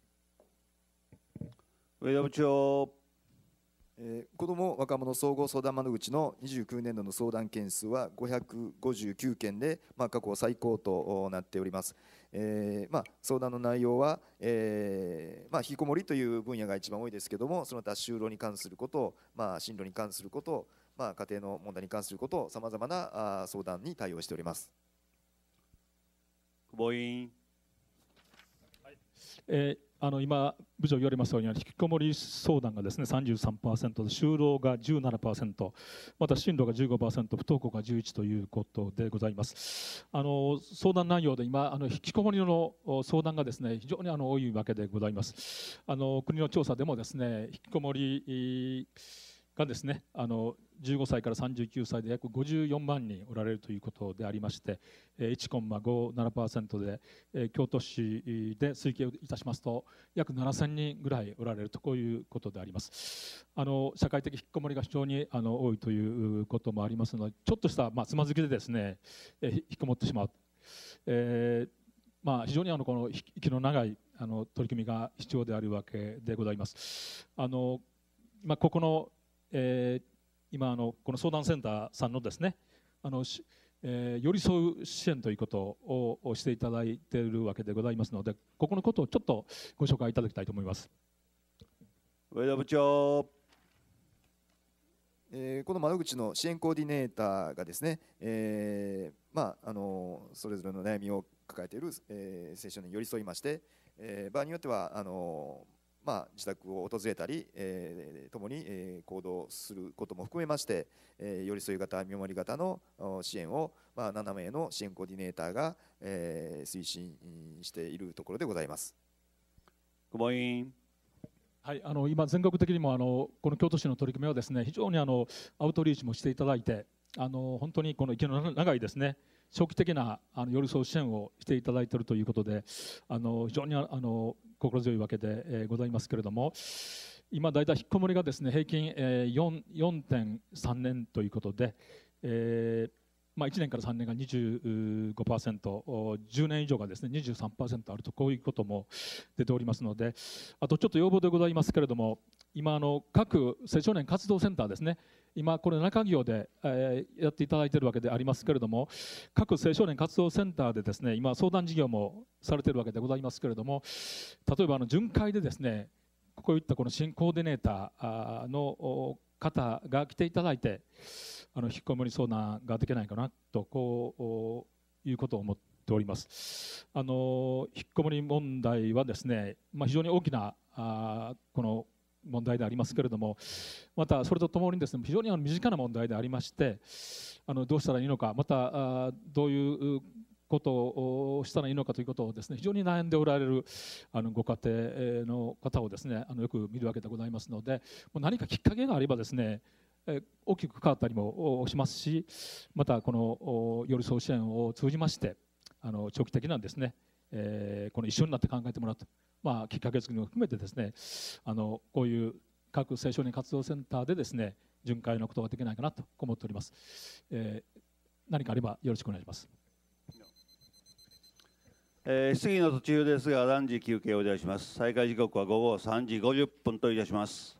上田部長、えー、子ども若者総合相談窓口の29年度の相談件数は559件で、まあ、過去最高となっております。えーまあ、相談の内容は、えーまあ、引きこもりという分野が一番多いですけどもその他就労に関することまあ、進路に関することまあ、家庭の問題に関することさまざまな相談に対応しております。久保委員、はいえーあの今、部長言われましたように、引きこもり相談がですね33%、就労が17%、また進路が15%、不登校が11ということでございます。あの相談内容で今、あの引きこもりの相談がですね非常にあの多いわけでございます。あの国の調査でもですね引きこもりがですねあの15歳から39歳で約54万人おられるということでありまして1.57%で京都市で推計いたしますと約7000人ぐらいおられるとこういうことでありますあの社会的引きこもりが非常にあの多いということもありますのでちょっとしたまあつまずきでですね引きこもってしまう、えー、まあ、非常にあのこの息の長いあの取り組みが必要であるわけでございます。あのまあ、ここの、えー今あのこの相談センターさんのですねあの、えー、寄り添う支援ということをしていただいているわけでございますのでここのことをちょっとご紹介いただきたいと思います。上田部長えー、この窓口の支援コーディネーターがですね、えーまあ、あのそれぞれの悩みを抱えている、えー、青少年に寄り添いまして、えー、場合によってはあのまあ、自宅を訪れたり、えー、共に、え行動することも含めまして、え寄り添い型見守り型の支援を、まあ、7名の支援コーディネーターが、え推進しているところでございます。久保委員はい、あの今、全国的にもあのこの京都市の取り組みはですね非常にあのアウトリーチもしていただいてあの本当にこの池の長いですね長期的なあの寄り添う支援をしていただいているということであの非常にあの心強いわけで、えございますけれども今大体引きこもりがですね平均、え4.3年ということで、えー、まあ、1年から3年が 25%10 年以上がですね23%あるとこういうことも出ておりますのであとちょっと要望でございますけれども今の各青少年活動センターですね今これ中業で、えやっていただいているわけでありますけれども各青少年活動センターでですね今相談事業もされているわけでございますけれども例えばあの巡回でですねこういったこの新コーディネーターの方が来ていただいてあの引きこもり相談ができないかなとこういうことを思っております。あの引きこもり問題はですね、まあ、非常に大きなあこの問題でありますけれどもまたそれとともにですね非常にあの身近な問題でありましてあのどうしたらいいのかまたどういうことをしたらいいのかということをですね非常に悩んでおられるあのご家庭の方をですねあのよく見るわけでございますのでもう何かきっかけがあればですね大きく変わったりもしますしまたこの寄り添う支援を通じましてあの長期的なんですね、えー、この一緒になって考えてもらうとまあ、きっかけ作りも含めてですねあのこういう各青少年活動センターでですね巡回のことができないかなと思っております、えー、何かあればよろしくお願いします、えー、質疑の途中ですが断時休憩をいたします再開時刻は午後3時50分といたします